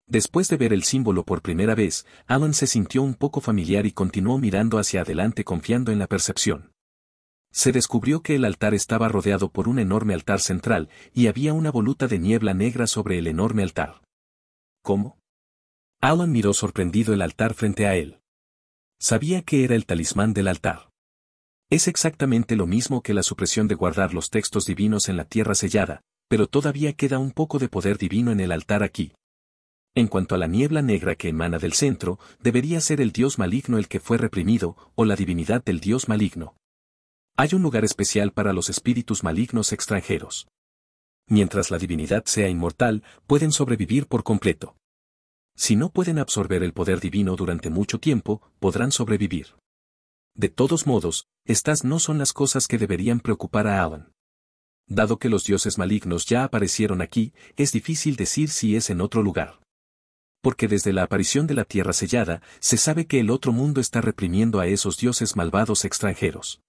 Después de ver el símbolo por primera vez, Alan se sintió un poco familiar y continuó mirando hacia adelante confiando en la percepción. Se descubrió que el altar estaba rodeado por un enorme altar central y había una voluta de niebla negra sobre el enorme altar. ¿Cómo? Alan miró sorprendido el altar frente a él. Sabía que era el talismán del altar. Es exactamente lo mismo que la supresión de guardar los textos divinos en la tierra sellada, pero todavía queda un poco de poder divino en el altar aquí, en cuanto a la niebla negra que emana del centro, debería ser el dios maligno el que fue reprimido, o la divinidad del dios maligno. Hay un lugar especial para los espíritus malignos extranjeros. Mientras la divinidad sea inmortal, pueden sobrevivir por completo. Si no pueden absorber el poder divino durante mucho tiempo, podrán sobrevivir. De todos modos, estas no son las cosas que deberían preocupar a Alan. Dado que los dioses malignos ya aparecieron aquí, es difícil decir si es en otro lugar porque desde la aparición de la Tierra Sellada, se sabe que el otro mundo está reprimiendo a esos dioses malvados extranjeros.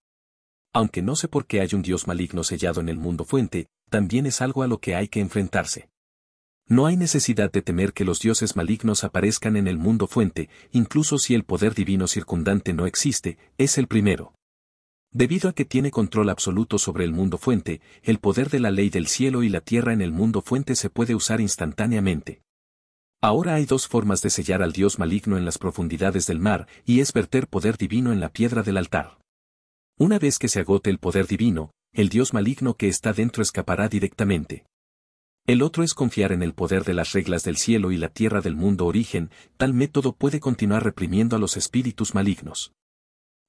Aunque no sé por qué hay un dios maligno sellado en el mundo fuente, también es algo a lo que hay que enfrentarse. No hay necesidad de temer que los dioses malignos aparezcan en el mundo fuente, incluso si el poder divino circundante no existe, es el primero. Debido a que tiene control absoluto sobre el mundo fuente, el poder de la ley del cielo y la tierra en el mundo fuente se puede usar instantáneamente. Ahora hay dos formas de sellar al dios maligno en las profundidades del mar, y es verter poder divino en la piedra del altar. Una vez que se agote el poder divino, el dios maligno que está dentro escapará directamente. El otro es confiar en el poder de las reglas del cielo y la tierra del mundo origen, tal método puede continuar reprimiendo a los espíritus malignos.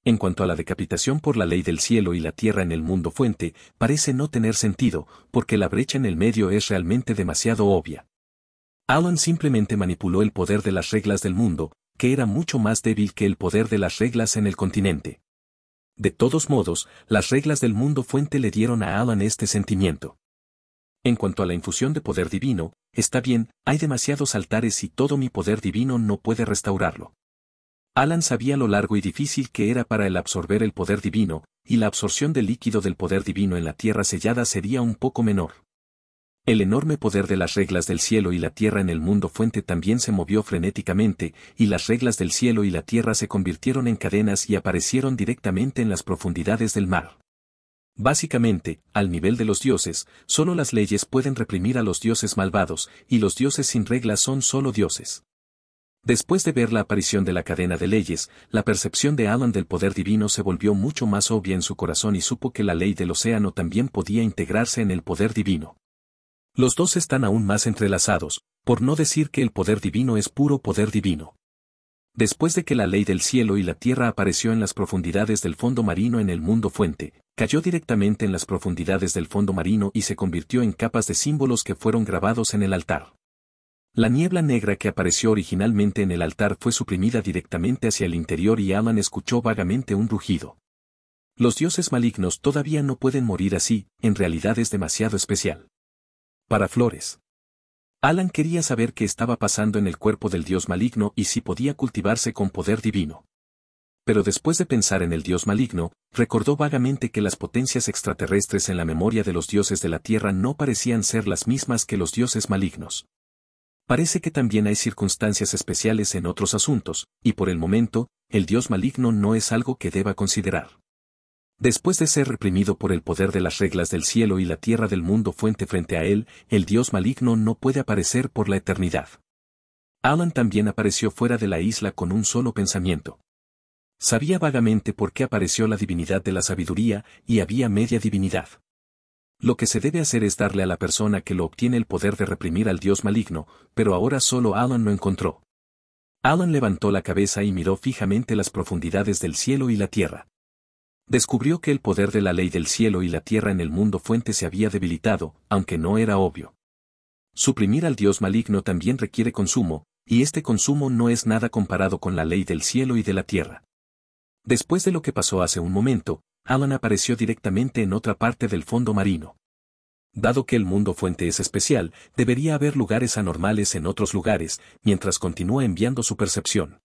En cuanto a la decapitación por la ley del cielo y la tierra en el mundo fuente, parece no tener sentido, porque la brecha en el medio es realmente demasiado obvia. Alan simplemente manipuló el poder de las reglas del mundo, que era mucho más débil que el poder de las reglas en el continente. De todos modos, las reglas del mundo fuente le dieron a Alan este sentimiento. En cuanto a la infusión de poder divino, está bien, hay demasiados altares y todo mi poder divino no puede restaurarlo. Alan sabía lo largo y difícil que era para él absorber el poder divino, y la absorción del líquido del poder divino en la tierra sellada sería un poco menor. El enorme poder de las reglas del cielo y la tierra en el mundo fuente también se movió frenéticamente, y las reglas del cielo y la tierra se convirtieron en cadenas y aparecieron directamente en las profundidades del mar. Básicamente, al nivel de los dioses, solo las leyes pueden reprimir a los dioses malvados, y los dioses sin reglas son solo dioses. Después de ver la aparición de la cadena de leyes, la percepción de Alan del poder divino se volvió mucho más obvia en su corazón y supo que la ley del océano también podía integrarse en el poder divino. Los dos están aún más entrelazados, por no decir que el poder divino es puro poder divino. Después de que la ley del cielo y la tierra apareció en las profundidades del fondo marino en el mundo fuente, cayó directamente en las profundidades del fondo marino y se convirtió en capas de símbolos que fueron grabados en el altar. La niebla negra que apareció originalmente en el altar fue suprimida directamente hacia el interior y Aman escuchó vagamente un rugido. Los dioses malignos todavía no pueden morir así, en realidad es demasiado especial. Para Flores. Alan quería saber qué estaba pasando en el cuerpo del dios maligno y si podía cultivarse con poder divino. Pero después de pensar en el dios maligno, recordó vagamente que las potencias extraterrestres en la memoria de los dioses de la Tierra no parecían ser las mismas que los dioses malignos. Parece que también hay circunstancias especiales en otros asuntos, y por el momento, el dios maligno no es algo que deba considerar. Después de ser reprimido por el poder de las reglas del cielo y la tierra del mundo fuente frente a él, el dios maligno no puede aparecer por la eternidad. Alan también apareció fuera de la isla con un solo pensamiento. Sabía vagamente por qué apareció la divinidad de la sabiduría y había media divinidad. Lo que se debe hacer es darle a la persona que lo obtiene el poder de reprimir al dios maligno, pero ahora solo Alan lo encontró. Alan levantó la cabeza y miró fijamente las profundidades del cielo y la tierra. Descubrió que el poder de la ley del cielo y la tierra en el mundo fuente se había debilitado, aunque no era obvio. Suprimir al Dios maligno también requiere consumo, y este consumo no es nada comparado con la ley del cielo y de la tierra. Después de lo que pasó hace un momento, Alan apareció directamente en otra parte del fondo marino. Dado que el mundo fuente es especial, debería haber lugares anormales en otros lugares, mientras continúa enviando su percepción.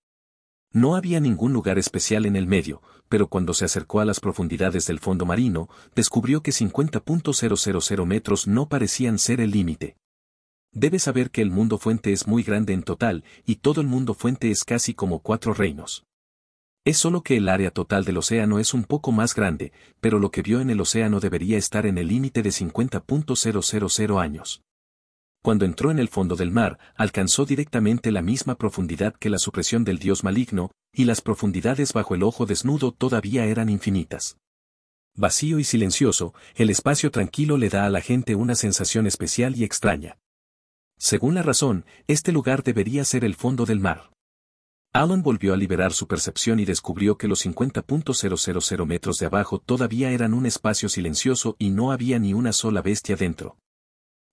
No había ningún lugar especial en el medio, pero cuando se acercó a las profundidades del fondo marino, descubrió que 50.000 metros no parecían ser el límite. Debe saber que el mundo fuente es muy grande en total, y todo el mundo fuente es casi como cuatro reinos. Es solo que el área total del océano es un poco más grande, pero lo que vio en el océano debería estar en el límite de 50.000 años cuando entró en el fondo del mar, alcanzó directamente la misma profundidad que la supresión del dios maligno, y las profundidades bajo el ojo desnudo todavía eran infinitas. Vacío y silencioso, el espacio tranquilo le da a la gente una sensación especial y extraña. Según la razón, este lugar debería ser el fondo del mar. Alan volvió a liberar su percepción y descubrió que los 50.000 metros de abajo todavía eran un espacio silencioso y no había ni una sola bestia dentro.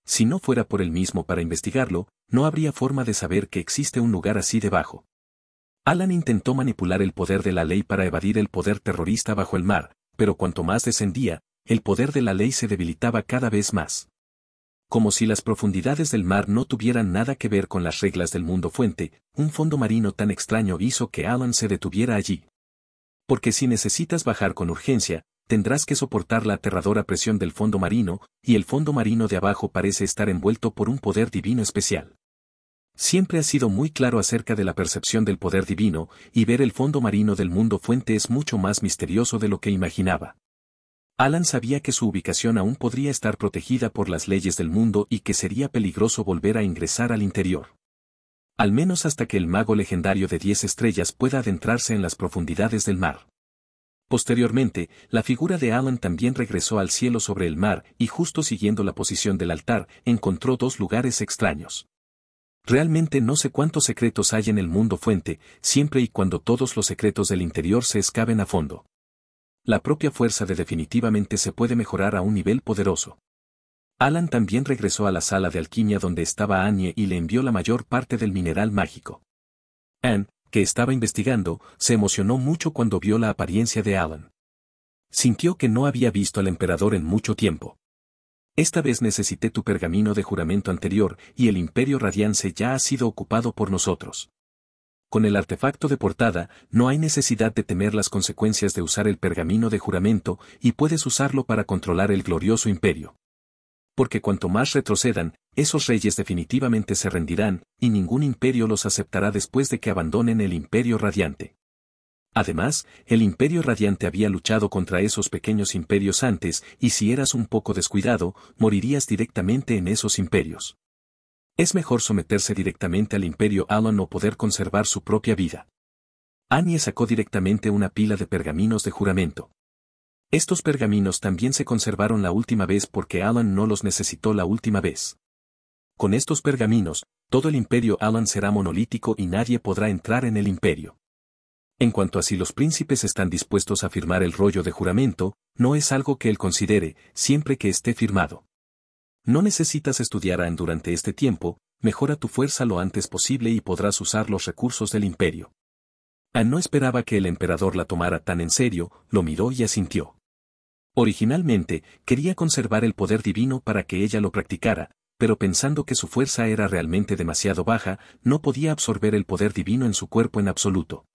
Si no fuera por él mismo para investigarlo, no habría forma de saber que existe un lugar así debajo. Alan intentó manipular el poder de la ley para evadir el poder terrorista bajo el mar, pero cuanto más descendía, el poder de la ley se debilitaba cada vez más. Como si las profundidades del mar no tuvieran nada que ver con las reglas del mundo fuente, un fondo marino tan extraño hizo que Alan se detuviera allí. Porque si necesitas bajar con urgencia, tendrás que soportar la aterradora presión del fondo marino, y el fondo marino de abajo parece estar envuelto por un poder divino especial. Siempre ha sido muy claro acerca de la percepción del poder divino, y ver el fondo marino del mundo fuente es mucho más misterioso de lo que imaginaba. Alan sabía que su ubicación aún podría estar protegida por las leyes del mundo y que sería peligroso volver a ingresar al interior. Al menos hasta que el mago legendario de diez estrellas pueda adentrarse en las profundidades del mar. Posteriormente, la figura de Alan también regresó al cielo sobre el mar y justo siguiendo la posición del altar, encontró dos lugares extraños. Realmente no sé cuántos secretos hay en el mundo fuente, siempre y cuando todos los secretos del interior se escaben a fondo. La propia fuerza de definitivamente se puede mejorar a un nivel poderoso. Alan también regresó a la sala de alquimia donde estaba Annie y le envió la mayor parte del mineral mágico. Anne, que estaba investigando, se emocionó mucho cuando vio la apariencia de Alan. Sintió que no había visto al emperador en mucho tiempo. Esta vez necesité tu pergamino de juramento anterior y el imperio radiance ya ha sido ocupado por nosotros. Con el artefacto de portada, no hay necesidad de temer las consecuencias de usar el pergamino de juramento y puedes usarlo para controlar el glorioso imperio porque cuanto más retrocedan, esos reyes definitivamente se rendirán, y ningún imperio los aceptará después de que abandonen el imperio radiante. Además, el imperio radiante había luchado contra esos pequeños imperios antes, y si eras un poco descuidado, morirías directamente en esos imperios. Es mejor someterse directamente al imperio Alan o poder conservar su propia vida. Annie sacó directamente una pila de pergaminos de juramento. Estos pergaminos también se conservaron la última vez porque Alan no los necesitó la última vez. Con estos pergaminos, todo el imperio Alan será monolítico y nadie podrá entrar en el imperio. En cuanto a si los príncipes están dispuestos a firmar el rollo de juramento, no es algo que él considere, siempre que esté firmado. No necesitas estudiar a Anne durante este tiempo, mejora tu fuerza lo antes posible y podrás usar los recursos del imperio. Anne no esperaba que el emperador la tomara tan en serio, lo miró y asintió. Originalmente, quería conservar el poder divino para que ella lo practicara, pero pensando que su fuerza era realmente demasiado baja, no podía absorber el poder divino en su cuerpo en absoluto.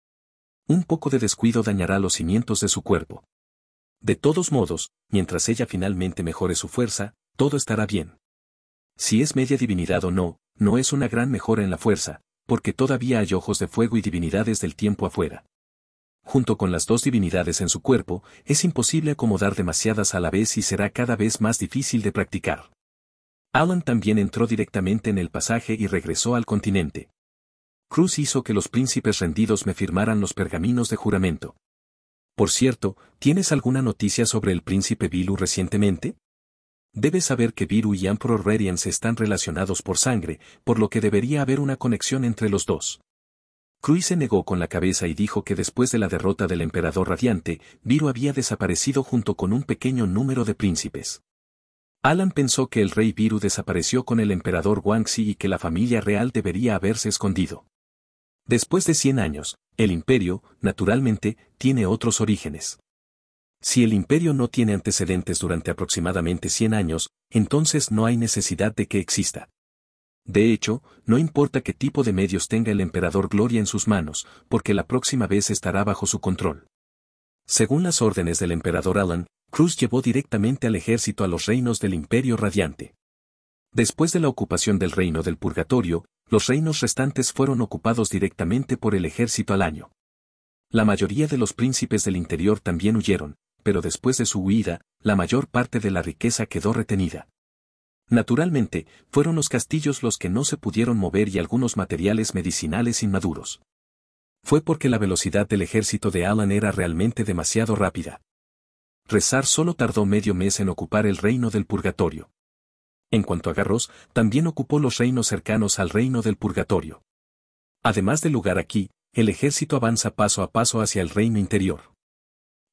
Un poco de descuido dañará los cimientos de su cuerpo. De todos modos, mientras ella finalmente mejore su fuerza, todo estará bien. Si es media divinidad o no, no es una gran mejora en la fuerza, porque todavía hay ojos de fuego y divinidades del tiempo afuera junto con las dos divinidades en su cuerpo, es imposible acomodar demasiadas a la vez y será cada vez más difícil de practicar. Alan también entró directamente en el pasaje y regresó al continente. Cruz hizo que los príncipes rendidos me firmaran los pergaminos de juramento. Por cierto, ¿tienes alguna noticia sobre el príncipe Bilu recientemente? Debes saber que Viru y Ampro Radiance están relacionados por sangre, por lo que debería haber una conexión entre los dos. Krui se negó con la cabeza y dijo que después de la derrota del emperador radiante, Viru había desaparecido junto con un pequeño número de príncipes. Alan pensó que el rey Viru desapareció con el emperador Guangxi y que la familia real debería haberse escondido. Después de 100 años, el imperio, naturalmente, tiene otros orígenes. Si el imperio no tiene antecedentes durante aproximadamente 100 años, entonces no hay necesidad de que exista. De hecho, no importa qué tipo de medios tenga el emperador Gloria en sus manos, porque la próxima vez estará bajo su control. Según las órdenes del emperador Alan, Cruz llevó directamente al ejército a los reinos del Imperio Radiante. Después de la ocupación del reino del Purgatorio, los reinos restantes fueron ocupados directamente por el ejército al año. La mayoría de los príncipes del interior también huyeron, pero después de su huida, la mayor parte de la riqueza quedó retenida. Naturalmente, fueron los castillos los que no se pudieron mover y algunos materiales medicinales inmaduros. Fue porque la velocidad del ejército de Alan era realmente demasiado rápida. Rezar solo tardó medio mes en ocupar el reino del purgatorio. En cuanto a Garros, también ocupó los reinos cercanos al reino del purgatorio. Además del lugar aquí, el ejército avanza paso a paso hacia el reino interior.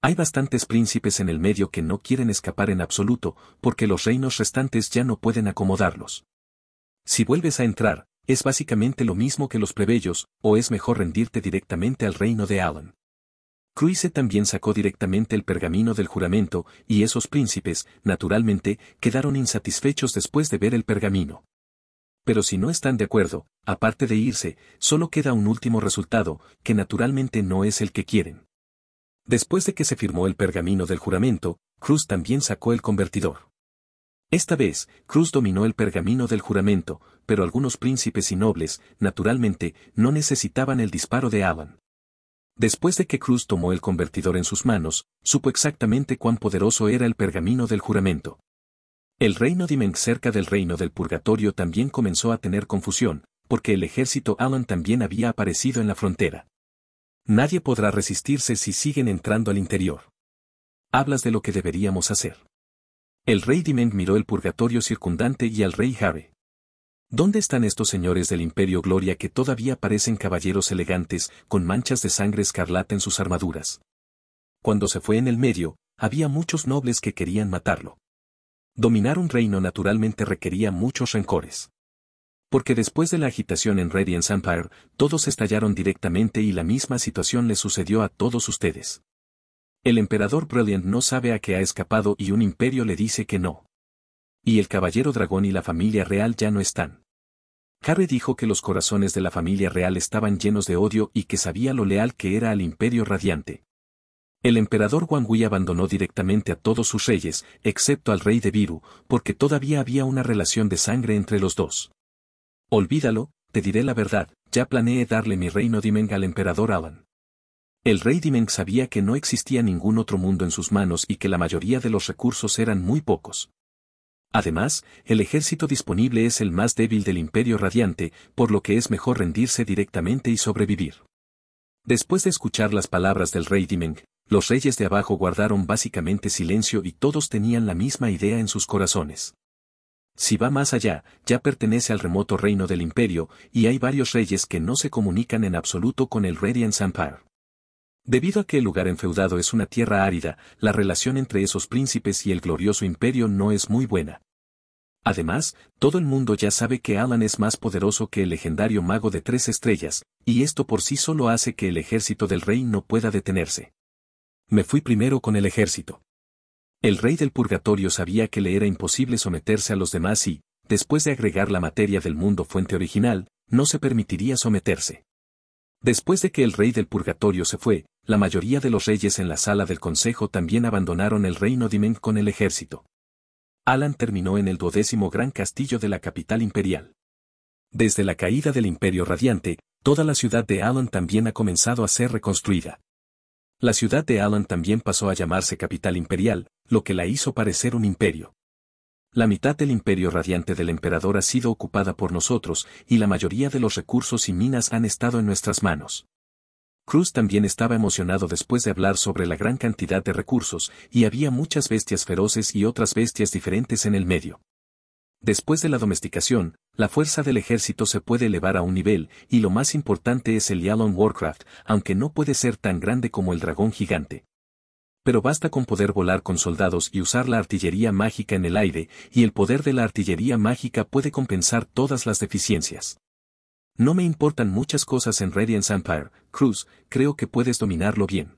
Hay bastantes príncipes en el medio que no quieren escapar en absoluto, porque los reinos restantes ya no pueden acomodarlos. Si vuelves a entrar, es básicamente lo mismo que los plebeyos, o es mejor rendirte directamente al reino de Alan. Cruise también sacó directamente el pergamino del juramento, y esos príncipes, naturalmente, quedaron insatisfechos después de ver el pergamino. Pero si no están de acuerdo, aparte de irse, solo queda un último resultado, que naturalmente no es el que quieren. Después de que se firmó el pergamino del juramento, Cruz también sacó el convertidor. Esta vez, Cruz dominó el pergamino del juramento, pero algunos príncipes y nobles, naturalmente, no necesitaban el disparo de Alan. Después de que Cruz tomó el convertidor en sus manos, supo exactamente cuán poderoso era el pergamino del juramento. El reino de Meng cerca del reino del purgatorio también comenzó a tener confusión, porque el ejército Alan también había aparecido en la frontera. Nadie podrá resistirse si siguen entrando al interior. Hablas de lo que deberíamos hacer. El rey Dimen miró el purgatorio circundante y al rey Harry. ¿Dónde están estos señores del imperio Gloria que todavía parecen caballeros elegantes con manchas de sangre escarlata en sus armaduras? Cuando se fue en el medio, había muchos nobles que querían matarlo. Dominar un reino naturalmente requería muchos rencores. Porque después de la agitación en Radiance Empire, todos estallaron directamente y la misma situación le sucedió a todos ustedes. El emperador Brilliant no sabe a qué ha escapado y un imperio le dice que no. Y el caballero dragón y la familia real ya no están. Harry dijo que los corazones de la familia real estaban llenos de odio y que sabía lo leal que era al imperio radiante. El emperador Wangui abandonó directamente a todos sus reyes, excepto al rey de Viru, porque todavía había una relación de sangre entre los dos. Olvídalo, te diré la verdad, ya planeé darle mi reino Dimeng al emperador Alan. El rey Dimeng sabía que no existía ningún otro mundo en sus manos y que la mayoría de los recursos eran muy pocos. Además, el ejército disponible es el más débil del imperio radiante, por lo que es mejor rendirse directamente y sobrevivir. Después de escuchar las palabras del rey Dimeng, los reyes de abajo guardaron básicamente silencio y todos tenían la misma idea en sus corazones. Si va más allá, ya pertenece al remoto reino del imperio, y hay varios reyes que no se comunican en absoluto con el Radiant Empire. Debido a que el lugar enfeudado es una tierra árida, la relación entre esos príncipes y el glorioso imperio no es muy buena. Además, todo el mundo ya sabe que Alan es más poderoso que el legendario mago de tres estrellas, y esto por sí solo hace que el ejército del rey no pueda detenerse. Me fui primero con el ejército. El rey del purgatorio sabía que le era imposible someterse a los demás y, después de agregar la materia del mundo fuente original, no se permitiría someterse. Después de que el rey del purgatorio se fue, la mayoría de los reyes en la sala del consejo también abandonaron el reino Dimen con el ejército. Alan terminó en el duodécimo gran castillo de la capital imperial. Desde la caída del imperio radiante, toda la ciudad de Alan también ha comenzado a ser reconstruida. La ciudad de Alan también pasó a llamarse capital imperial, lo que la hizo parecer un imperio. La mitad del imperio radiante del emperador ha sido ocupada por nosotros, y la mayoría de los recursos y minas han estado en nuestras manos. Cruz también estaba emocionado después de hablar sobre la gran cantidad de recursos, y había muchas bestias feroces y otras bestias diferentes en el medio. Después de la domesticación, la fuerza del ejército se puede elevar a un nivel, y lo más importante es el Yalon Warcraft, aunque no puede ser tan grande como el dragón gigante. Pero basta con poder volar con soldados y usar la artillería mágica en el aire, y el poder de la artillería mágica puede compensar todas las deficiencias. No me importan muchas cosas en Radiance Empire, Cruz, creo que puedes dominarlo bien.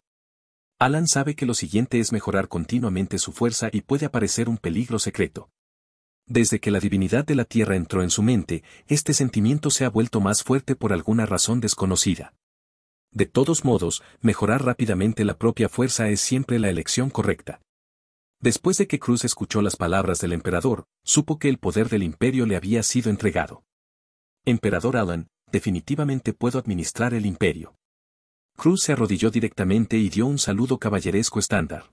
Alan sabe que lo siguiente es mejorar continuamente su fuerza y puede aparecer un peligro secreto. Desde que la divinidad de la tierra entró en su mente, este sentimiento se ha vuelto más fuerte por alguna razón desconocida. De todos modos, mejorar rápidamente la propia fuerza es siempre la elección correcta. Después de que Cruz escuchó las palabras del emperador, supo que el poder del imperio le había sido entregado. Emperador Alan, definitivamente puedo administrar el imperio. Cruz se arrodilló directamente y dio un saludo caballeresco estándar.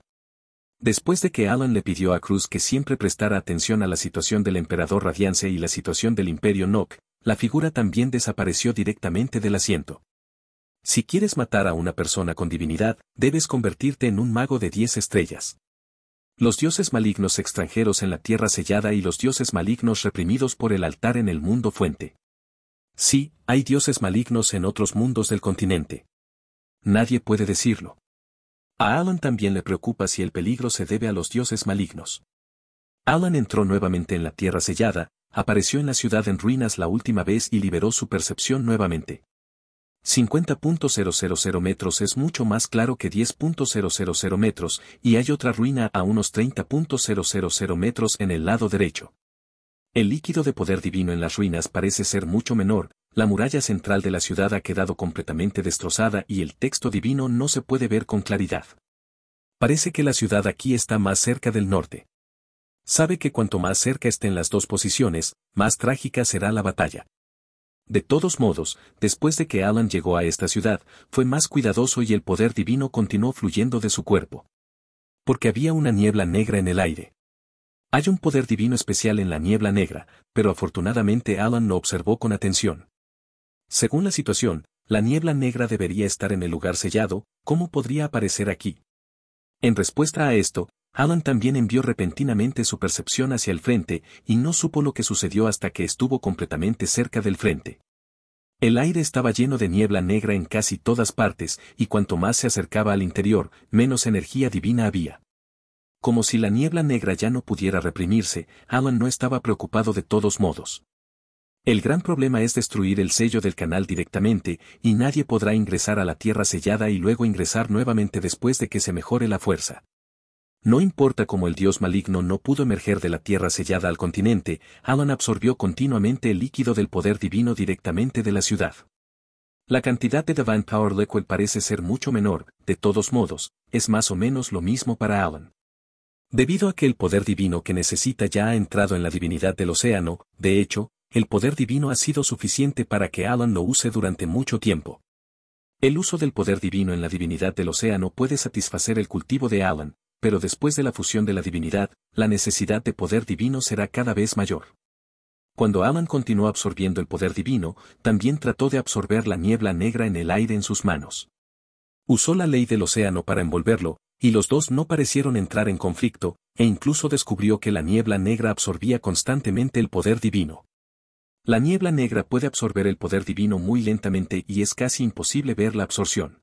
Después de que Alan le pidió a Cruz que siempre prestara atención a la situación del emperador Radiance y la situación del imperio Nok, la figura también desapareció directamente del asiento. Si quieres matar a una persona con divinidad, debes convertirte en un mago de diez estrellas. Los dioses malignos extranjeros en la tierra sellada y los dioses malignos reprimidos por el altar en el mundo fuente. Sí, hay dioses malignos en otros mundos del continente. Nadie puede decirlo. A Alan también le preocupa si el peligro se debe a los dioses malignos. Alan entró nuevamente en la Tierra Sellada, apareció en la ciudad en ruinas la última vez y liberó su percepción nuevamente. 50.000 metros es mucho más claro que 10.000 metros, y hay otra ruina a unos 30.000 metros en el lado derecho. El líquido de poder divino en las ruinas parece ser mucho menor, la muralla central de la ciudad ha quedado completamente destrozada y el texto divino no se puede ver con claridad. Parece que la ciudad aquí está más cerca del norte. Sabe que cuanto más cerca estén las dos posiciones, más trágica será la batalla. De todos modos, después de que Alan llegó a esta ciudad, fue más cuidadoso y el poder divino continuó fluyendo de su cuerpo. Porque había una niebla negra en el aire. Hay un poder divino especial en la niebla negra, pero afortunadamente Alan lo observó con atención. Según la situación, la niebla negra debería estar en el lugar sellado, ¿cómo podría aparecer aquí? En respuesta a esto, Alan también envió repentinamente su percepción hacia el frente y no supo lo que sucedió hasta que estuvo completamente cerca del frente. El aire estaba lleno de niebla negra en casi todas partes y cuanto más se acercaba al interior, menos energía divina había. Como si la niebla negra ya no pudiera reprimirse, Alan no estaba preocupado de todos modos. El gran problema es destruir el sello del canal directamente, y nadie podrá ingresar a la tierra sellada y luego ingresar nuevamente después de que se mejore la fuerza. No importa cómo el dios maligno no pudo emerger de la tierra sellada al continente, Alan absorbió continuamente el líquido del poder divino directamente de la ciudad. La cantidad de Divine Power Liquid parece ser mucho menor, de todos modos, es más o menos lo mismo para Alan. Debido a que el poder divino que necesita ya ha entrado en la divinidad del océano, de hecho, el poder divino ha sido suficiente para que Alan lo use durante mucho tiempo. El uso del poder divino en la divinidad del océano puede satisfacer el cultivo de Alan, pero después de la fusión de la divinidad, la necesidad de poder divino será cada vez mayor. Cuando Alan continuó absorbiendo el poder divino, también trató de absorber la niebla negra en el aire en sus manos. Usó la ley del océano para envolverlo, y los dos no parecieron entrar en conflicto, e incluso descubrió que la niebla negra absorbía constantemente el poder divino. La niebla negra puede absorber el poder divino muy lentamente y es casi imposible ver la absorción.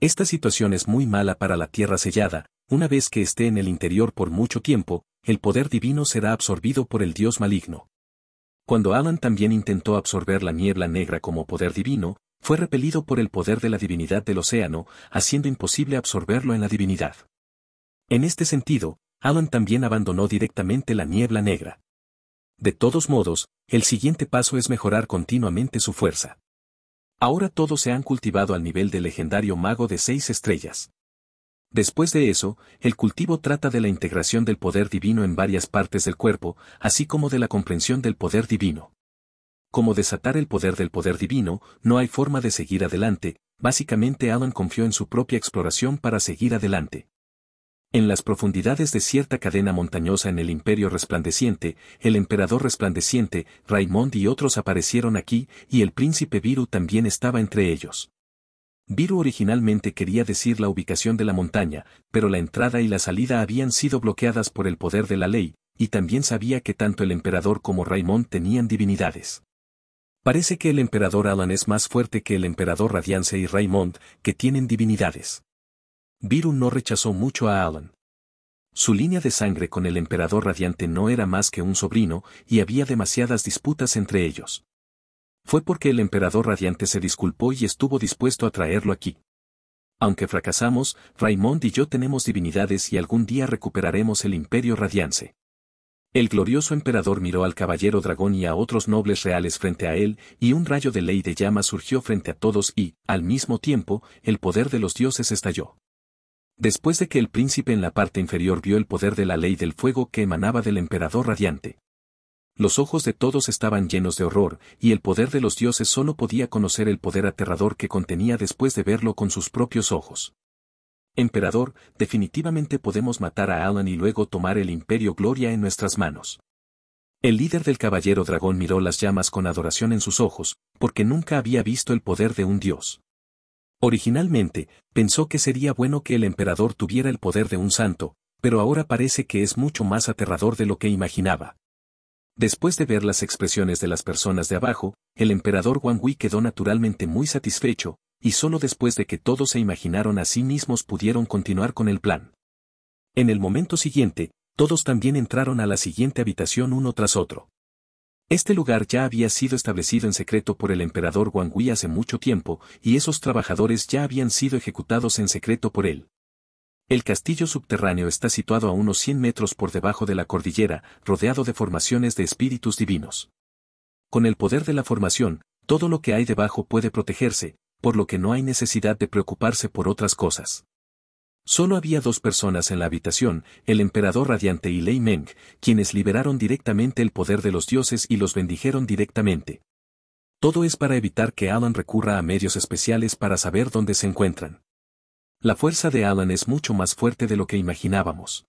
Esta situación es muy mala para la tierra sellada, una vez que esté en el interior por mucho tiempo, el poder divino será absorbido por el dios maligno. Cuando Alan también intentó absorber la niebla negra como poder divino, fue repelido por el poder de la divinidad del océano, haciendo imposible absorberlo en la divinidad. En este sentido, Alan también abandonó directamente la niebla negra. De todos modos, el siguiente paso es mejorar continuamente su fuerza. Ahora todos se han cultivado al nivel del legendario mago de seis estrellas. Después de eso, el cultivo trata de la integración del poder divino en varias partes del cuerpo, así como de la comprensión del poder divino. Como desatar el poder del poder divino, no hay forma de seguir adelante, básicamente Alan confió en su propia exploración para seguir adelante. En las profundidades de cierta cadena montañosa en el Imperio Resplandeciente, el Emperador Resplandeciente, Raimond y otros aparecieron aquí, y el príncipe Viru también estaba entre ellos. Viru originalmente quería decir la ubicación de la montaña, pero la entrada y la salida habían sido bloqueadas por el poder de la ley, y también sabía que tanto el emperador como Raimond tenían divinidades. Parece que el emperador Alan es más fuerte que el emperador Radiance y Raimond, que tienen divinidades. Virun no rechazó mucho a Alan. Su línea de sangre con el emperador radiante no era más que un sobrino, y había demasiadas disputas entre ellos. Fue porque el emperador radiante se disculpó y estuvo dispuesto a traerlo aquí. Aunque fracasamos, Raimond y yo tenemos divinidades y algún día recuperaremos el imperio radiance. El glorioso emperador miró al caballero dragón y a otros nobles reales frente a él, y un rayo de ley de llama surgió frente a todos y, al mismo tiempo, el poder de los dioses estalló después de que el príncipe en la parte inferior vio el poder de la ley del fuego que emanaba del emperador radiante. Los ojos de todos estaban llenos de horror, y el poder de los dioses solo podía conocer el poder aterrador que contenía después de verlo con sus propios ojos. Emperador, definitivamente podemos matar a Alan y luego tomar el imperio Gloria en nuestras manos. El líder del caballero dragón miró las llamas con adoración en sus ojos, porque nunca había visto el poder de un dios. Originalmente, pensó que sería bueno que el emperador tuviera el poder de un santo, pero ahora parece que es mucho más aterrador de lo que imaginaba. Después de ver las expresiones de las personas de abajo, el emperador Wang quedó naturalmente muy satisfecho, y solo después de que todos se imaginaron a sí mismos pudieron continuar con el plan. En el momento siguiente, todos también entraron a la siguiente habitación uno tras otro. Este lugar ya había sido establecido en secreto por el emperador Wang hace mucho tiempo, y esos trabajadores ya habían sido ejecutados en secreto por él. El castillo subterráneo está situado a unos 100 metros por debajo de la cordillera, rodeado de formaciones de espíritus divinos. Con el poder de la formación, todo lo que hay debajo puede protegerse, por lo que no hay necesidad de preocuparse por otras cosas. Solo había dos personas en la habitación, el emperador radiante y Lei Meng, quienes liberaron directamente el poder de los dioses y los bendijeron directamente. Todo es para evitar que Alan recurra a medios especiales para saber dónde se encuentran. La fuerza de Alan es mucho más fuerte de lo que imaginábamos.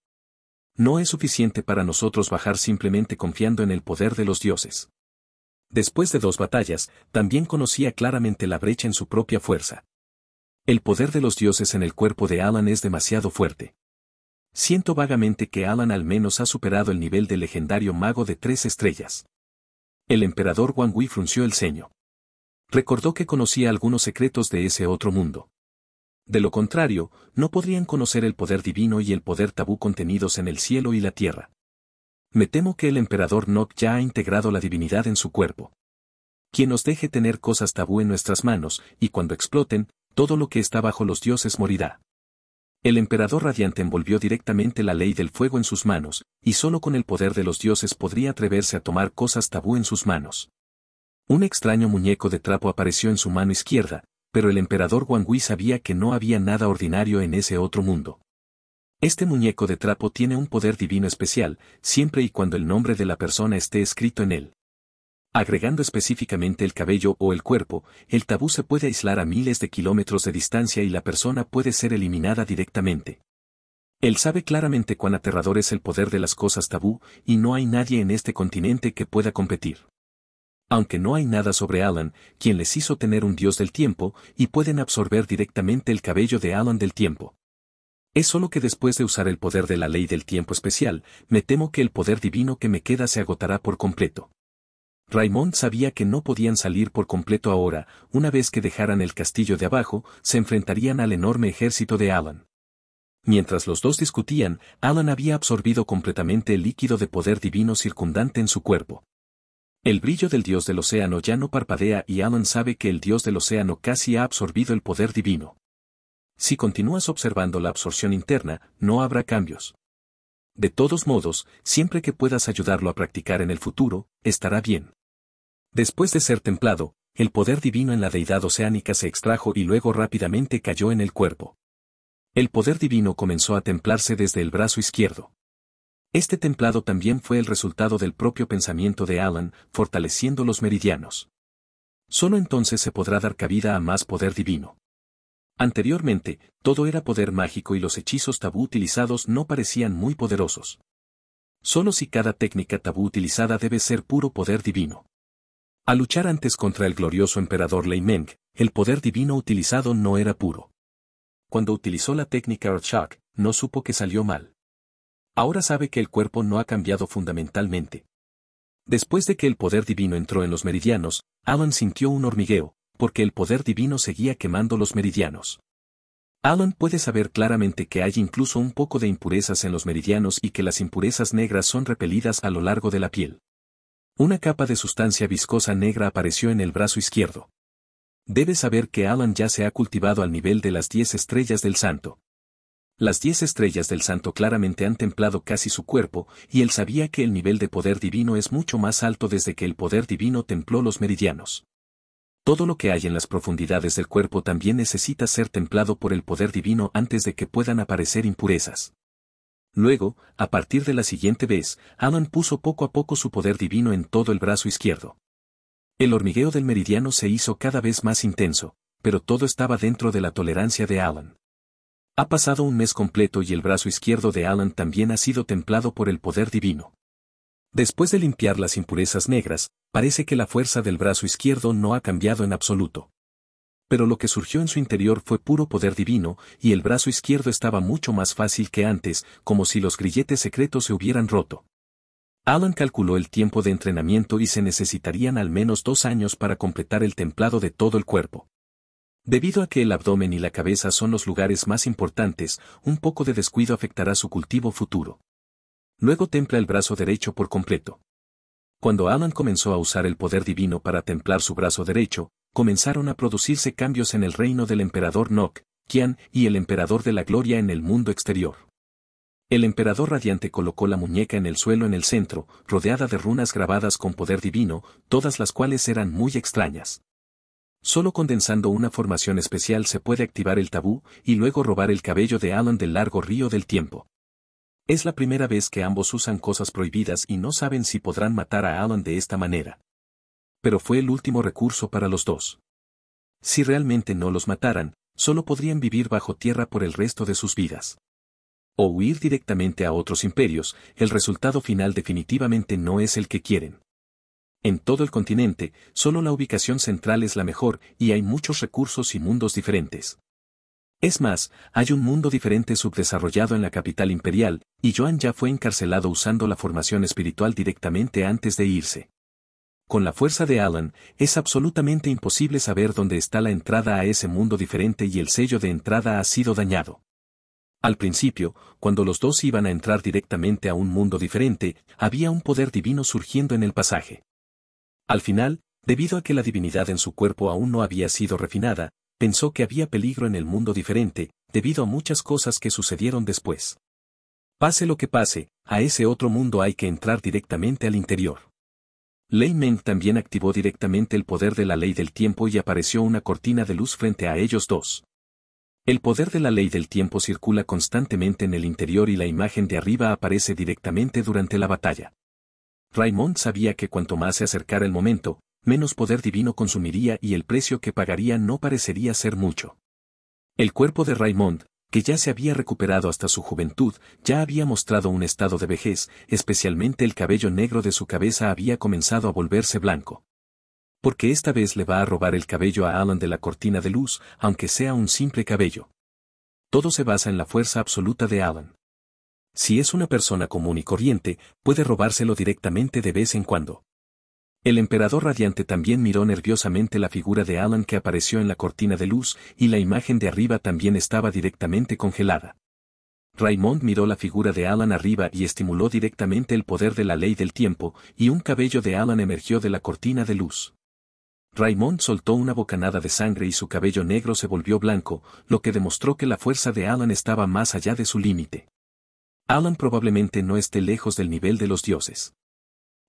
No es suficiente para nosotros bajar simplemente confiando en el poder de los dioses. Después de dos batallas, también conocía claramente la brecha en su propia fuerza. El poder de los dioses en el cuerpo de Alan es demasiado fuerte. Siento vagamente que Alan al menos ha superado el nivel del legendario mago de tres estrellas. El emperador Wang frunció el ceño. Recordó que conocía algunos secretos de ese otro mundo. De lo contrario, no podrían conocer el poder divino y el poder tabú contenidos en el cielo y la tierra. Me temo que el emperador Nok ya ha integrado la divinidad en su cuerpo. Quien nos deje tener cosas tabú en nuestras manos, y cuando exploten, todo lo que está bajo los dioses morirá. El emperador radiante envolvió directamente la ley del fuego en sus manos, y solo con el poder de los dioses podría atreverse a tomar cosas tabú en sus manos. Un extraño muñeco de trapo apareció en su mano izquierda, pero el emperador Wangui sabía que no había nada ordinario en ese otro mundo. Este muñeco de trapo tiene un poder divino especial, siempre y cuando el nombre de la persona esté escrito en él. Agregando específicamente el cabello o el cuerpo, el tabú se puede aislar a miles de kilómetros de distancia y la persona puede ser eliminada directamente. Él sabe claramente cuán aterrador es el poder de las cosas tabú, y no hay nadie en este continente que pueda competir. Aunque no hay nada sobre Alan, quien les hizo tener un dios del tiempo, y pueden absorber directamente el cabello de Alan del tiempo. Es solo que después de usar el poder de la ley del tiempo especial, me temo que el poder divino que me queda se agotará por completo. Raymond sabía que no podían salir por completo ahora, una vez que dejaran el castillo de abajo, se enfrentarían al enorme ejército de Alan. Mientras los dos discutían, Alan había absorbido completamente el líquido de poder divino circundante en su cuerpo. El brillo del dios del océano ya no parpadea y Alan sabe que el dios del océano casi ha absorbido el poder divino. Si continúas observando la absorción interna, no habrá cambios. De todos modos, siempre que puedas ayudarlo a practicar en el futuro, estará bien. Después de ser templado, el poder divino en la deidad oceánica se extrajo y luego rápidamente cayó en el cuerpo. El poder divino comenzó a templarse desde el brazo izquierdo. Este templado también fue el resultado del propio pensamiento de Alan, fortaleciendo los meridianos. Solo entonces se podrá dar cabida a más poder divino. Anteriormente, todo era poder mágico y los hechizos tabú utilizados no parecían muy poderosos. Solo si cada técnica tabú utilizada debe ser puro poder divino. A luchar antes contra el glorioso emperador Lei Meng, el poder divino utilizado no era puro. Cuando utilizó la técnica Earthshock, no supo que salió mal. Ahora sabe que el cuerpo no ha cambiado fundamentalmente. Después de que el poder divino entró en los meridianos, Alan sintió un hormigueo, porque el poder divino seguía quemando los meridianos. Alan puede saber claramente que hay incluso un poco de impurezas en los meridianos y que las impurezas negras son repelidas a lo largo de la piel. Una capa de sustancia viscosa negra apareció en el brazo izquierdo. Debes saber que Alan ya se ha cultivado al nivel de las diez estrellas del santo. Las diez estrellas del santo claramente han templado casi su cuerpo, y él sabía que el nivel de poder divino es mucho más alto desde que el poder divino templó los meridianos. Todo lo que hay en las profundidades del cuerpo también necesita ser templado por el poder divino antes de que puedan aparecer impurezas. Luego, a partir de la siguiente vez, Alan puso poco a poco su poder divino en todo el brazo izquierdo. El hormigueo del meridiano se hizo cada vez más intenso, pero todo estaba dentro de la tolerancia de Alan. Ha pasado un mes completo y el brazo izquierdo de Alan también ha sido templado por el poder divino. Después de limpiar las impurezas negras, parece que la fuerza del brazo izquierdo no ha cambiado en absoluto pero lo que surgió en su interior fue puro poder divino, y el brazo izquierdo estaba mucho más fácil que antes, como si los grilletes secretos se hubieran roto. Alan calculó el tiempo de entrenamiento y se necesitarían al menos dos años para completar el templado de todo el cuerpo. Debido a que el abdomen y la cabeza son los lugares más importantes, un poco de descuido afectará su cultivo futuro. Luego templa el brazo derecho por completo. Cuando Alan comenzó a usar el poder divino para templar su brazo derecho, comenzaron a producirse cambios en el reino del emperador Nok, Qian, y el emperador de la gloria en el mundo exterior. El emperador radiante colocó la muñeca en el suelo en el centro, rodeada de runas grabadas con poder divino, todas las cuales eran muy extrañas. Solo condensando una formación especial se puede activar el tabú y luego robar el cabello de Alan del largo río del tiempo. Es la primera vez que ambos usan cosas prohibidas y no saben si podrán matar a Alan de esta manera pero fue el último recurso para los dos. Si realmente no los mataran, solo podrían vivir bajo tierra por el resto de sus vidas. O huir directamente a otros imperios, el resultado final definitivamente no es el que quieren. En todo el continente, solo la ubicación central es la mejor y hay muchos recursos y mundos diferentes. Es más, hay un mundo diferente subdesarrollado en la capital imperial, y Joan ya fue encarcelado usando la formación espiritual directamente antes de irse con la fuerza de Alan, es absolutamente imposible saber dónde está la entrada a ese mundo diferente y el sello de entrada ha sido dañado. Al principio, cuando los dos iban a entrar directamente a un mundo diferente, había un poder divino surgiendo en el pasaje. Al final, debido a que la divinidad en su cuerpo aún no había sido refinada, pensó que había peligro en el mundo diferente, debido a muchas cosas que sucedieron después. Pase lo que pase, a ese otro mundo hay que entrar directamente al interior. Meng también activó directamente el poder de la ley del tiempo y apareció una cortina de luz frente a ellos dos. El poder de la ley del tiempo circula constantemente en el interior y la imagen de arriba aparece directamente durante la batalla. Raymond sabía que cuanto más se acercara el momento, menos poder divino consumiría y el precio que pagaría no parecería ser mucho. El cuerpo de Raymond, que ya se había recuperado hasta su juventud, ya había mostrado un estado de vejez, especialmente el cabello negro de su cabeza había comenzado a volverse blanco. Porque esta vez le va a robar el cabello a Alan de la cortina de luz, aunque sea un simple cabello. Todo se basa en la fuerza absoluta de Alan. Si es una persona común y corriente, puede robárselo directamente de vez en cuando. El emperador radiante también miró nerviosamente la figura de Alan que apareció en la cortina de luz, y la imagen de arriba también estaba directamente congelada. Raymond miró la figura de Alan arriba y estimuló directamente el poder de la ley del tiempo, y un cabello de Alan emergió de la cortina de luz. Raymond soltó una bocanada de sangre y su cabello negro se volvió blanco, lo que demostró que la fuerza de Alan estaba más allá de su límite. Alan probablemente no esté lejos del nivel de los dioses.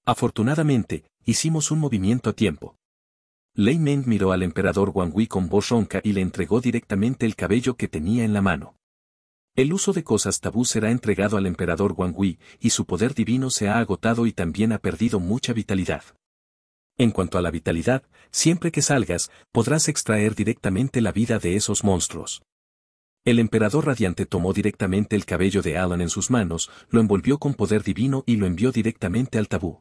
Afortunadamente, Hicimos un movimiento a tiempo. Lei Meng miró al emperador Wang con voz ronca y le entregó directamente el cabello que tenía en la mano. El uso de cosas tabú será entregado al emperador Wang y su poder divino se ha agotado y también ha perdido mucha vitalidad. En cuanto a la vitalidad, siempre que salgas, podrás extraer directamente la vida de esos monstruos. El emperador radiante tomó directamente el cabello de Alan en sus manos, lo envolvió con poder divino y lo envió directamente al tabú.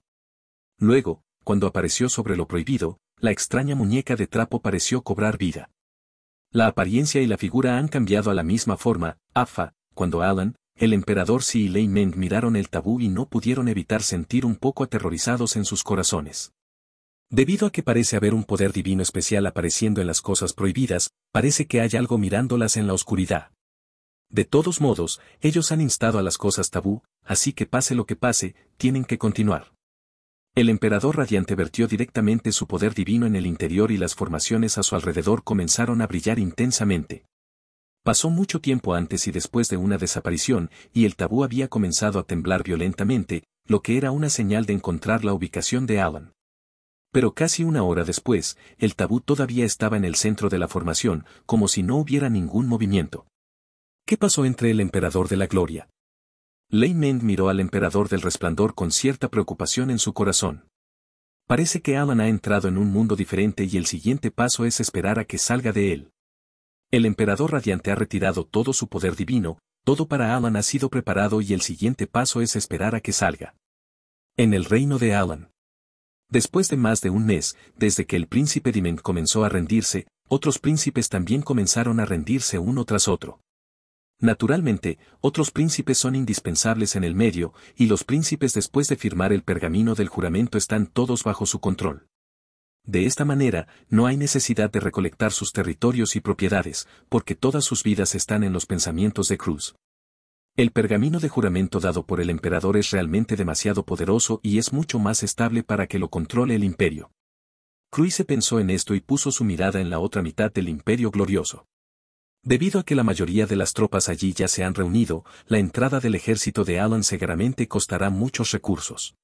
Luego, cuando apareció sobre lo prohibido, la extraña muñeca de trapo pareció cobrar vida. La apariencia y la figura han cambiado a la misma forma, Afa, cuando Alan, el emperador Si y Lei Meng miraron el tabú y no pudieron evitar sentir un poco aterrorizados en sus corazones. Debido a que parece haber un poder divino especial apareciendo en las cosas prohibidas, parece que hay algo mirándolas en la oscuridad. De todos modos, ellos han instado a las cosas tabú, así que pase lo que pase, tienen que continuar. El emperador radiante vertió directamente su poder divino en el interior y las formaciones a su alrededor comenzaron a brillar intensamente. Pasó mucho tiempo antes y después de una desaparición, y el tabú había comenzado a temblar violentamente, lo que era una señal de encontrar la ubicación de Alan. Pero casi una hora después, el tabú todavía estaba en el centro de la formación, como si no hubiera ningún movimiento. ¿Qué pasó entre el emperador de la gloria? Lei miró al emperador del resplandor con cierta preocupación en su corazón. Parece que Alan ha entrado en un mundo diferente y el siguiente paso es esperar a que salga de él. El emperador radiante ha retirado todo su poder divino, todo para Alan ha sido preparado y el siguiente paso es esperar a que salga. En el reino de Alan. Después de más de un mes, desde que el príncipe Diment comenzó a rendirse, otros príncipes también comenzaron a rendirse uno tras otro. Naturalmente, otros príncipes son indispensables en el medio, y los príncipes después de firmar el pergamino del juramento están todos bajo su control. De esta manera, no hay necesidad de recolectar sus territorios y propiedades, porque todas sus vidas están en los pensamientos de Cruz. El pergamino de juramento dado por el emperador es realmente demasiado poderoso y es mucho más estable para que lo controle el imperio. Cruz se pensó en esto y puso su mirada en la otra mitad del imperio glorioso. Debido a que la mayoría de las tropas allí ya se han reunido, la entrada del ejército de Alan seguramente costará muchos recursos.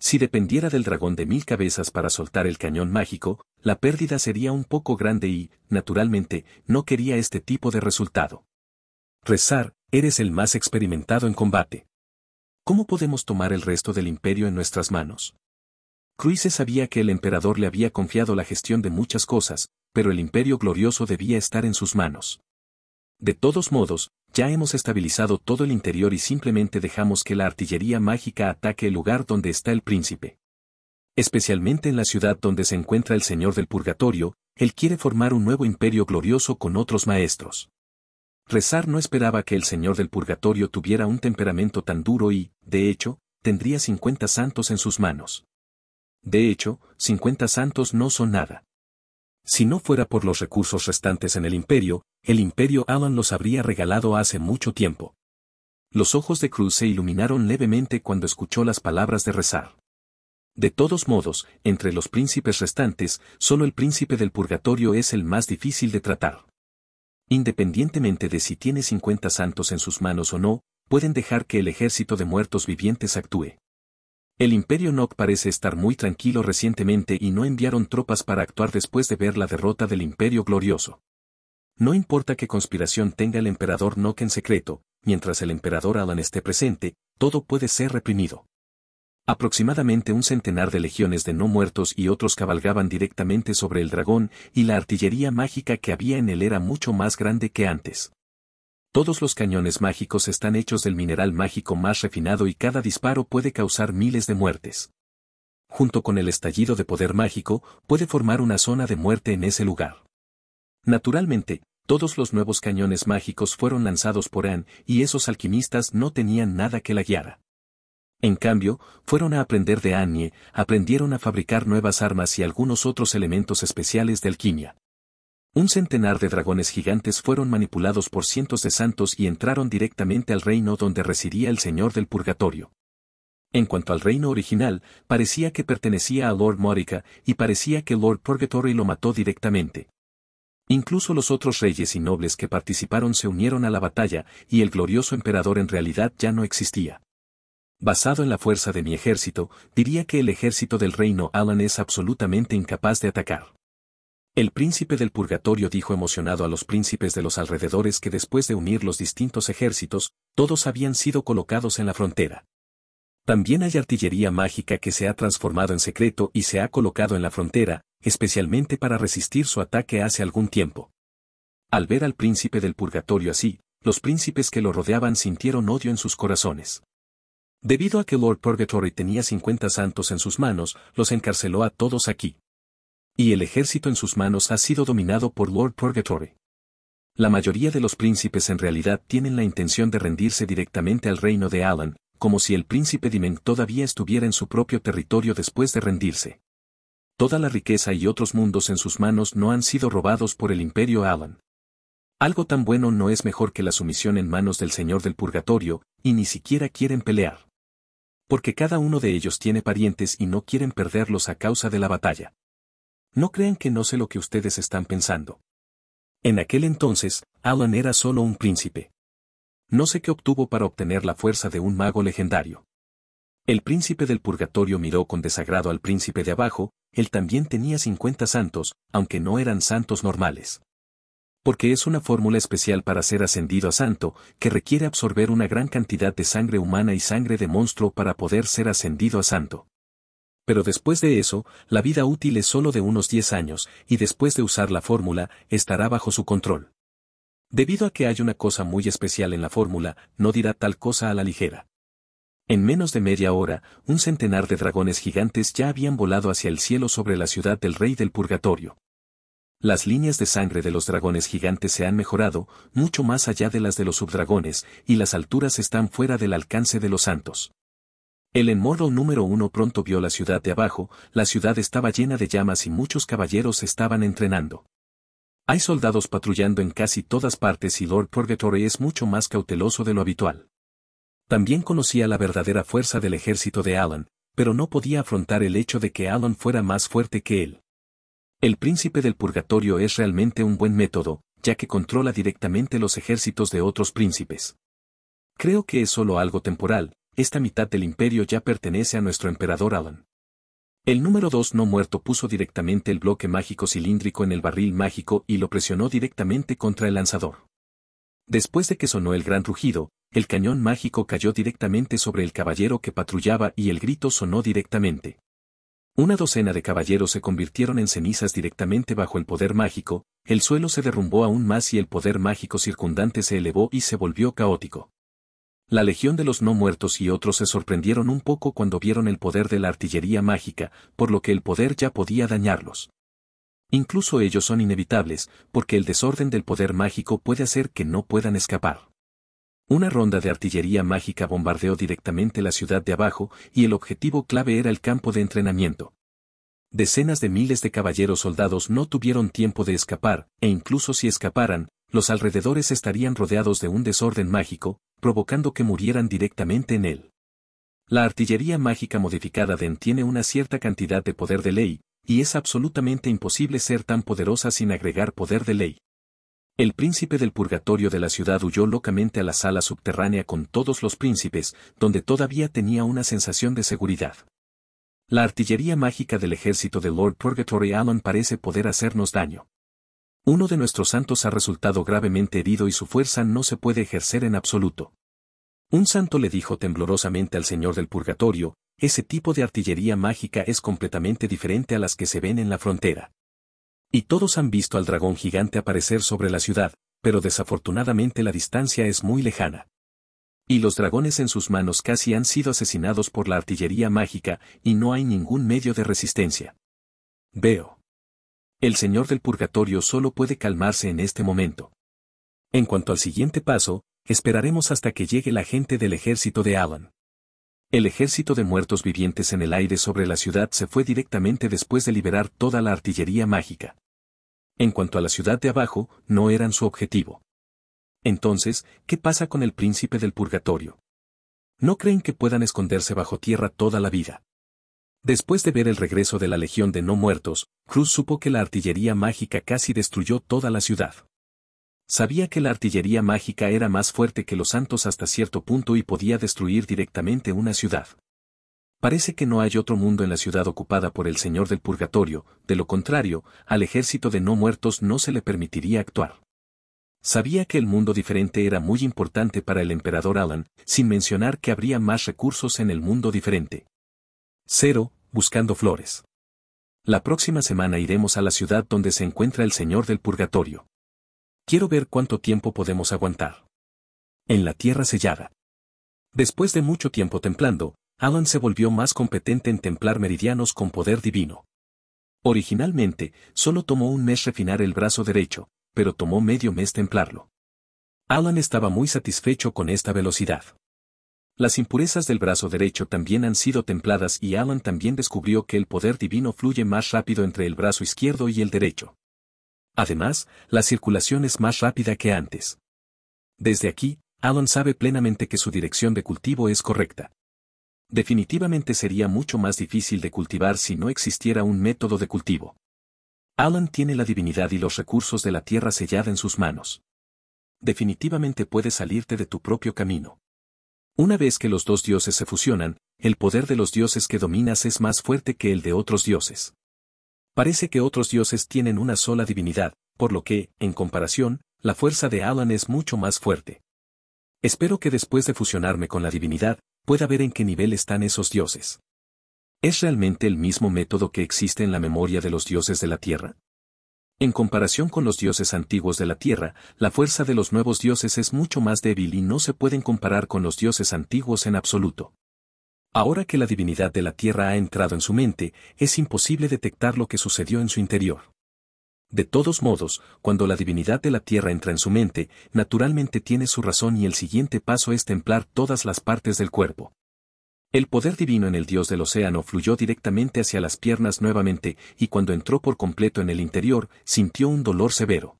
Si dependiera del dragón de mil cabezas para soltar el cañón mágico, la pérdida sería un poco grande y, naturalmente, no quería este tipo de resultado. Rezar, eres el más experimentado en combate. ¿Cómo podemos tomar el resto del imperio en nuestras manos? Cruise sabía que el emperador le había confiado la gestión de muchas cosas, pero el imperio glorioso debía estar en sus manos. De todos modos, ya hemos estabilizado todo el interior y simplemente dejamos que la artillería mágica ataque el lugar donde está el príncipe. Especialmente en la ciudad donde se encuentra el Señor del Purgatorio, él quiere formar un nuevo imperio glorioso con otros maestros. Rezar no esperaba que el Señor del Purgatorio tuviera un temperamento tan duro y, de hecho, tendría 50 santos en sus manos. De hecho, 50 santos no son nada. Si no fuera por los recursos restantes en el imperio, el imperio Alan los habría regalado hace mucho tiempo. Los ojos de Cruz se iluminaron levemente cuando escuchó las palabras de rezar. De todos modos, entre los príncipes restantes, solo el príncipe del purgatorio es el más difícil de tratar. Independientemente de si tiene 50 santos en sus manos o no, pueden dejar que el ejército de muertos vivientes actúe. El imperio Nok parece estar muy tranquilo recientemente y no enviaron tropas para actuar después de ver la derrota del imperio glorioso. No importa qué conspiración tenga el emperador Nok en secreto, mientras el emperador Alan esté presente, todo puede ser reprimido. Aproximadamente un centenar de legiones de no muertos y otros cabalgaban directamente sobre el dragón, y la artillería mágica que había en él era mucho más grande que antes. Todos los cañones mágicos están hechos del mineral mágico más refinado y cada disparo puede causar miles de muertes. Junto con el estallido de poder mágico, puede formar una zona de muerte en ese lugar. Naturalmente, todos los nuevos cañones mágicos fueron lanzados por Anne y esos alquimistas no tenían nada que la guiara. En cambio, fueron a aprender de Annie, aprendieron a fabricar nuevas armas y algunos otros elementos especiales de alquimia. Un centenar de dragones gigantes fueron manipulados por cientos de santos y entraron directamente al reino donde residía el Señor del Purgatorio. En cuanto al reino original, parecía que pertenecía a Lord Morica y parecía que Lord Purgatory lo mató directamente. Incluso los otros reyes y nobles que participaron se unieron a la batalla y el glorioso emperador en realidad ya no existía. Basado en la fuerza de mi ejército, diría que el ejército del reino Alan es absolutamente incapaz de atacar. El príncipe del purgatorio dijo emocionado a los príncipes de los alrededores que después de unir los distintos ejércitos, todos habían sido colocados en la frontera. También hay artillería mágica que se ha transformado en secreto y se ha colocado en la frontera, especialmente para resistir su ataque hace algún tiempo. Al ver al príncipe del purgatorio así, los príncipes que lo rodeaban sintieron odio en sus corazones. Debido a que Lord Purgatory tenía 50 santos en sus manos, los encarceló a todos aquí. Y el ejército en sus manos ha sido dominado por Lord Purgatory. La mayoría de los príncipes en realidad tienen la intención de rendirse directamente al reino de Alan, como si el príncipe Dimen todavía estuviera en su propio territorio después de rendirse. Toda la riqueza y otros mundos en sus manos no han sido robados por el imperio Alan. Algo tan bueno no es mejor que la sumisión en manos del Señor del Purgatorio, y ni siquiera quieren pelear. Porque cada uno de ellos tiene parientes y no quieren perderlos a causa de la batalla. No crean que no sé lo que ustedes están pensando. En aquel entonces, Alan era solo un príncipe. No sé qué obtuvo para obtener la fuerza de un mago legendario. El príncipe del purgatorio miró con desagrado al príncipe de abajo, él también tenía 50 santos, aunque no eran santos normales. Porque es una fórmula especial para ser ascendido a santo, que requiere absorber una gran cantidad de sangre humana y sangre de monstruo para poder ser ascendido a santo. Pero después de eso, la vida útil es solo de unos 10 años, y después de usar la fórmula, estará bajo su control. Debido a que hay una cosa muy especial en la fórmula, no dirá tal cosa a la ligera. En menos de media hora, un centenar de dragones gigantes ya habían volado hacia el cielo sobre la ciudad del rey del purgatorio. Las líneas de sangre de los dragones gigantes se han mejorado, mucho más allá de las de los subdragones, y las alturas están fuera del alcance de los santos. El enmorro número uno pronto vio la ciudad de abajo, la ciudad estaba llena de llamas y muchos caballeros estaban entrenando. Hay soldados patrullando en casi todas partes y Lord Purgatory es mucho más cauteloso de lo habitual. También conocía la verdadera fuerza del ejército de Alan, pero no podía afrontar el hecho de que Alan fuera más fuerte que él. El príncipe del purgatorio es realmente un buen método, ya que controla directamente los ejércitos de otros príncipes. Creo que es solo algo temporal, esta mitad del imperio ya pertenece a nuestro emperador Alan. El número 2 no muerto puso directamente el bloque mágico cilíndrico en el barril mágico y lo presionó directamente contra el lanzador. Después de que sonó el gran rugido, el cañón mágico cayó directamente sobre el caballero que patrullaba y el grito sonó directamente. Una docena de caballeros se convirtieron en cenizas directamente bajo el poder mágico, el suelo se derrumbó aún más y el poder mágico circundante se elevó y se volvió caótico. La legión de los no muertos y otros se sorprendieron un poco cuando vieron el poder de la artillería mágica, por lo que el poder ya podía dañarlos. Incluso ellos son inevitables, porque el desorden del poder mágico puede hacer que no puedan escapar. Una ronda de artillería mágica bombardeó directamente la ciudad de abajo y el objetivo clave era el campo de entrenamiento. Decenas de miles de caballeros soldados no tuvieron tiempo de escapar, e incluso si escaparan, los alrededores estarían rodeados de un desorden mágico, provocando que murieran directamente en él. La artillería mágica modificada DEN tiene una cierta cantidad de poder de ley, y es absolutamente imposible ser tan poderosa sin agregar poder de ley. El príncipe del purgatorio de la ciudad huyó locamente a la sala subterránea con todos los príncipes, donde todavía tenía una sensación de seguridad. La artillería mágica del ejército de Lord Purgatory Allen parece poder hacernos daño. Uno de nuestros santos ha resultado gravemente herido y su fuerza no se puede ejercer en absoluto. Un santo le dijo temblorosamente al Señor del Purgatorio, ese tipo de artillería mágica es completamente diferente a las que se ven en la frontera. Y todos han visto al dragón gigante aparecer sobre la ciudad, pero desafortunadamente la distancia es muy lejana. Y los dragones en sus manos casi han sido asesinados por la artillería mágica, y no hay ningún medio de resistencia. Veo. El Señor del Purgatorio solo puede calmarse en este momento. En cuanto al siguiente paso, esperaremos hasta que llegue la gente del ejército de Alan. El ejército de muertos vivientes en el aire sobre la ciudad se fue directamente después de liberar toda la artillería mágica. En cuanto a la ciudad de abajo, no eran su objetivo. Entonces, ¿qué pasa con el príncipe del purgatorio? No creen que puedan esconderse bajo tierra toda la vida. Después de ver el regreso de la Legión de No Muertos, Cruz supo que la artillería mágica casi destruyó toda la ciudad. Sabía que la artillería mágica era más fuerte que los santos hasta cierto punto y podía destruir directamente una ciudad. Parece que no hay otro mundo en la ciudad ocupada por el Señor del Purgatorio, de lo contrario, al ejército de no muertos no se le permitiría actuar. Sabía que el mundo diferente era muy importante para el emperador Alan, sin mencionar que habría más recursos en el mundo diferente. Cero, Buscando flores. La próxima semana iremos a la ciudad donde se encuentra el Señor del Purgatorio. Quiero ver cuánto tiempo podemos aguantar. En la tierra sellada. Después de mucho tiempo templando, Alan se volvió más competente en templar meridianos con poder divino. Originalmente, solo tomó un mes refinar el brazo derecho, pero tomó medio mes templarlo. Alan estaba muy satisfecho con esta velocidad. Las impurezas del brazo derecho también han sido templadas y Alan también descubrió que el poder divino fluye más rápido entre el brazo izquierdo y el derecho. Además, la circulación es más rápida que antes. Desde aquí, Alan sabe plenamente que su dirección de cultivo es correcta. Definitivamente sería mucho más difícil de cultivar si no existiera un método de cultivo. Alan tiene la divinidad y los recursos de la tierra sellada en sus manos. Definitivamente puedes salirte de tu propio camino. Una vez que los dos dioses se fusionan, el poder de los dioses que dominas es más fuerte que el de otros dioses. Parece que otros dioses tienen una sola divinidad, por lo que, en comparación, la fuerza de Alan es mucho más fuerte. Espero que después de fusionarme con la divinidad, pueda ver en qué nivel están esos dioses. ¿Es realmente el mismo método que existe en la memoria de los dioses de la Tierra? En comparación con los dioses antiguos de la Tierra, la fuerza de los nuevos dioses es mucho más débil y no se pueden comparar con los dioses antiguos en absoluto. Ahora que la divinidad de la Tierra ha entrado en su mente, es imposible detectar lo que sucedió en su interior. De todos modos, cuando la divinidad de la Tierra entra en su mente, naturalmente tiene su razón y el siguiente paso es templar todas las partes del cuerpo. El poder divino en el dios del océano fluyó directamente hacia las piernas nuevamente, y cuando entró por completo en el interior, sintió un dolor severo.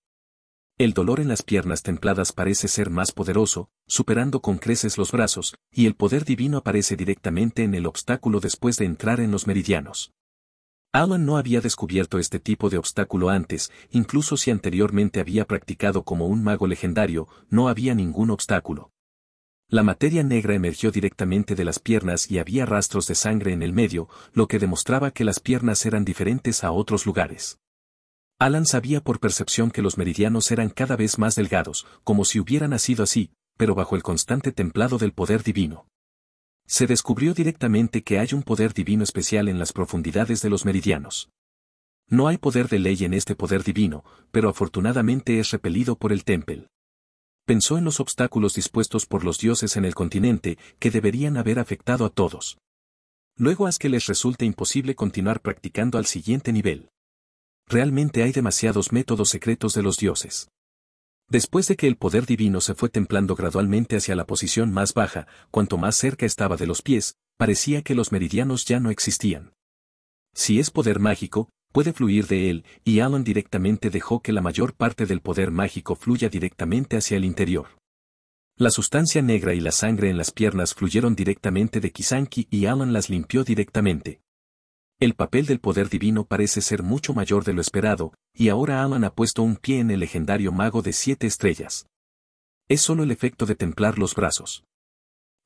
El dolor en las piernas templadas parece ser más poderoso, superando con creces los brazos, y el poder divino aparece directamente en el obstáculo después de entrar en los meridianos. Alan no había descubierto este tipo de obstáculo antes, incluso si anteriormente había practicado como un mago legendario, no había ningún obstáculo. La materia negra emergió directamente de las piernas y había rastros de sangre en el medio, lo que demostraba que las piernas eran diferentes a otros lugares. Alan sabía por percepción que los meridianos eran cada vez más delgados, como si hubieran nacido así, pero bajo el constante templado del poder divino. Se descubrió directamente que hay un poder divino especial en las profundidades de los meridianos. No hay poder de ley en este poder divino, pero afortunadamente es repelido por el Temple pensó en los obstáculos dispuestos por los dioses en el continente que deberían haber afectado a todos. Luego haz que les resulte imposible continuar practicando al siguiente nivel. Realmente hay demasiados métodos secretos de los dioses. Después de que el poder divino se fue templando gradualmente hacia la posición más baja, cuanto más cerca estaba de los pies, parecía que los meridianos ya no existían. Si es poder mágico, puede fluir de él, y Alan directamente dejó que la mayor parte del poder mágico fluya directamente hacia el interior. La sustancia negra y la sangre en las piernas fluyeron directamente de Kisanki y Alan las limpió directamente. El papel del poder divino parece ser mucho mayor de lo esperado, y ahora Alan ha puesto un pie en el legendario mago de siete estrellas. Es solo el efecto de templar los brazos.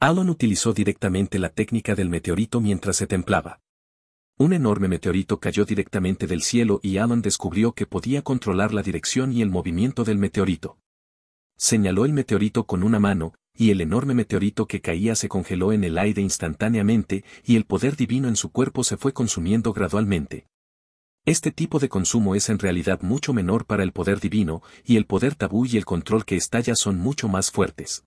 Alan utilizó directamente la técnica del meteorito mientras se templaba. Un enorme meteorito cayó directamente del cielo y Alan descubrió que podía controlar la dirección y el movimiento del meteorito. Señaló el meteorito con una mano, y el enorme meteorito que caía se congeló en el aire instantáneamente, y el poder divino en su cuerpo se fue consumiendo gradualmente. Este tipo de consumo es en realidad mucho menor para el poder divino, y el poder tabú y el control que estalla son mucho más fuertes.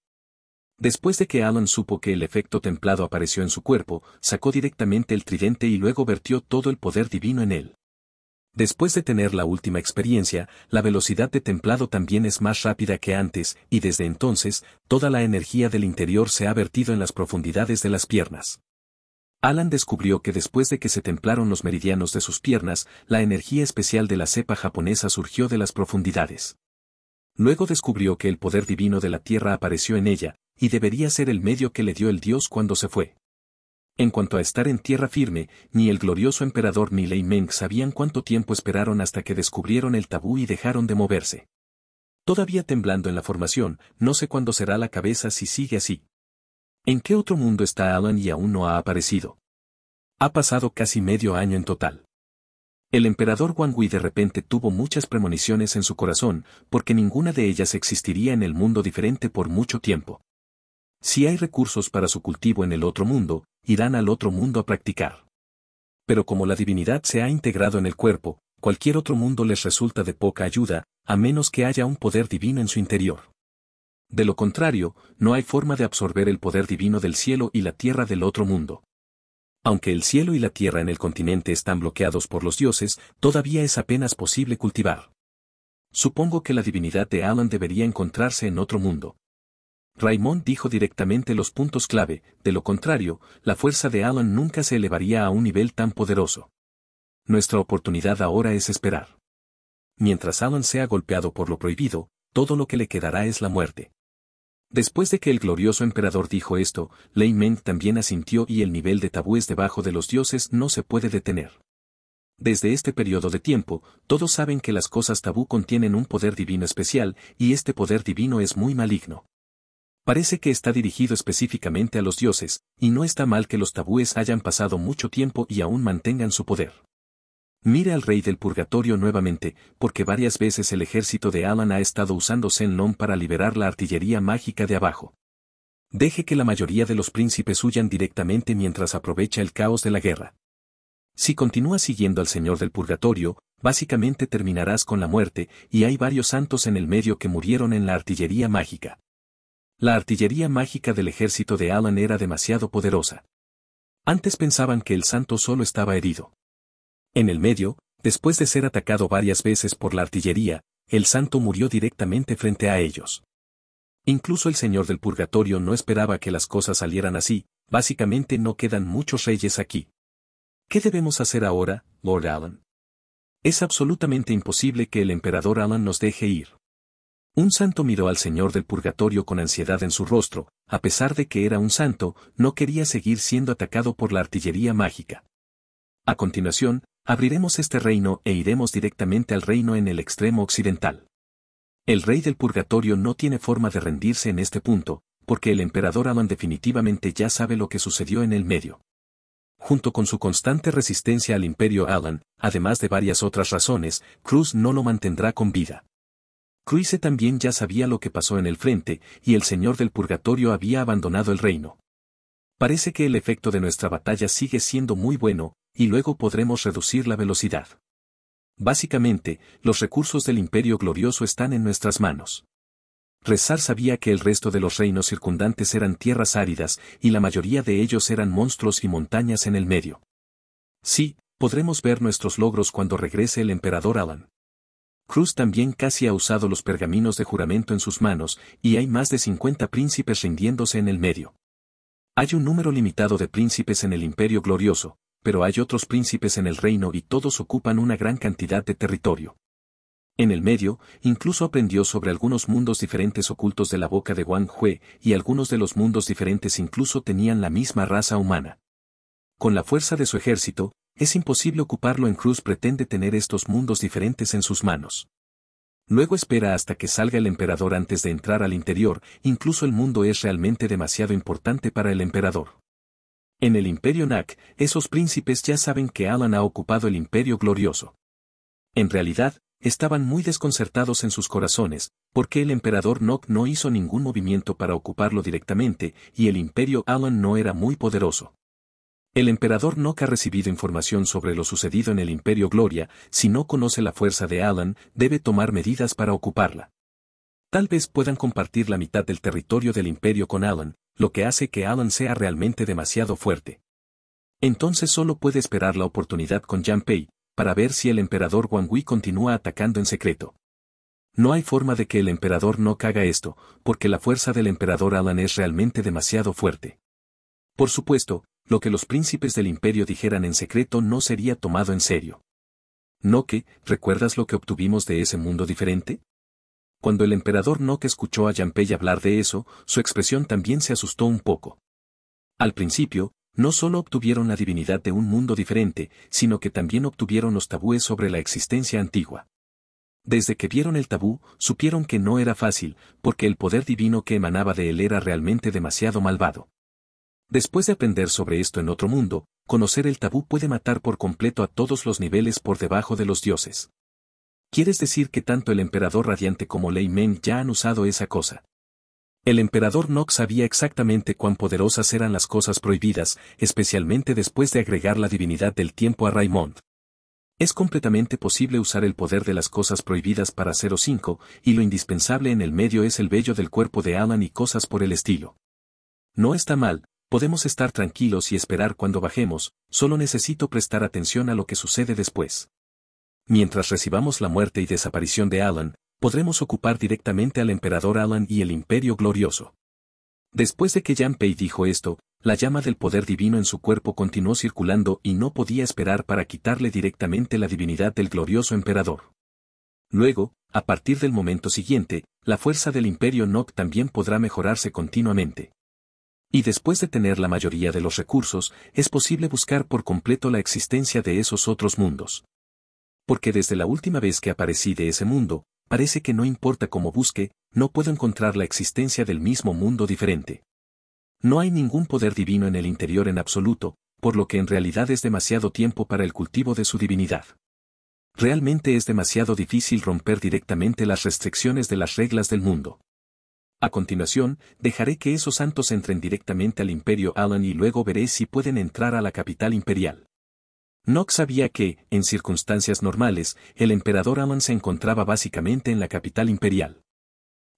Después de que Alan supo que el efecto templado apareció en su cuerpo, sacó directamente el tridente y luego vertió todo el poder divino en él. Después de tener la última experiencia, la velocidad de templado también es más rápida que antes, y desde entonces, toda la energía del interior se ha vertido en las profundidades de las piernas. Alan descubrió que después de que se templaron los meridianos de sus piernas, la energía especial de la cepa japonesa surgió de las profundidades. Luego descubrió que el poder divino de la tierra apareció en ella, y debería ser el medio que le dio el Dios cuando se fue. En cuanto a estar en tierra firme, ni el glorioso emperador ni Lei Meng sabían cuánto tiempo esperaron hasta que descubrieron el tabú y dejaron de moverse. Todavía temblando en la formación, no sé cuándo será la cabeza si sigue así. ¿En qué otro mundo está Alan y aún no ha aparecido? Ha pasado casi medio año en total. El emperador Wang de repente tuvo muchas premoniciones en su corazón, porque ninguna de ellas existiría en el mundo diferente por mucho tiempo. Si hay recursos para su cultivo en el otro mundo, irán al otro mundo a practicar. Pero como la divinidad se ha integrado en el cuerpo, cualquier otro mundo les resulta de poca ayuda, a menos que haya un poder divino en su interior. De lo contrario, no hay forma de absorber el poder divino del cielo y la tierra del otro mundo. Aunque el cielo y la tierra en el continente están bloqueados por los dioses, todavía es apenas posible cultivar. Supongo que la divinidad de Alan debería encontrarse en otro mundo. Raymond dijo directamente los puntos clave, de lo contrario, la fuerza de Alan nunca se elevaría a un nivel tan poderoso. Nuestra oportunidad ahora es esperar. Mientras Alan sea golpeado por lo prohibido, todo lo que le quedará es la muerte. Después de que el glorioso emperador dijo esto, Lei Meng también asintió y el nivel de tabúes debajo de los dioses no se puede detener. Desde este periodo de tiempo, todos saben que las cosas tabú contienen un poder divino especial, y este poder divino es muy maligno. Parece que está dirigido específicamente a los dioses, y no está mal que los tabúes hayan pasado mucho tiempo y aún mantengan su poder. Mire al rey del purgatorio nuevamente, porque varias veces el ejército de Alan ha estado usando nom para liberar la artillería mágica de abajo. Deje que la mayoría de los príncipes huyan directamente mientras aprovecha el caos de la guerra. Si continúas siguiendo al Señor del Purgatorio, básicamente terminarás con la muerte, y hay varios santos en el medio que murieron en la artillería mágica. La artillería mágica del ejército de Alan era demasiado poderosa. Antes pensaban que el santo solo estaba herido. En el medio, después de ser atacado varias veces por la artillería, el santo murió directamente frente a ellos. Incluso el señor del purgatorio no esperaba que las cosas salieran así, básicamente no quedan muchos reyes aquí. ¿Qué debemos hacer ahora, Lord Alan? Es absolutamente imposible que el emperador Alan nos deje ir. Un santo miró al Señor del Purgatorio con ansiedad en su rostro, a pesar de que era un santo, no quería seguir siendo atacado por la artillería mágica. A continuación, abriremos este reino e iremos directamente al reino en el extremo occidental. El rey del Purgatorio no tiene forma de rendirse en este punto, porque el emperador Alan definitivamente ya sabe lo que sucedió en el medio. Junto con su constante resistencia al imperio Alan, además de varias otras razones, Cruz no lo mantendrá con vida. Cruise también ya sabía lo que pasó en el frente, y el Señor del Purgatorio había abandonado el reino. Parece que el efecto de nuestra batalla sigue siendo muy bueno, y luego podremos reducir la velocidad. Básicamente, los recursos del imperio glorioso están en nuestras manos. Rezar sabía que el resto de los reinos circundantes eran tierras áridas, y la mayoría de ellos eran monstruos y montañas en el medio. Sí, podremos ver nuestros logros cuando regrese el emperador Alan. Cruz también casi ha usado los pergaminos de juramento en sus manos, y hay más de 50 príncipes rindiéndose en el medio. Hay un número limitado de príncipes en el imperio glorioso, pero hay otros príncipes en el reino y todos ocupan una gran cantidad de territorio. En el medio, incluso aprendió sobre algunos mundos diferentes ocultos de la boca de Wang Hue, y algunos de los mundos diferentes incluso tenían la misma raza humana. Con la fuerza de su ejército, es imposible ocuparlo en Cruz pretende tener estos mundos diferentes en sus manos. Luego espera hasta que salga el emperador antes de entrar al interior, incluso el mundo es realmente demasiado importante para el emperador. En el imperio Nak, esos príncipes ya saben que Alan ha ocupado el imperio glorioso. En realidad, estaban muy desconcertados en sus corazones, porque el emperador Nok no hizo ningún movimiento para ocuparlo directamente y el imperio Alan no era muy poderoso. El emperador Noca ha recibido información sobre lo sucedido en el Imperio Gloria, si no conoce la fuerza de Alan, debe tomar medidas para ocuparla. Tal vez puedan compartir la mitad del territorio del imperio con Alan, lo que hace que Alan sea realmente demasiado fuerte. Entonces solo puede esperar la oportunidad con Yanpei, para ver si el emperador Wangui continúa atacando en secreto. No hay forma de que el emperador no caga esto, porque la fuerza del emperador Alan es realmente demasiado fuerte. Por supuesto, lo que los príncipes del imperio dijeran en secreto no sería tomado en serio. ¿No recuerdas lo que obtuvimos de ese mundo diferente? Cuando el emperador Noque escuchó a Yampey hablar de eso, su expresión también se asustó un poco. Al principio, no solo obtuvieron la divinidad de un mundo diferente, sino que también obtuvieron los tabúes sobre la existencia antigua. Desde que vieron el tabú, supieron que no era fácil, porque el poder divino que emanaba de él era realmente demasiado malvado. Después de aprender sobre esto en otro mundo, conocer el tabú puede matar por completo a todos los niveles por debajo de los dioses. ¿Quieres decir que tanto el emperador radiante como Lei Men ya han usado esa cosa? El emperador Nox sabía exactamente cuán poderosas eran las cosas prohibidas, especialmente después de agregar la divinidad del tiempo a Raymond. Es completamente posible usar el poder de las cosas prohibidas para 05, y lo indispensable en el medio es el vello del cuerpo de Alan y cosas por el estilo. No está mal, Podemos estar tranquilos y esperar cuando bajemos, solo necesito prestar atención a lo que sucede después. Mientras recibamos la muerte y desaparición de Alan, podremos ocupar directamente al emperador Alan y el imperio glorioso. Después de que Pei dijo esto, la llama del poder divino en su cuerpo continuó circulando y no podía esperar para quitarle directamente la divinidad del glorioso emperador. Luego, a partir del momento siguiente, la fuerza del imperio Nok también podrá mejorarse continuamente. Y después de tener la mayoría de los recursos, es posible buscar por completo la existencia de esos otros mundos. Porque desde la última vez que aparecí de ese mundo, parece que no importa cómo busque, no puedo encontrar la existencia del mismo mundo diferente. No hay ningún poder divino en el interior en absoluto, por lo que en realidad es demasiado tiempo para el cultivo de su divinidad. Realmente es demasiado difícil romper directamente las restricciones de las reglas del mundo. A continuación, dejaré que esos santos entren directamente al Imperio Alan y luego veré si pueden entrar a la capital imperial. Nox sabía que, en circunstancias normales, el emperador Alan se encontraba básicamente en la capital imperial.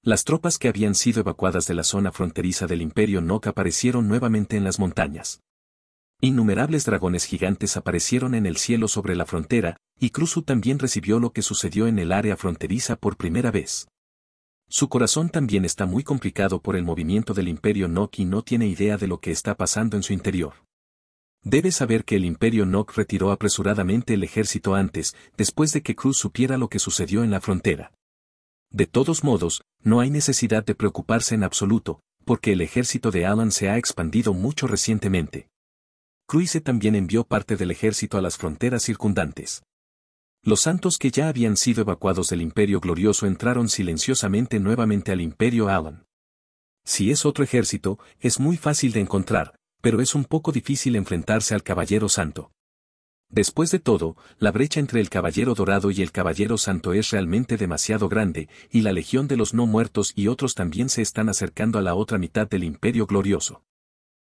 Las tropas que habían sido evacuadas de la zona fronteriza del imperio Nock aparecieron nuevamente en las montañas. Innumerables dragones gigantes aparecieron en el cielo sobre la frontera, y Cruzu también recibió lo que sucedió en el área fronteriza por primera vez. Su corazón también está muy complicado por el movimiento del Imperio Nok y no tiene idea de lo que está pasando en su interior. Debe saber que el Imperio Nok retiró apresuradamente el ejército antes, después de que Cruz supiera lo que sucedió en la frontera. De todos modos, no hay necesidad de preocuparse en absoluto, porque el ejército de Alan se ha expandido mucho recientemente. Cruise también envió parte del ejército a las fronteras circundantes. Los santos que ya habían sido evacuados del Imperio Glorioso entraron silenciosamente nuevamente al Imperio Alan. Si es otro ejército, es muy fácil de encontrar, pero es un poco difícil enfrentarse al Caballero Santo. Después de todo, la brecha entre el Caballero Dorado y el Caballero Santo es realmente demasiado grande, y la Legión de los No Muertos y otros también se están acercando a la otra mitad del Imperio Glorioso.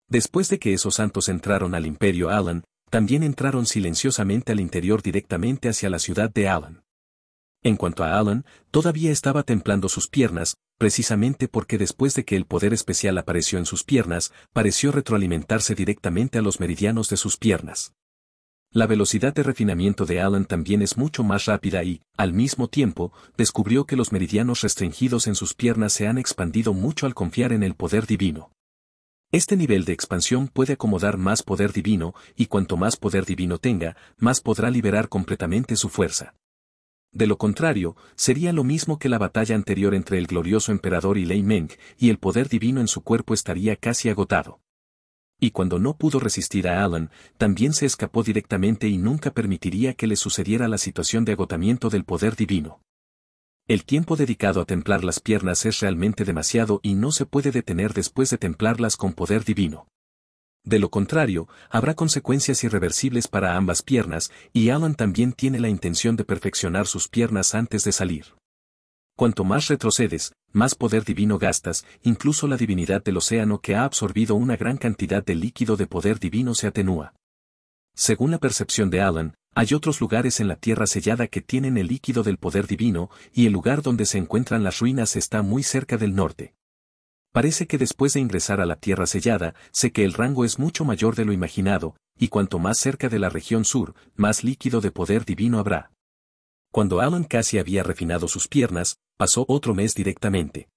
Después de que esos santos entraron al Imperio Alan, también entraron silenciosamente al interior directamente hacia la ciudad de Alan. En cuanto a Alan, todavía estaba templando sus piernas, precisamente porque después de que el poder especial apareció en sus piernas, pareció retroalimentarse directamente a los meridianos de sus piernas. La velocidad de refinamiento de Alan también es mucho más rápida y, al mismo tiempo, descubrió que los meridianos restringidos en sus piernas se han expandido mucho al confiar en el poder divino. Este nivel de expansión puede acomodar más poder divino, y cuanto más poder divino tenga, más podrá liberar completamente su fuerza. De lo contrario, sería lo mismo que la batalla anterior entre el glorioso emperador y Lei Meng, y el poder divino en su cuerpo estaría casi agotado. Y cuando no pudo resistir a Alan, también se escapó directamente y nunca permitiría que le sucediera la situación de agotamiento del poder divino. El tiempo dedicado a templar las piernas es realmente demasiado y no se puede detener después de templarlas con poder divino. De lo contrario, habrá consecuencias irreversibles para ambas piernas, y Alan también tiene la intención de perfeccionar sus piernas antes de salir. Cuanto más retrocedes, más poder divino gastas, incluso la divinidad del océano que ha absorbido una gran cantidad de líquido de poder divino se atenúa. Según la percepción de Alan, hay otros lugares en la tierra sellada que tienen el líquido del poder divino, y el lugar donde se encuentran las ruinas está muy cerca del norte. Parece que después de ingresar a la tierra sellada, sé que el rango es mucho mayor de lo imaginado, y cuanto más cerca de la región sur, más líquido de poder divino habrá. Cuando Alan casi había refinado sus piernas, pasó otro mes directamente.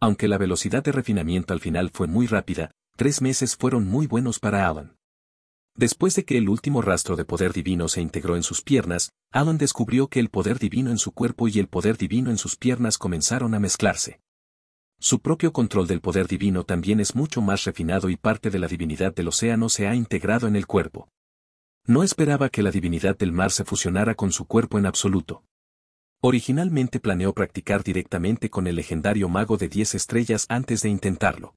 Aunque la velocidad de refinamiento al final fue muy rápida, tres meses fueron muy buenos para Alan. Después de que el último rastro de poder divino se integró en sus piernas, Alan descubrió que el poder divino en su cuerpo y el poder divino en sus piernas comenzaron a mezclarse. Su propio control del poder divino también es mucho más refinado y parte de la divinidad del océano se ha integrado en el cuerpo. No esperaba que la divinidad del mar se fusionara con su cuerpo en absoluto. Originalmente planeó practicar directamente con el legendario mago de 10 estrellas antes de intentarlo.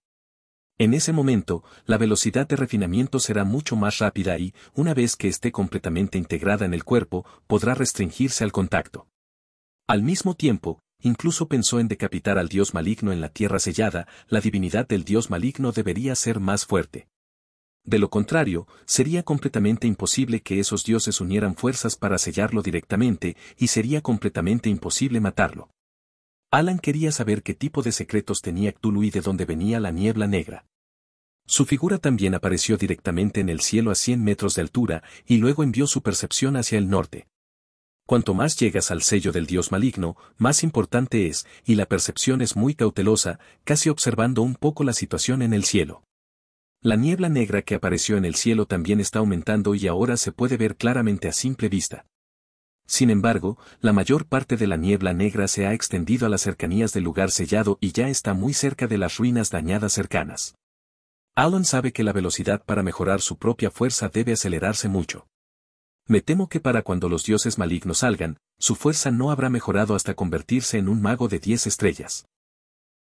En ese momento, la velocidad de refinamiento será mucho más rápida y, una vez que esté completamente integrada en el cuerpo, podrá restringirse al contacto. Al mismo tiempo, incluso pensó en decapitar al dios maligno en la tierra sellada, la divinidad del dios maligno debería ser más fuerte. De lo contrario, sería completamente imposible que esos dioses unieran fuerzas para sellarlo directamente y sería completamente imposible matarlo. Alan quería saber qué tipo de secretos tenía Cthulhu y de dónde venía la niebla negra. Su figura también apareció directamente en el cielo a 100 metros de altura y luego envió su percepción hacia el norte. Cuanto más llegas al sello del dios maligno, más importante es, y la percepción es muy cautelosa, casi observando un poco la situación en el cielo. La niebla negra que apareció en el cielo también está aumentando y ahora se puede ver claramente a simple vista. Sin embargo, la mayor parte de la niebla negra se ha extendido a las cercanías del lugar sellado y ya está muy cerca de las ruinas dañadas cercanas. Alan sabe que la velocidad para mejorar su propia fuerza debe acelerarse mucho. Me temo que para cuando los dioses malignos salgan, su fuerza no habrá mejorado hasta convertirse en un mago de 10 estrellas.